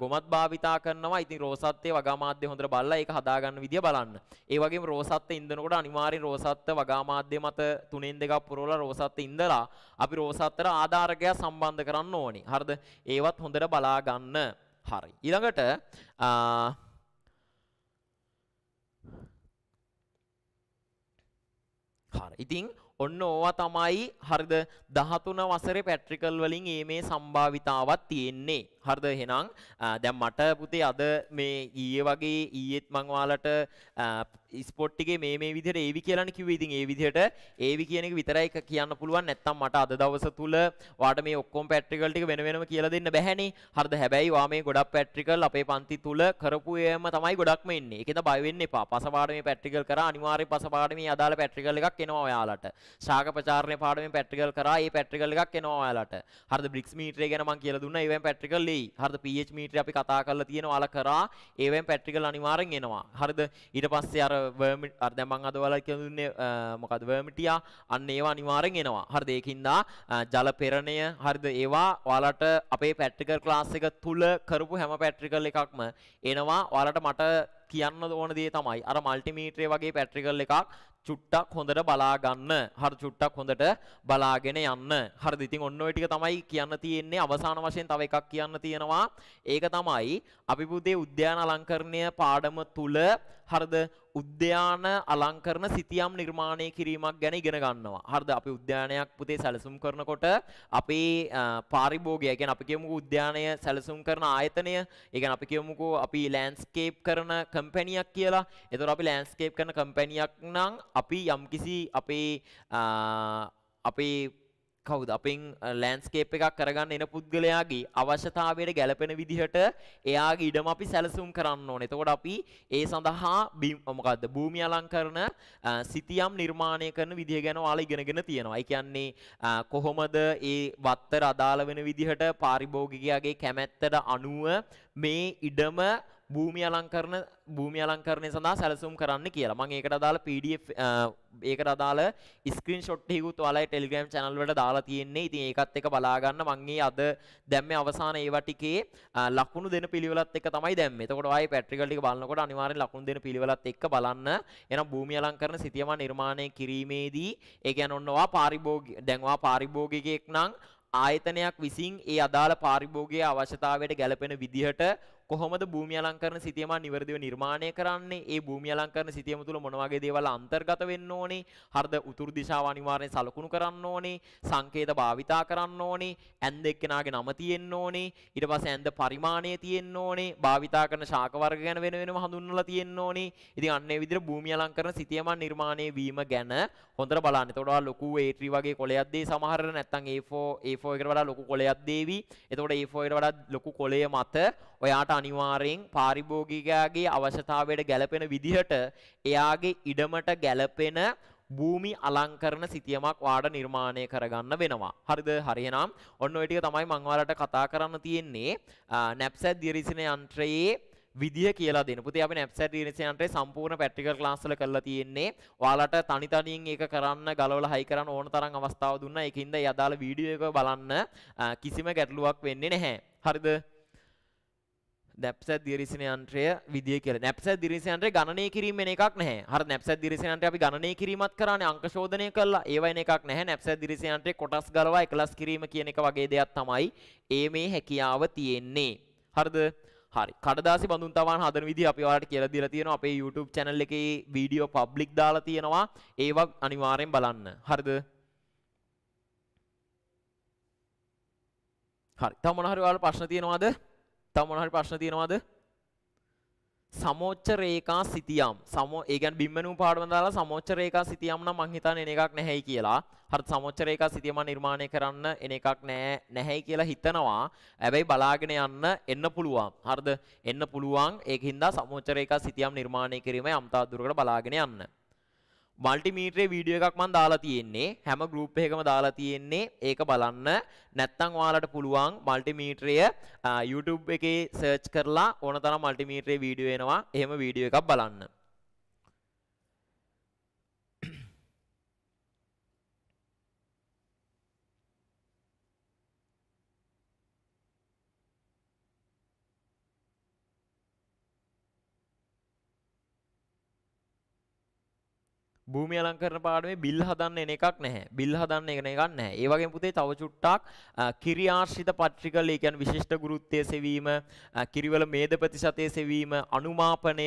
ගොමත් භාවිතා කරනවා ඉතින් රෝසත්තේ වගාමාධ්‍ය හොඳට බලලා ඒක හදාගන්න විදිය බලන්න ඒ වගේම රෝසත්තේ ඉඳනකොට අනිවාර්යෙන් රෝසත්ත වගාමාධ්‍ය මත තුනෙන් දෙකක් පුරවලා රෝසත්තේ ඉඳලා අපි රෝසත්තට ආධාරකයක් සම්බන්ධ කරන්න ඕනේ හරිද ඒවත් හොඳට බලා ගන්න හරි ඊළඟට ආකාර. ඉතින් ඔන්න ඕවා තමයි හරිද 13 වසරේ පැට්‍රිකල් වලින් මේ සම්භාවිතාවක් තියෙන්නේ. හරිද එහෙනම් දැන් මට පුතේ අද මේ ඊයේ වගේ ඊයේත් මං ඔයාලට ස්පොට් එකේ මේ මේ විදිහට ඒවි කියලානේ කිව්වේ. ඉතින් ඒ විදිහට ඒවි කියන එක විතරයි කියන්න පුළුවන්. නැත්තම් මට අද දවස තුල ඔයාට මේ ඔක්කොම පැට්‍රිකල් ටික වෙන වෙනම කියලා දෙන්න බැහැනේ. හරිද? හැබැයි ඔයා මේ ගොඩක් පැට්‍රිකල් අපේ පන්ති තුල කරපු ඒවාම තමයි ගොඩක්ම ඉන්නේ. ඒකෙන්ද බය වෙන්න එපා. පසපාඩ මේ පැට්‍රිකල් කරා අනිවාර්යයෙන් පසපාඩ මේ අදාළ පැට්‍රිකල් එකක් එනවා ඔයාලට. ශාක ප්‍රචාරණය පාඩමෙන් පැට්‍රිකල් කරා ඒ පැට්‍රිකල් එකක් එනවා ඔයාලට. හරිද? බ්‍රික්ස් මීටරේ ගැන මං කියලා දුන්නා. ඒවෙන් පැට්‍රිකල් ලේ නෙවෙයි. හරිද? pH මීටරේ අපි කතා කරලා තියෙනවා අල කරා. ඒවෙන් පැට්‍රිකල් අනිවාර්යෙන් එනවා. හරිද? ඊට පස්සේ අර වර්මි අර දැන් මම අද ඔයාලා කියලා දුන්නේ මොකද්ද වර්මිටියා. අන්න ඒවා අනිවාර්යෙන් එනවා. හරිද? ඒකින්දා ජල පෙරණය හරිද? ඒවා ඔයාලට අපේ පැට්‍රිකල් ක්ලාස් එක තුල කරපු හැම පැට්‍රිකල් එකක්ම එනවා. ඔයාලට මට කියන්න ඕන දේ තමයි අර මල්ටිමීටරේ වගේ පැට්‍රිකල් එකක් චුට්ටක් හොඳට බලා ගන්න. හරි චුට්ටක් හොඳට බලාගෙන යන්න. හරිද? ඉතින් ඔන්න ඔය ටික තමයි කියන්න තියෙන්නේ. අවසාන වශයෙන් තව එකක් කියන්න තියෙනවා. ඒක තමයි අභිබුදේ උද්‍යාන අලංකරණය පාඩම තුල හරිද උද්‍යාන අලංකරන සිතියම් නිර්මාණය කිරීමක් ගැන ඉගෙන ගන්නවා. හරිද අපි උද්‍යානයක් පුතේ සැලසුම් කරනකොට අපේ පාරිභෝගිකය කියන්නේ අපි කියමුකෝ උද්‍යානය සැලසුම් කරන ආයතනය, ඒ කියන්නේ අපි කියමුකෝ අපි ලෑන්ඩ්ස්කේප් කරන කම්පැනියක් කියලා. ඒතකොට අපි ලෑන්ඩ්ස්කේප් කරන කම්පැනියක් නම් අපි යම්කිසි අපේ අපේ කවුද අපෙන් ලෑන්ස්කේප් එකක් කරගන්න එන පුද්ගලයාගේ අවශ්‍යතාවයට ගැලපෙන විදිහට එයාගේ ඉඩම අපි සැලසුම් කරන්න ඕනේ. එතකොට අපි ඒ සඳහා මොකද්ද භූමිය අලංකරන සිතියම් නිර්මාණය කරන විදිහ ගැන ඔයාලා ඉගෙනගෙන තියෙනවා. ඒ කියන්නේ කොහොමද ඒ වත්තර අදාළ වෙන විදිහට පාරිභෝගිකයාගේ කැමැත්තට අනුව මේ ඉඩම භූමි අලංකරණ භූමි අලංකරණය සඳහා සැලසුම් කරන්න කියලා. මම ඒකට අදාළ PDF ඒකට අදාළ ස්ක්‍රීන්ෂොට් එකකුත් ඔයාලගේ Telegram channel වලට දාලා තියෙන්නේ. ඉතින් ඒකත් එක බලා ගන්න මම ඒ අද දැම්මේ අවසාන ඒවා ටිකේ ලකුණු දෙන පිළිවෙලත් එක තමයි දැම්මේ. එතකොට ඔයාගේ practical ටික බලනකොට අනිවාර්යෙන් ලකුණු දෙන පිළිවෙලත් එක්ක බලන්න. එහෙනම් භූමි අලංකරණ සිතියම නිර්මාණය කිරීමේදී ඒ කියන්නේ ඔන්න ඔයා පාරිභෝගික දැන් ඔයා පාරිභෝගිකයෙක් නම් ආයතනයක් විසින් ඒ අදාළ පාරිභෝගයේ අවශ්‍යතාවයට ගැලපෙන විදිහට කොහොමද භූමිය අලංකරන සිතියම නිවැරදිව නිර්මාණය කරන්නේ ඒ භූමිය අලංකරන සිතියම තුළ මොන වගේ දේවල් අන්තර්ගත වෙන්න ඕනේ හරිද උතුරු දිශාව අනිවාර්යෙන් සලකුණු කරන්න ඕනේ සංකේත භාවිතා කරන්න ඕනේ ඇඳ එක්කෙනාගේ නම තියෙන්න ඕනේ ඊට පස්සේ ඇඳ පරිමාණය තියෙන්න ඕනේ භාවිතා කරන ශාක වර්ග ගැන වෙන වෙනම හඳුන්වලා තියෙන්න ඕනේ ඉතින් අන්න ඒ විදිහට භූමිය අලංකරන සිතියම නිර්මාණය වීම ගැන හොඳට බලන්න. එතකොට ඔයාලා ලොකු A3 වගේ කොලයක් දෙයි සමහරට නැත්නම් A4 A4 එකට වඩා ලොකු කොලයක් දෙවි. එතකොට A4 එකට වඩා ලොකු කොලය මත ඔයාට අනිවාර්යෙන් පාරිභෝගිකයාගේ අවශ්‍යතාවයට ගැලපෙන විදිහට එයාගේ ඉඩමට ගැලපෙන භූමි අලංකරන සිතියමක් වාඩ නිර්මාණය කරගන්න වෙනවා. හරිද? හරියනම් ඔන්න ඔය ටික තමයි මම ඔයාලට කතා කරන්න තියෙන්නේ. නැප්සැට් දියරිසින යන්ත්‍රයේ විදිහ කියලා දෙන්න. පුතේ අපි නැප්සැට් දියරිසින යන්ත්‍රයේ සම්පූර්ණ ප්‍රැක්ටිකල් ක්ලාස් වල කරලා තියෙන්නේ. ඔයාලට තනි තනියෙන් ඒක කරන්න, ගලවලා හයි කරන්න ඕන තරම් අවස්ථාව දුන්නා. ඒකින්ද ඒ අදාළ වීඩියෝ එක බලන්න කිසිම ගැටලුවක් වෙන්නේ නැහැ. හරිද? නැප්සැත් දිරිසින යන්ත්‍රය විදිය කියලා. නැප්සැත් දිරිසින යන්ත්‍රය ගණනය කිරීම වෙන එකක් නැහැ. හරි නැප්සැත් දිරිසින යන්ත්‍රය අපි ගණනය කිරීමත් කරානේ අංක ශෝධනය කළා. ඒව වෙන එකක් නැහැ. නැප්සැත් දිරිසින යන්ත්‍රය කොටස් ගලවා එකලස් කිරීම කියන එක වගේ දෙයක් තමයි ඒ මේ හැකියාව තියෙන්නේ. හරිද? හරි. කඩදාසි බඳුන් තවාන හදන විදිහ අපි ඔයාලට කියලා දීලා තියෙනවා. අපේ YouTube channel එකේ වීඩියෝ පබ්ලික් දාලා තියෙනවා. ඒවා අනිවාර්යෙන් බලන්න. හරිද? හරි. තව මොන හරි ඔයාලා ප්‍රශ්න තියෙනවද? තව මොන හරි ප්‍රශ්න තියෙනවද? සමෝච්ච රේඛා සිතියම් සමෝ ඒ කියන්නේ බිම්මනු පාඩම දාලා සමෝච්ච රේඛා සිතියම් නම් මං හිතන්නේ එන එකක් නැහැයි කියලා. හරි සමෝච්ච රේඛා සිතියම නිර්මාණය කරන්න එන එකක් නැහැ නැහැයි කියලා හිතනවා. හැබැයි බලාගෙන යන්න එන්න පුළුවන්. හරිද? එන්න පුළුවන්. ඒකින්ද සමෝච්ච රේඛා සිතියම් නිර්මාණය කිරීම යම්තා දුරකට බලාගෙන යන්න. මල්ටිමීටරේ වීඩියෝ එකක් මම දාලා තියෙන්නේ හැම ගෲප් එකකම දාලා තියෙන්නේ ඒක බලන්න නැත්තම් ඔයාලට පුළුවන් මල්ටිමීටරය YouTube එකේ සර්ච් කරලා ඕනතරම් මල්ටිමීටරේ වීඩියෝ එනවා එහෙම වීඩියෝ එකක් බලන්න භූමි අලංකරන පාඩමේ බිල් හදන්න එන එකක් නැහැ. බිල් හදන්න එන එකක් නැහැ. ඒ වගේම පුතේ තව චුට්ටක් කිරියාශ්‍රිත පත්‍රිකල් ඒ කියන්නේ විශිෂ්ට ගුරුත්වයේ සෙවීම, කිරිවල මේද ප්‍රතිශතයේ සෙවීම, අනුමාපනය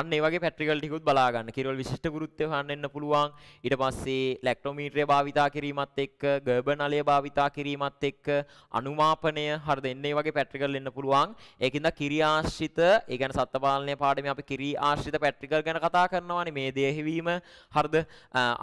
අන්න ඒ වගේ පැට්‍රිකල් ටිකුත් බලා ගන්න. කිරිවල විශිෂ්ට ගුරුත්වය හොයන්න පුළුවන්. ඊට පස්සේ ලැක්ටෝමීටරය භාවිතා කිරීමත් එක්ක, ගර්බන් අලය භාවිතා කිරීමත් එක්ක අනුමාපනය හරිද? එන්න ඒ වගේ පැට්‍රිකල් එන්න පුළුවන්. ඒකින්ද කිරියාශ්‍රිත ඒ කියන්නේ සත්ත්ව පාලනය පාඩමේ අපි කිරියාශ්‍රිත පැට්‍රිකල් ගැන කතා කරනවානේ. මේදය හෙවීම හරිද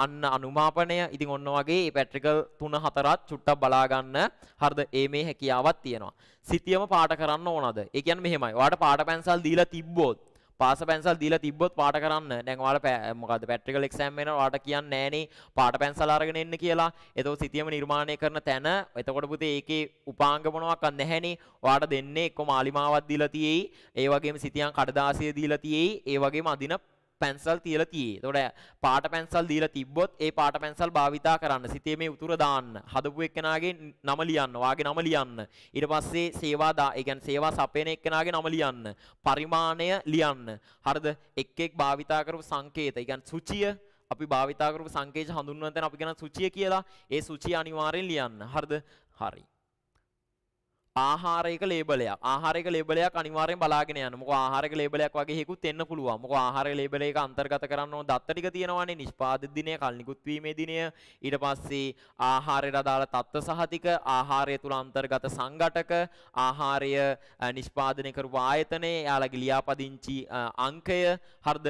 අන්න අනුමාපනය ඉතින් ඔන්න වගේ පැට්‍රිකල් 3 4ත් චුට්ටක් බලා ගන්න හරිද ඒ මේ හැකියාවක් තියෙනවා සිතියම පාඩ කරන්න ඕනද ඒ කියන්නේ මෙහෙමයි ඔයාලට පාඩ පැන්සල් දීලා තිබ්බොත් පාස පැන්සල් දීලා තිබ්බොත් පාඩ කරන්න දැන් ඔයාලා මොකද්ද පැට්‍රිකල් එක්සෑම් වෙනවා ඔයාලට කියන්නේ නෑනේ පාඩ පැන්සල් අරගෙන එන්න කියලා එතකොට සිතියම නිර්මාණය කරන තැන එතකොට පුතේ ඒකේ උපාංග මොනවාක් නැහැනේ ඔයාලට දෙන්නේ එක්ක මාලිමාවක් දීලා තියෙයි ඒ වගේම සිතියන් කඩදාසිය දීලා තියෙයි ඒ වගේම අදින පැන්සල් තියලා තියේ. එතකොට පාට පැන්සල් දීලා තිබ්බොත් ඒ පාට පැන්සල් භාවිතා කරන්න. සිතේ මේ උතුර දාන්න. හදපු එක්කෙනාගේ නම ලියන්න. වාගේ නම ලියන්න. ඊට පස්සේ සේවා දා, ඒ කියන්නේ සේවා සපයන එක්කෙනාගේ නම ලියන්න. පරිමාණය ලියන්න. හරිද? එක් එක් භාවිතා කරපු සංකේත. ඒ කියන්නේ සුචිය අපි භාවිතා කරපු සංකේත හඳුන්වන තැන අපි කියන සුචිය කියලා. ඒ සුචිය අනිවාර්යෙන් ලියන්න. හරිද? හරි. ආහාරයක ලේබලයක් ආහාරයක ලේබලයක් අනිවාර්යෙන් බලාගෙන යන්න. මොකෝ ආහාරයක ලේබලයක් වගේ හේකුත් එන්න පුළුවන්. මොකෝ ආහාර ලේබල එක අන්තර්ගත කරන්න ඕන දත්ත ටික තියෙනවානේ. නිෂ්පාදිත දිනය, කල්නිකුත් වීමේ දිනය, ඊට පස්සේ ආහාරයට අදාළ තත්ත්ව සහතික, ආහාරය තුල අන්තර්ගත සංඝටක, ආහාරය නිෂ්පාදනය කරපු ආයතනය, යාලගේ ලියාපදිංචි අංකය, හරිද?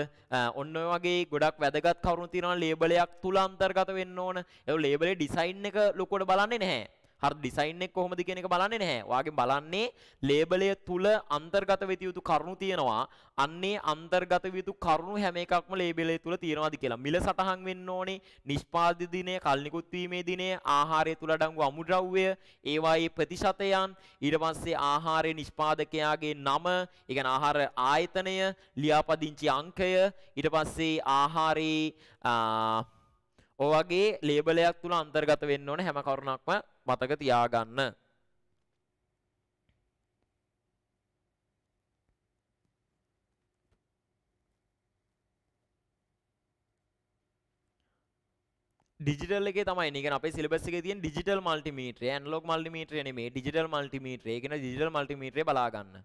ඔන්න ඔය වගේ ගොඩක් වැදගත් කරුණු තියෙනවා ලේබලයක් තුල අන්තර්ගත වෙන්න ඕන. ඒ ලේබලේ ඩිසයින් එක ලොකුවට බලන්නේ නැහැ. හරි ඩිසයින් එක කොහොමද කියන එක බලන්නේ නැහැ. ඔයාගේ බලන්නේ ලේබලය තුල අන්තර්ගත වෙති යුතු කරුණු තියෙනවා. අන්නේ අන්තර්ගත යුතු කරුණු හැම එකක්ම ලේබලය තුල තියෙනවාද කියලා. මිල සටහන් වෙන්න ඕනේ. නිෂ්පාදිත දිනය, කල්නිකුත් වීමේ දිනය, ආහාරය තුල අඩංගු අමුද්‍රව්‍ය, ඒවායේ ප්‍රතිශතයන්, ඊට පස්සේ ආහාරයේ නිෂ්පාදකයාගේ නම, ඒ කියන්නේ ආහාර ආයතනය, ලියාපදිංචි අංකය, ඊට පස්සේ ආහාරයේ ඔවගේ ලේබලයක් තුළ අන්තර්ගත වෙන්න ඕන හැම කරුණක්ම මතක තියාගන්න. ඩිජිටල් එකේ තමයි නිකන් අපේ සිලබස් එකේ තියෙන ඩිජිටල් මල්ටිමීටරය ඇනලොග් මල්ටිමීටරය නෙමෙයි ඩිජිටල් මල්ටිමීටරය. ඒ කියන්නේ ඩිජිටල් මල්ටිමීටරය බලා ගන්න.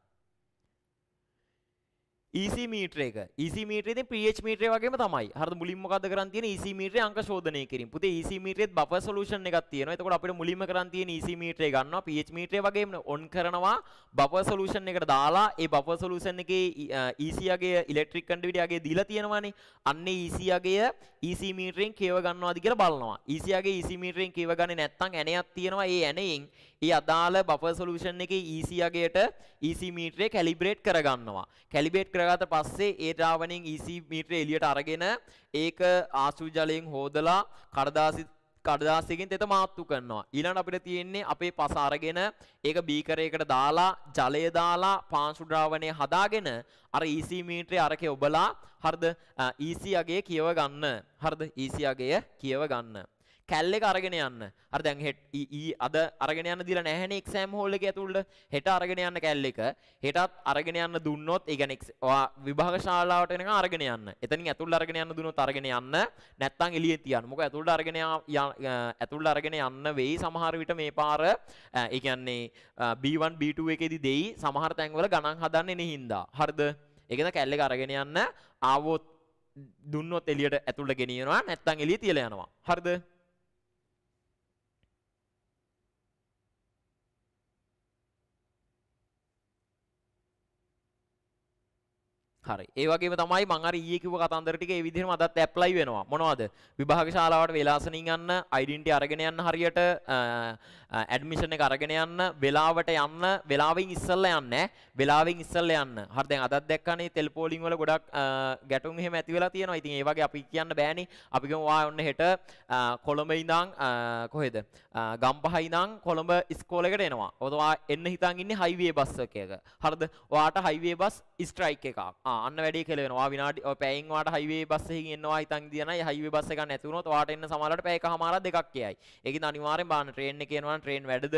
EC මීටර එක. EC මීටරේ ඉතින් pH මීටරේ වගේම තමයි. හරිද මුලින්ම මොකද්ද කරන් තියෙන්නේ EC මීටරේ අංක ශෝධනය කිරීම. පුතේ EC මීටරේත් බෆර් සොලියුෂන් එකක් තියෙනවා. එතකොට අපිට මුලින්ම කරන් තියෙන්නේ EC මීටරේ ගන්නවා pH මීටරේ වගේම ඔන් කරනවා බෆර් සොලියුෂන් එකට දාලා ඒ බෆර් සොලියුෂන් එකේ EC යගේ ඉලෙක්ට්‍රික් කන්ඩිවිටි යගේ දීලා තියෙනවානේ. අන්න ඒ EC යගේ EC මීටරෙන් කේව ගන්නවාද කියලා බලනවා. EC යගේ EC මීටරෙන් කේව ගන්නේ නැත්නම් ඇණයක් තියෙනවා. ඒ ඇණයෙන් ඒ අදාළ බෆර් සොලියුෂන් එකේ EC යගේට EC මීටරේ කැලිබ්‍රේට් කරගන්නවා. කැලිබ්‍රේට් කර කරගත පස්සේ ඒ ද්‍රාවණයෙන් EC මීටරය එළියට අරගෙන ඒක ආසු ජලයෙන් හොදලා කඩදාසි කඩදාසියකින් තෙත මාත්තු කරනවා. ඊළඟ අපිට තියෙන්නේ අපේ පස අරගෙන ඒක බීකරයකට දාලා ජලය දාලා පාංශු ද්‍රාවණය හදාගෙන අර EC මීටරේ අරකේ ඔබලා හරිද EC අගය කියව ගන්න. හරිද EC අගය කියව ගන්න. කැල්ල එක අරගෙන යන්න. අර දැන් හෙට් ඊ අද අරගෙන යන්න දීලා නැහැනේ එක්සෑම් හෝල් එක ඇතුළට. හෙට අරගෙන යන්න කැල්ල එක. හෙටත් අරගෙන යන්න දුන්නොත් ඒ කියන්නේ ඔයා විභාග ශාලාවට එනකන් අරගෙන යන්න. එතනින් ඇතුළට අරගෙන යන්න දුන්නොත් අරගෙන යන්න. නැත්තම් එළියේ තියන්න. මොකද ඇතුළට අරගෙන ඇතුළට අරගෙන යන්න වෙයි සමහර විට මේ පාර ඒ කියන්නේ B1 B2 එකේදී දෙයි සමහර තැන්වල ගණන් හදන්නේ නැහින්දා. හරිද? ඒකද කැල්ල එක අරගෙන යන්න ආවොත් දුන්නොත් එළියට ඇතුළට ගෙනියනවා නැත්නම් එළිය තියලා යනවා. හරිද? හරි ඒවගේ තමයි මංර ඒකව කතන්දරටික විදිරම අදත් ඇප්ලයි වෙනවා මොනවාද විභාග ශාලාවට වෙලාසනින් යන්න අයිඩන්ටි අරගෙන යන්න හරියට ඇඩමිෂණ කරගෙන යන්න වෙලාවට යන්න වෙලාවෙන් ඉස්සල්ල යන්න වෙලාවෙන් ඉස්සල්ල යන්න හරදැන් අදත් දැක්කනේ තෙල් පෝලිං වල ගොඩක් ගැටුම් එහෙම ඇති වෙලා තියෙනවා ඉතින් ඒ වගේ අපි කියන්න බෑනේ අපි ගමු ආ ඔන්න හෙට කොළඹ ඉඳන් කොහෙද ගම්පහ ඉඳන් කොළඹ ඉස්කෝලේකට එනවා ඔතවා එන්න හිතන් ඉන්නේ හයිවේ බස් එකක හරිද ඔයාට හයිවේ බස් ස්ට්‍රයික් එකක් ආ අන්න වැඩේ කෙල වෙනවා විනාඩි පැයින් වාට හයිවේ බස් එකකින් එනවා හිතන් දිනනයි හයිවේ බස් එකක් නැති වුණොත් වාට එන්න සමහරවිට පැයක හමාරක් දෙකක් යයි. ඒකින් අනිවාර්යෙන් බලන්න ට්‍රේන් එකේ යනවා නම් ට්‍රේන් වැඩද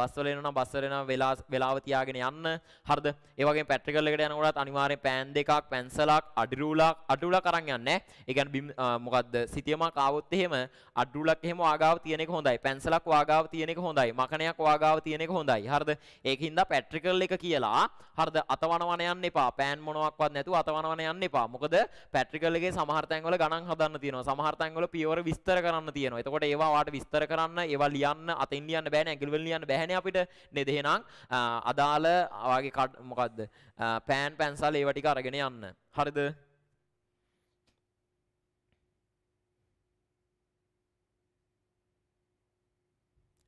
බස් වල එනවා නම් බස් වල එනවා වෙලා වෙලාව තියාගෙන යන්න. හරිද? ඒ වගේම පැට්‍රිකල් එකට යනකොටත් අනිවාර්යෙන් පෑන් දෙකක්, පැන්සලක්, අඩිරුලක්, අඩිරුලක් අරන් යන්නේ. ඒ කියන්නේ මොකද්ද? සිතියමක් ආවොත් එහෙම අඩිරුලක් එහෙම වාගාව තියෙන එක හොඳයි. පැන්සලක් වාගාව තියෙන එක හොඳයි. මකණයක් වාගාව තියෙන එක හොඳයි. හරිද? ඒකින්ද පැට්‍රිකල් එක කියලා හරිද? අතවනවන යන්න එපා. පෑන් මොනවක්වත් කවදාවත් නැතුව අතවනවන යන්න එපා. මොකද පැට්‍රිකල් එකේ සමහර තැන්වල ගණන් හදන්න තියෙනවා. සමහර තැන්වල පියවර විස්තර කරන්න තියෙනවා. එතකොට ඒවා වාට විස්තර කරන්න, ඒවා ලියන්න, අතින් ලියන්න බෑනේ, ඇඟිලි වලින් ලියන්න බෑනේ අපිට. නේද? එහෙනම් අදාළ වාගේ මොකද්ද? පෑන් පැන්සල් ඒවා ටික අරගෙන යන්න. හරිද?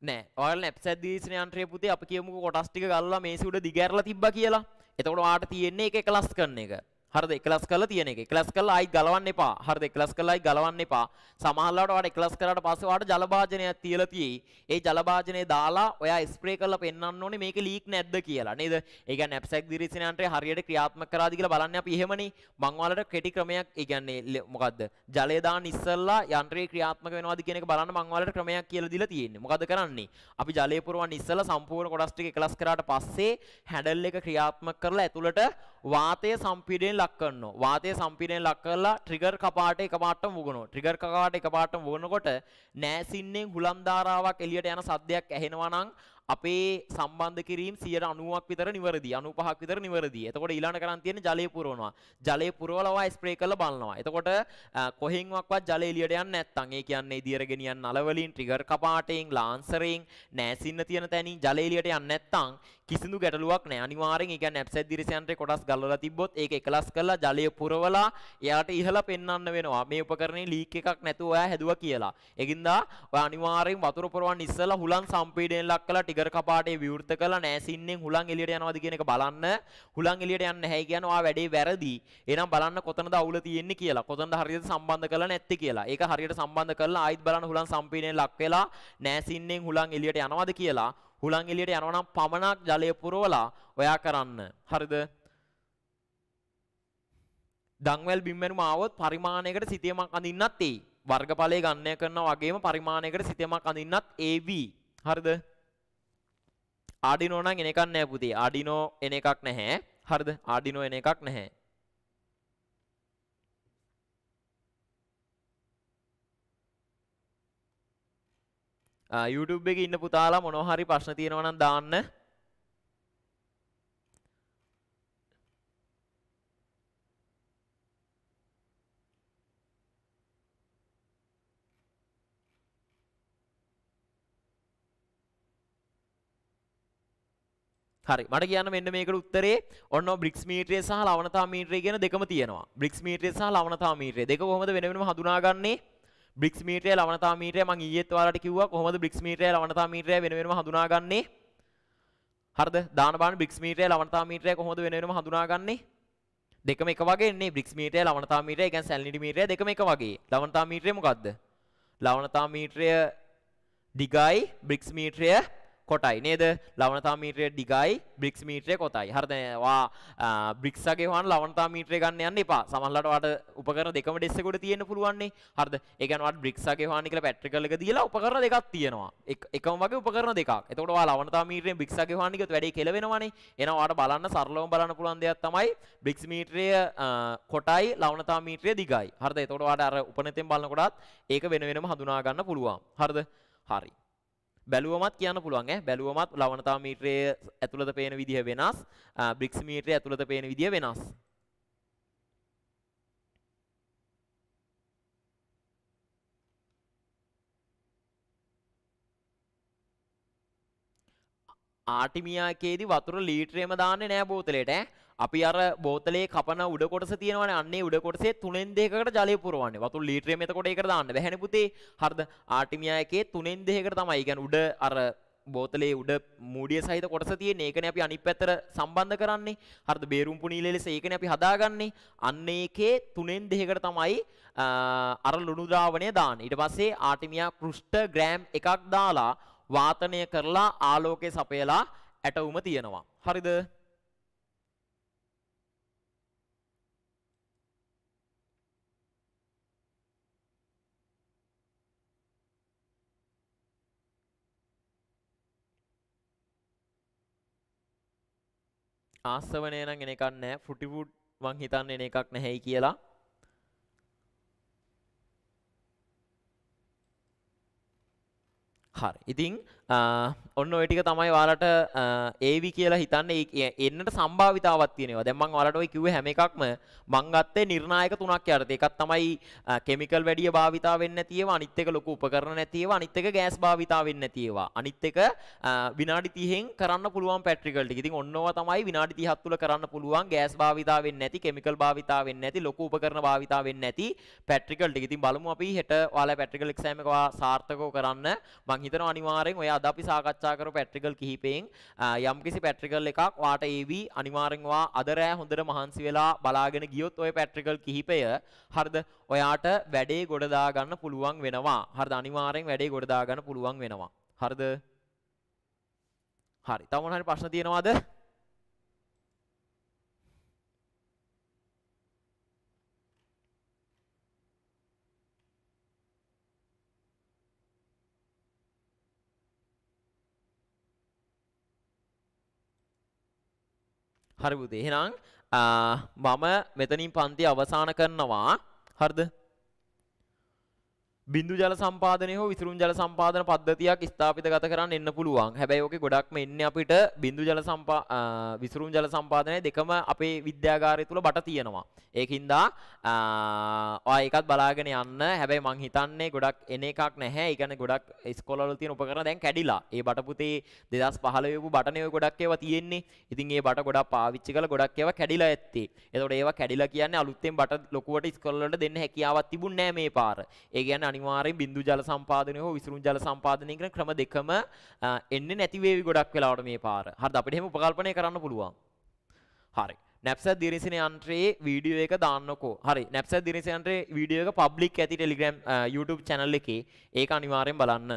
නෑ ඔයල් නැප්සැදීශනයන්ත්‍රය පුතේ අප කියමු කොටස් ටික ගල්ලා මේසි උඩ දිගෑරලා තිබ්බා කියලා එතකොට ඔයාට තියෙන්නේ ඒක එකලස් කරන එක. හරිද? එකලස් කරලා තියෙන එක. එකලස් කරලා ආයි ගලවන්න එපා. හරිද? එකලස් කරලා ආයි ගලවන්න එපා. සමහරවිට ඔයාලා එකලස් කරාට පස්සේ ඔයාලට ජලභාජනයක් තියලා තියෙයි. ඒ ජලභාජනය දාලා ඔයා ස්ප්‍රේ කරලා පෙන්වන්න ඕනේ මේක ලීක් නැද්ද කියලා. නේද? ඒ කියන්නේ ඇප්සැක් දිරිසිනන්ටේ හරියට ක්‍රියාත්මක කරාද කියලා බලන්නේ අපි එහෙමනේ. මං ඔයාලට කෙටි ක්‍රමයක් ඒ කියන්නේ මොකද්ද? ජලය දාන්න ඉස්සෙල්ලා යන්ත්‍රය ක්‍රියාත්මක වෙනවද කියන එක බලන්න මං ඔයාලට ක්‍රමයක් කියලා දීලා තියෙන්නේ. මොකද කරන්නේ? අපි ජලය පුරවන්න ඉස්සෙල්ලා සම්පූර්ණ කොටස් ටික එකලස් කරාට පස්සේ හැඩල් එක ක්‍රියාත්මක කරලා ඇතුළට වාතය සම්පීඩනය ලක් කරනවා. වාතය සම්පීඩනය ලක් කරලා ට්‍රිගර් කපාට එකපාරටම වුණනවා. ට්‍රිගර් කපාට එකපාරටම වුණනකොට නෑසින්නෙන් හුලම් ධාරාවක් එළියට යන සද්දයක් ඇහෙනවා නම් අපේ සම්බන්ධ කිරීම 90ක් විතර නිවැරදි 95ක් විතර නිවැරදි. එතකොට ඊළඟ කරන් තියෙන්නේ ජලය පුරවනවා. ජලය පුරවලා ස්ප්‍රේ කරලා බලනවා. එතකොට කොහෙන්වත් ජලය එළියට යන්නේ නැත්නම් ඒ කියන්නේ ඉදියර ගෙනියන නල වලින් ට්‍රිගර් කපාටෙන් ලාන්සරෙන් නෑසින්න තියෙන තැනින් ජලය එළියට යන්නේ නැත්නම් කිසිදු ගැටලුවක් නෑ අනිවාර්යෙන් ඒ කියන්නේ ඇප්සෙට් දිරසයන්ට කොටස් ගලවලා තිබ්බොත් ඒක එකලස් කරලා ජලය පුරවලා එයාට ඉහලා පෙන්වන්න වෙනවා මේ උපකරණේ ලීක් එකක් නැතුව ඔයා හැදුවා කියලා. ඒකින්දා ඔයා අනිවාර්යෙන් වතුර පුරවන්න ඉස්සලා හුලං සම්පීඩනය ලක් කළා ටිගර් කපාටේ විවෘත කළා නෑසින්නෙන් හුලං එළියට යනවාද කියන එක බලන්න. හුලං එළියට යන්නේ නැහැ කියන ඔයා වැඩේ වැරදි. එහෙනම් බලන්න කොතනද අවුල තියෙන්නේ කියලා. කොතනද හරියට සම්බන්ධ කරලා නැත්තේ කියලා. ඒක හරියට සම්බන්ධ කරලා ආයිත් බලන්න හුලං සම්පීඩනය ලක් වෙලා නෑසින්නෙන් හුලං එළියට යනවාද කියලා හුලං එළියට යනවා නම් පමණක් ජලය පුරවලා ඔයා කරන්න. හරිද? දන්වැල් බිම්මැණුම ආවොත් පරිමාණයකට සිතියමක් අඳින්නත් එයි. වර්ගඵලය ගණනය කරනවා වගේම පරිමාණයකට සිතියමක් අඳින්නත් AV. හරිද? ආඩිනෝ නම් එන එකක් නැහැ පුතේ. ආඩිනෝ එන එකක් නැහැ. හරිද? ආඩිනෝ එන එකක් නැහැ. YouTube එක ඉන්න පුතාලා මොනවහරි ප්‍රශ්න තියෙනවා නම් දාන්න. හරි මට කියන්න මෙන්න මේකට උත්තරේ ඔන්න බ්‍රික්ස් මීටරය සහ ලවනතා මීටරය කියන දෙකම තියෙනවා බ්‍රික්ස් මීටරය සහ ලවනතා මීටරය දෙක කොහොමද වෙන වෙනම හඳුනාගන්නේ බ්‍රික්ස් මීටරය ලවනතා මීටරය මං ඊයේත් ඔයාලට කිව්වා කොහොමද බ්‍රික්ස් මීටරය ලවනතා මීටරය වෙන වෙනම හඳුනාගන්නේ හරිද දාන බාන බ්‍රික්ස් මීටරය ලවනතා මීටරය කොහොමද වෙන වෙනම හඳුනාගන්නේ දෙකම එක වගේ නේ බ්‍රික්ස් මීටරය ලවනතා මීටරය කියන්නේ සැලිනිටි මීටරය දෙකම එක වගේ ලවනතා මීටරය මොකද්ද ලවනතා මීටරය දිගයි බ්‍රික්ස් මීටරය කොටයි නේද ලවනතා මීට්‍රය ඩිගයි බ්‍රික්ස් මීට්‍රය කොතයි හරදවා බ්‍රික්සගේ වන් ලවනතා මීට්‍රය ගන්න යන්න එපා සමහලට වට උපකර දෙකම ඩෙස්සකොට තියෙන පුළුවන්නේ හරද එකනවත් බ්‍රික්සගේ වානිකල පැට්‍රිකල්ලක දීලා උපකරන දෙකක් තියෙනවා එකම වගේ උපකරන දෙකක් එතකොටවා ලවනතා මීට්‍රය බ්‍රික්සගේ වානිකත් වැඩේ කෙලවෙනවානේ එනවාට බලන්න සරලවම බලන්න පුළුවන් දෙයක් තමයි බ්‍රික්ස් මීට්‍රය කොටයි ලවනතා මීට්‍රය දිගයි හරද එතකොට වාට අර උපනතෙන් බලනකොටත් ඒක වෙන වෙනම හඳුනා ගන්න පුළුවන් හරිද හරි බැලුවමත් කියන්න පුළුවන් ඈ බැලුවමත් ලවණතාව මීටරය ඇතුළත පේන විදිහ වෙනස් බ්‍රික්ස් මීටරය ඇතුළත පේන විදිහ වෙනස් ආටිමියා එකේදී වතුර ලීටරයම දාන්නේ නෑ බෝතලයට ඈ අපි අර බෝතලේ කපන උඩ කොටස තියෙනවනේ අන්නේ උඩ කොටසේ තුනෙන් දෙකකට ජලය පුරවන්නේ. වතුර ලීටරයෙන් එතකොට ඒකට දාන්න බැහැනේ පුතේ. හරිද? ආටිමියා එකේ තුනෙන් දෙකකට තමයි. ඒ කියන්නේ උඩ අර බෝතලේ උඩ මූඩිය සහිත කොටස තියෙන ඒකනේ අපි අනිත් පැත්තට සම්බන්ධ කරන්නේ. හරිද? බේරුම්පු නිල ලෙස ඒකනේ අපි හදාගන්නේ. අන්න ඒකේ තුනෙන් දෙකකට තමයි අර ලුණු ද්‍රාවණය දාන්නේ. ඊට පස්සේ ආටිමියා කෘෂ්ඨ ග්‍රෑම් එකක් දාලා වාතනය කරලා ආලෝකයේ සපයලා ඇටවුම තියෙනවා. හරිද? ආස්සවනය නම් එන එකක් නැහැ. ෆුටිෆුඩ් මං හිතන්නේ එන එකක් නැහැයි කියලා. හරි. ඉතින් ඔන්න ඔටික තමයි වාලට ඒවි කියලා හිතන්න එන්නට සම්භාවිතාවත් තියෙනවා දැම්මන් වලට ඔයි කිව්ව හැම එකක්ම මංගත්තේ නිර්ණායක තුනක් යටත එකත් තමයි කෙමිකල් වැඩිය භාවිතා වෙන්න තියෙව අනිත් එක ලොකු උපකරණ නැතිව අනිත් එක ගෑස් භාවිතා වෙන්න තියෙවා අනිත් එක විනාඩි 30න් කරන්න පුළුවන් පැට්‍රිකල් ටික. ඉතින් ඔන්නෝවා තමයි විනාඩි 30ක් තුල කරන්න පුළුවන් ගෑස් භාවිතා වෙන්නේ නැති කෙමිකල් භාවිතා වෙන්නේ නැති ලොකු උපකරණ භාවිතා වෙන්නේ නැති පැට්‍රිකල් ටික. ඉතින් බලමු අපි හෙට ඔයාලා පැට්‍රිකල් එක්සෑම් එක සාර්ථකව කරන්න. මං හිතනවා අනිවාර්යෙන් ඔයා අද අපි සාකච්ඡා කරපු පැට්‍රිකල් කිහිපයෙන් යම්කිසි පැට්‍රිකල් එකක් ඔයාට AV අනිවාර්යෙන් ඔයා අද රෑ හොඳට මහන්සි වෙලා බලාගෙන ගියොත් ওই පැට්‍රිකල් කිහිපය හරිද ඔයාට වැඩේ ගොඩ දාගන්න පුළුවන් වෙනවා. හරිද අනිවාර්යෙන් වැඩේ ගොඩ දාගන්න පුළුවන් වෙනවා. හරිද? හරි. තව මොන හරි ප්‍රශ්න තියෙනවද? හරි පුතේ. එහෙනම් මම මෙතනින් පන්ති අවසන් කරනවා. හරිද? බිඳු ජල සම්පාදනය හෝ විසුරුම් ජල සම්පාදන පද්ධතියක් ස්ථාපිත ගත කරන්න එන්න පුළුවන්. හැබැයි ඕකේ ගොඩක්ම එන්නේ අපිට බිඳු ජල සම්පා විසුරුම් ජල සම්පාදනය දෙකම අපේ විද්‍යාගාරය තුල බට තියෙනවා. ඒකින්දා ඔය එකත් බලාගෙන යන්න. හැබැයි මං හිතන්නේ ගොඩක් එන එකක් නැහැ. ඒ කියන්නේ ගොඩක් ඉස්කෝලවල තියෙන උපකරණ දැන් කැඩිලා. ඒ බට පුතේ 2015 වූ බටනේ ඔය ගොඩක් ඒවා තියෙන්නේ. ඉතින් ඒ බට ගොඩක් පාවිච්චි කරලා ගොඩක් ඒවා කැඩිලා ඇත්තේ. එතකොට ඒවා කැඩිලා කියන්නේ අලුතෙන් බට ලොකුවට ඉස්කෝලවලට දෙන්න හැකියාවක් තිබුණ නැහැ මේ පාර. ඒ කියන්නේ අනිවාර්යෙන් බිඳු ජල සම්පාදනය හෝ විසිරුම් ජල සම්පාදනය කරන ක්‍රම දෙකම එන්නේ නැති වේවි ගොඩක් වෙලාවට මේ පාර. හරිද? අපිට එහෙම උපකල්පනය කරන්න පුළුවන්. හරි. නැප්සත් දිරිසින යන්ත්‍රයේ වීඩියෝ එක දාන්නකෝ. හරි. නැප්සත් දිරිසින යන්ත්‍රයේ වීඩියෝ එක පබ්ලික් ඇති Telegram YouTube channel එකේ ඒක අනිවාර්යෙන් බලන්න.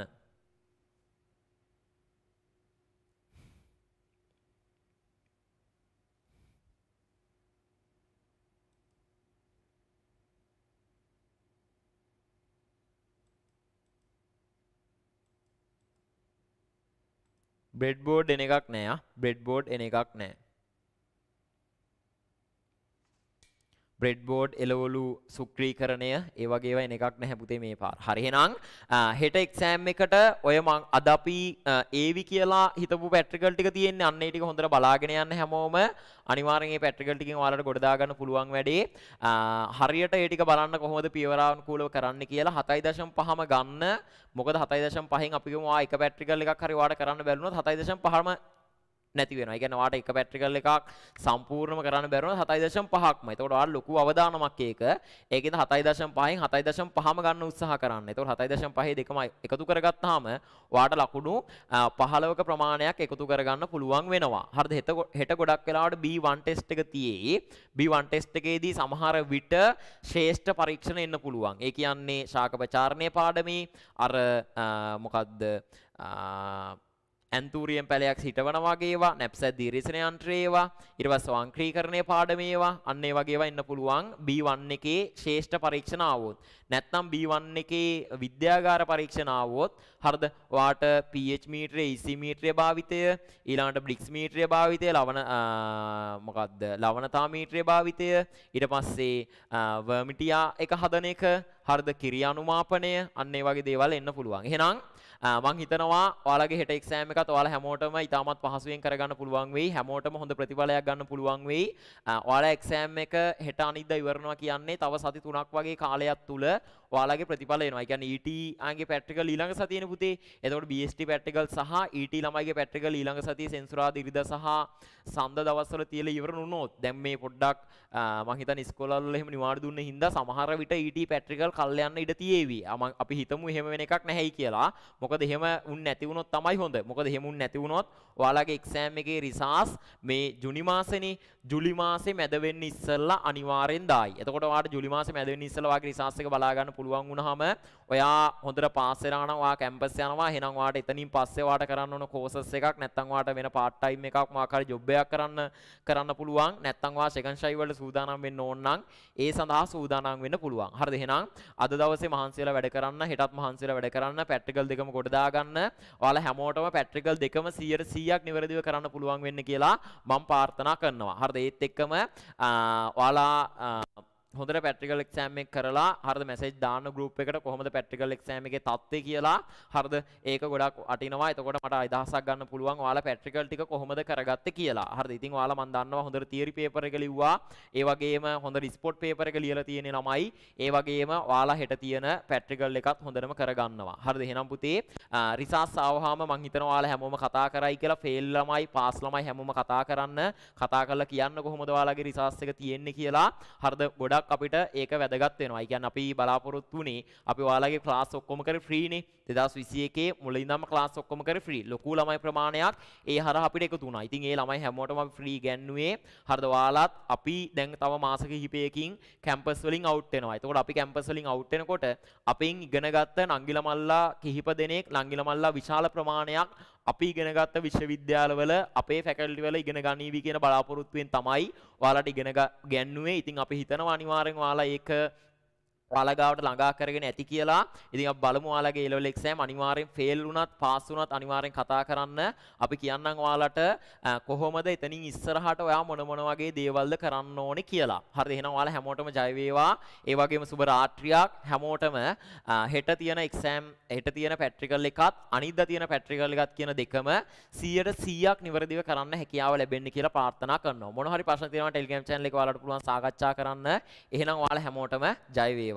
බෙඩ් බෝඩ් එන එකක් නෑ බෙඩ් බෝඩ් එන එකක් නෑ බ්‍රෙඩ්බෝඩ් එලවලු සුක්‍රීකරණය ඒ වගේ එන එකක් නැහැ පුතේ මේ පාර. හරි එහෙනම් හෙට එක්සෑම් එකට ඔය මං අද අපි ඒවි කියලා හිතපු පැට්‍රිකල් ටික තියෙන්නේ අන්න ඒ ටික හොඳට බලාගෙන යන්න හැමෝම අනිවාර්යෙන් මේ පැට්‍රිකල් ටිකෙන් ඔයාලට ගොඩ දා ගන්න පුළුවන් වැඩේ. හරියට ඒ ටික බලන්න කොහොමද පියවරානුකූලව කරන්න කියලා 7.5ම ගන්න. මොකද 7.5න් අපි කියමු ආ එක පැට්‍රිකල් එකක් හරි ඔයාලට කරන්න බැරිුණොත් 7.5ම නැති වෙනවා. ඒ කියන්නේ ඔයාට එක පැට්‍රිකල් එකක් සම්පූර්ණම කරන්න බැරි වුණොත් 7.5ක්ම. එතකොට ඔයාලා ලොකු අවදානමක් ඒක. ඒකෙන්ද 7.5න් 7.5ම ගන්න උත්සාහ කරන්න. එතකොට 7.5 දෙකම එකතු කරගත්තාම ඔයාට ලකුණු 15ක ප්‍රමාණයක් එකතු කරගන්න පුළුවන් වෙනවා. හරිද? හෙට ගොඩක් වෙලාවට B1 ටෙස්ට් එක තියේ. B1 ටෙස්ට් එකේදී සමහර විට ශ්‍රේෂ්ඨ පරීක්ෂණ එන්න පුළුවන්. ඒ කියන්නේ ශාක ප්‍රචාරණයේ පාඩමේ අර මොකද්ද ඇන්තූරියම් පැලයක් හිටවනවාගේවා නැප්සැත් දීරිසන යන්ත්‍රේවා ඉරිවස් වංක්‍රීකරණය පාඩමේවා අන්නේ වගේවා එන්න පුළුවන් B1 එකේ ශේෂ්ඨ පරීක්ෂණ ආවොත් නැත්නම් B1 එකේ විද්‍යාගාර පරීක්ෂණ ආවොත් හරිද ඔයාට pH මීටරය EC මීටරය භාවිතය ඊළඟට බ්ලික්ස් මීටරය භාවිතය ලවණ මොකද්ද ලවණතා මීටරය භාවිතය ඊට පස්සේ වර්මිටියා එක හදන එක හරිද කිරිය අනුමාපනය අන්න ඒ වගේ දේවල් එන්න පුළුවන්. එහෙනම් මං හිතනවා ඔයාලගේ හෙට එක්සෑම් එකත් ඔයාලා හැමෝටම ඉතාමත් පහසුවෙන් කරගන්න පුළුවන් වෙයි හැමෝටම හොඳ ප්‍රතිඵලයක් ගන්න පුළුවන් වෙයි ඔයාලා එක්සෑම් එක හෙට අනිද්දා ඉවරනවා කියන්නේ තව සති තුනක් වගේ කාලයක් තුල ඔයාලගේ ප්‍රතිඵල එනවා. ඒ කියන්නේ ET ආගේ පැට්‍රිකල් ඊළඟ සතියේනේ පුතේ. එතකොට BST පැට්‍රිකල් සහ ET ළමයිගේ පැට්‍රිකල් ඊළඟ සතියේ සෙන්සුරාදා ඉරිදා සහ සඳ දවස්වල තියලා ඉවර වුණොත් දැන් මේ පොඩ්ඩක් මම හිතන්නේ ඉස්කෝලවල එහෙම නිවාඩු දුන්නේ හින්දා සමහර විට ET පැට්‍රිකල් කල් යන්න ඉඩ තියෙවි. අපි හිතමු එහෙම වෙන එකක් නැහැයි කියලා. මොකද එහෙම උන් නැති වුණොත් තමයි හොඳ. මොකද එහෙම උන් නැති වුණොත් ඔයාලගේ එක්සෑම් එකේ රිසාස් මේ ජුනි මාසෙනේ ජුලි මාසේ මැද වෙන්න ඉස්සෙල්ලා අනිවාර්යෙන් දායි. එතකොට ඔයාට ජුලි මාසේ මැද වෙන්න ඉස්සෙල්ලා ඔයාගේ රිසාස් එක බලා ගන්න පුළුවන් වුණාම ඔයා හොඳට පාස් වෙනවා නම් ඔයා කැම්පස් යනවා. එහෙනම් ඔයාට එතනින් පස්සේ ඔයාට කරන්න ඕන කෝසස් එකක් නැත්නම් ඔයාට වෙන part time එකක් මොකක් හරි job එකක් කරන්න කරන්න පුළුවන්. නැත්නම් ඔයා second shy වලට සූදානම් වෙන්න ඕන නම් ඒ සඳහා සූදානම් වෙන්න පුළුවන්. හරිද? එහෙනම් අද දවසේ මහන්සියලා වැඩ කරන්න, හෙටත් මහන්සියලා වැඩ කරන්න, පැට්‍රිකල් දෙකම ගොඩ දාගන්න. ඔයාලා හැමෝටම පැට්‍රිකල් දෙකම 100 100ක් නිවැරදිව කරන්න පුළුවන් වෙන්න කියලා මම ප්‍රාර්ථනා කරනවා. හරිද? ඒත් එක්කම ඔයාලා හොඳට පැට්‍රිකල් එක්සෑම් එක කරලා හරිද මැසේජ් දාන්න ගෲප් එකට කොහොමද පැට්‍රිකල් එක්සෑම් එකේ තත්ත්වය කියලා හරිද ඒක ගොඩක් අටිනවා එතකොට මට අදහසක් ගන්න පුළුවන් ඔයාලා පැට්‍රිකල් ටික කොහොමද කරගත්තේ කියලා හරිද ඉතින් ඔයාලා මම දන්නවා හොඳට තියරි පේපර් එක ලිව්වා ඒ වගේම හොඳට ස්පොට් පේපර් එක ලියලා තියෙන ළමයි ඒ වගේම ඔයාලා හෙට තියෙන පැට්‍රිකල් එකත් හොඳටම කරගන්නවා හරිද එහෙනම් පුතේ රිසර්ච් ආවහම මම හිතනවා ඔයාලා හැමෝම කතා කරයි කියලා ෆේල් ළමයි පාස් ළමයි හැමෝම කතා කරන්න කතා කරලා කියන්න කොහොමද ඔයාලගේ රිසර්ච් එක තියෙන්නේ කියලා හරිද ගොඩක් ගොඩක් අපිට ඒක වැදගත් වෙනවා. ඒ කියන්නේ අපි බලාපොරොත්තු වුණේ අපි ඔයාලගේ ක්ලාස් ඔක්කොම කරේ ෆ්‍රීනේ. 2021 මුලින්දම ක්ලාස් ඔක්කොම කරේ ෆ්‍රී. ලොකු ළමයි ප්‍රමාණයක් ඒ හරහා අපිට එකතු වුණා. ඉතින් ඒ ළමයි හැමෝටම අපි ෆ්‍රී ගන්නුවේ. හරිද? ඔයාලත් අපි දැන් තව මාස කිහිපයකින් කැම්පස් වලින් අවුට් වෙනවා. එතකොට අපි කැම්පස් වලින් අවුට් වෙනකොට අපෙන් ඉගෙනගත්ත නංගිල මල්ලා කිහිප දෙනෙක් නංගිල මල්ලා විශාල ප්‍රමාණයක් අපි ඉගෙනගත්ත විශ්වවිද්‍යාලවල අපේ ෆැකල්ටි වල ඉගෙන ගනීවි කියන බලාපොරොත්තුවෙන් තමයි ඔයාලට ඉගෙන ගැන්නුවේ. ඉතින් අපි හිතනවා අනිවාර්යෙන් ඔයාලා ඒක ඔයාලගාවට ළඟා කරගෙන ඇති කියලා. ඉතින් අපි බලමු ඔයාලගේ A level exam අනිවාර්යෙන් fail වුණත් pass වුණත් අනිවාර්යෙන් කතා කරන්න. අපි කියන්නම් ඔයාලට කොහොමද එතනින් ඉස්සරහට ඔයා මොන මොන වගේ දේවල්ද කරන්න ඕනේ කියලා. හරිද? එහෙනම් ඔයාලා හැමෝටම ජය වේවා. ඒ වගේම සුබ රාත්‍රියක් හැමෝටම හෙට තියෙන exam හෙට තියෙන practical එකත් අනිද්දා තියෙන practical එකත් කියන දෙකම 100%ක් නිවැරදිව කරන්න හැකියාව ලැබෙන්න කියලා ප්‍රාර්ථනා කරනවා. මොන හරි ප්‍රශ්න තියෙනවා Telegram channel එක ඔයාලට පුළුවන් සාකච්ඡා කරන්න. එහෙනම් ඔයාලා හැමෝටම ජය වේවා.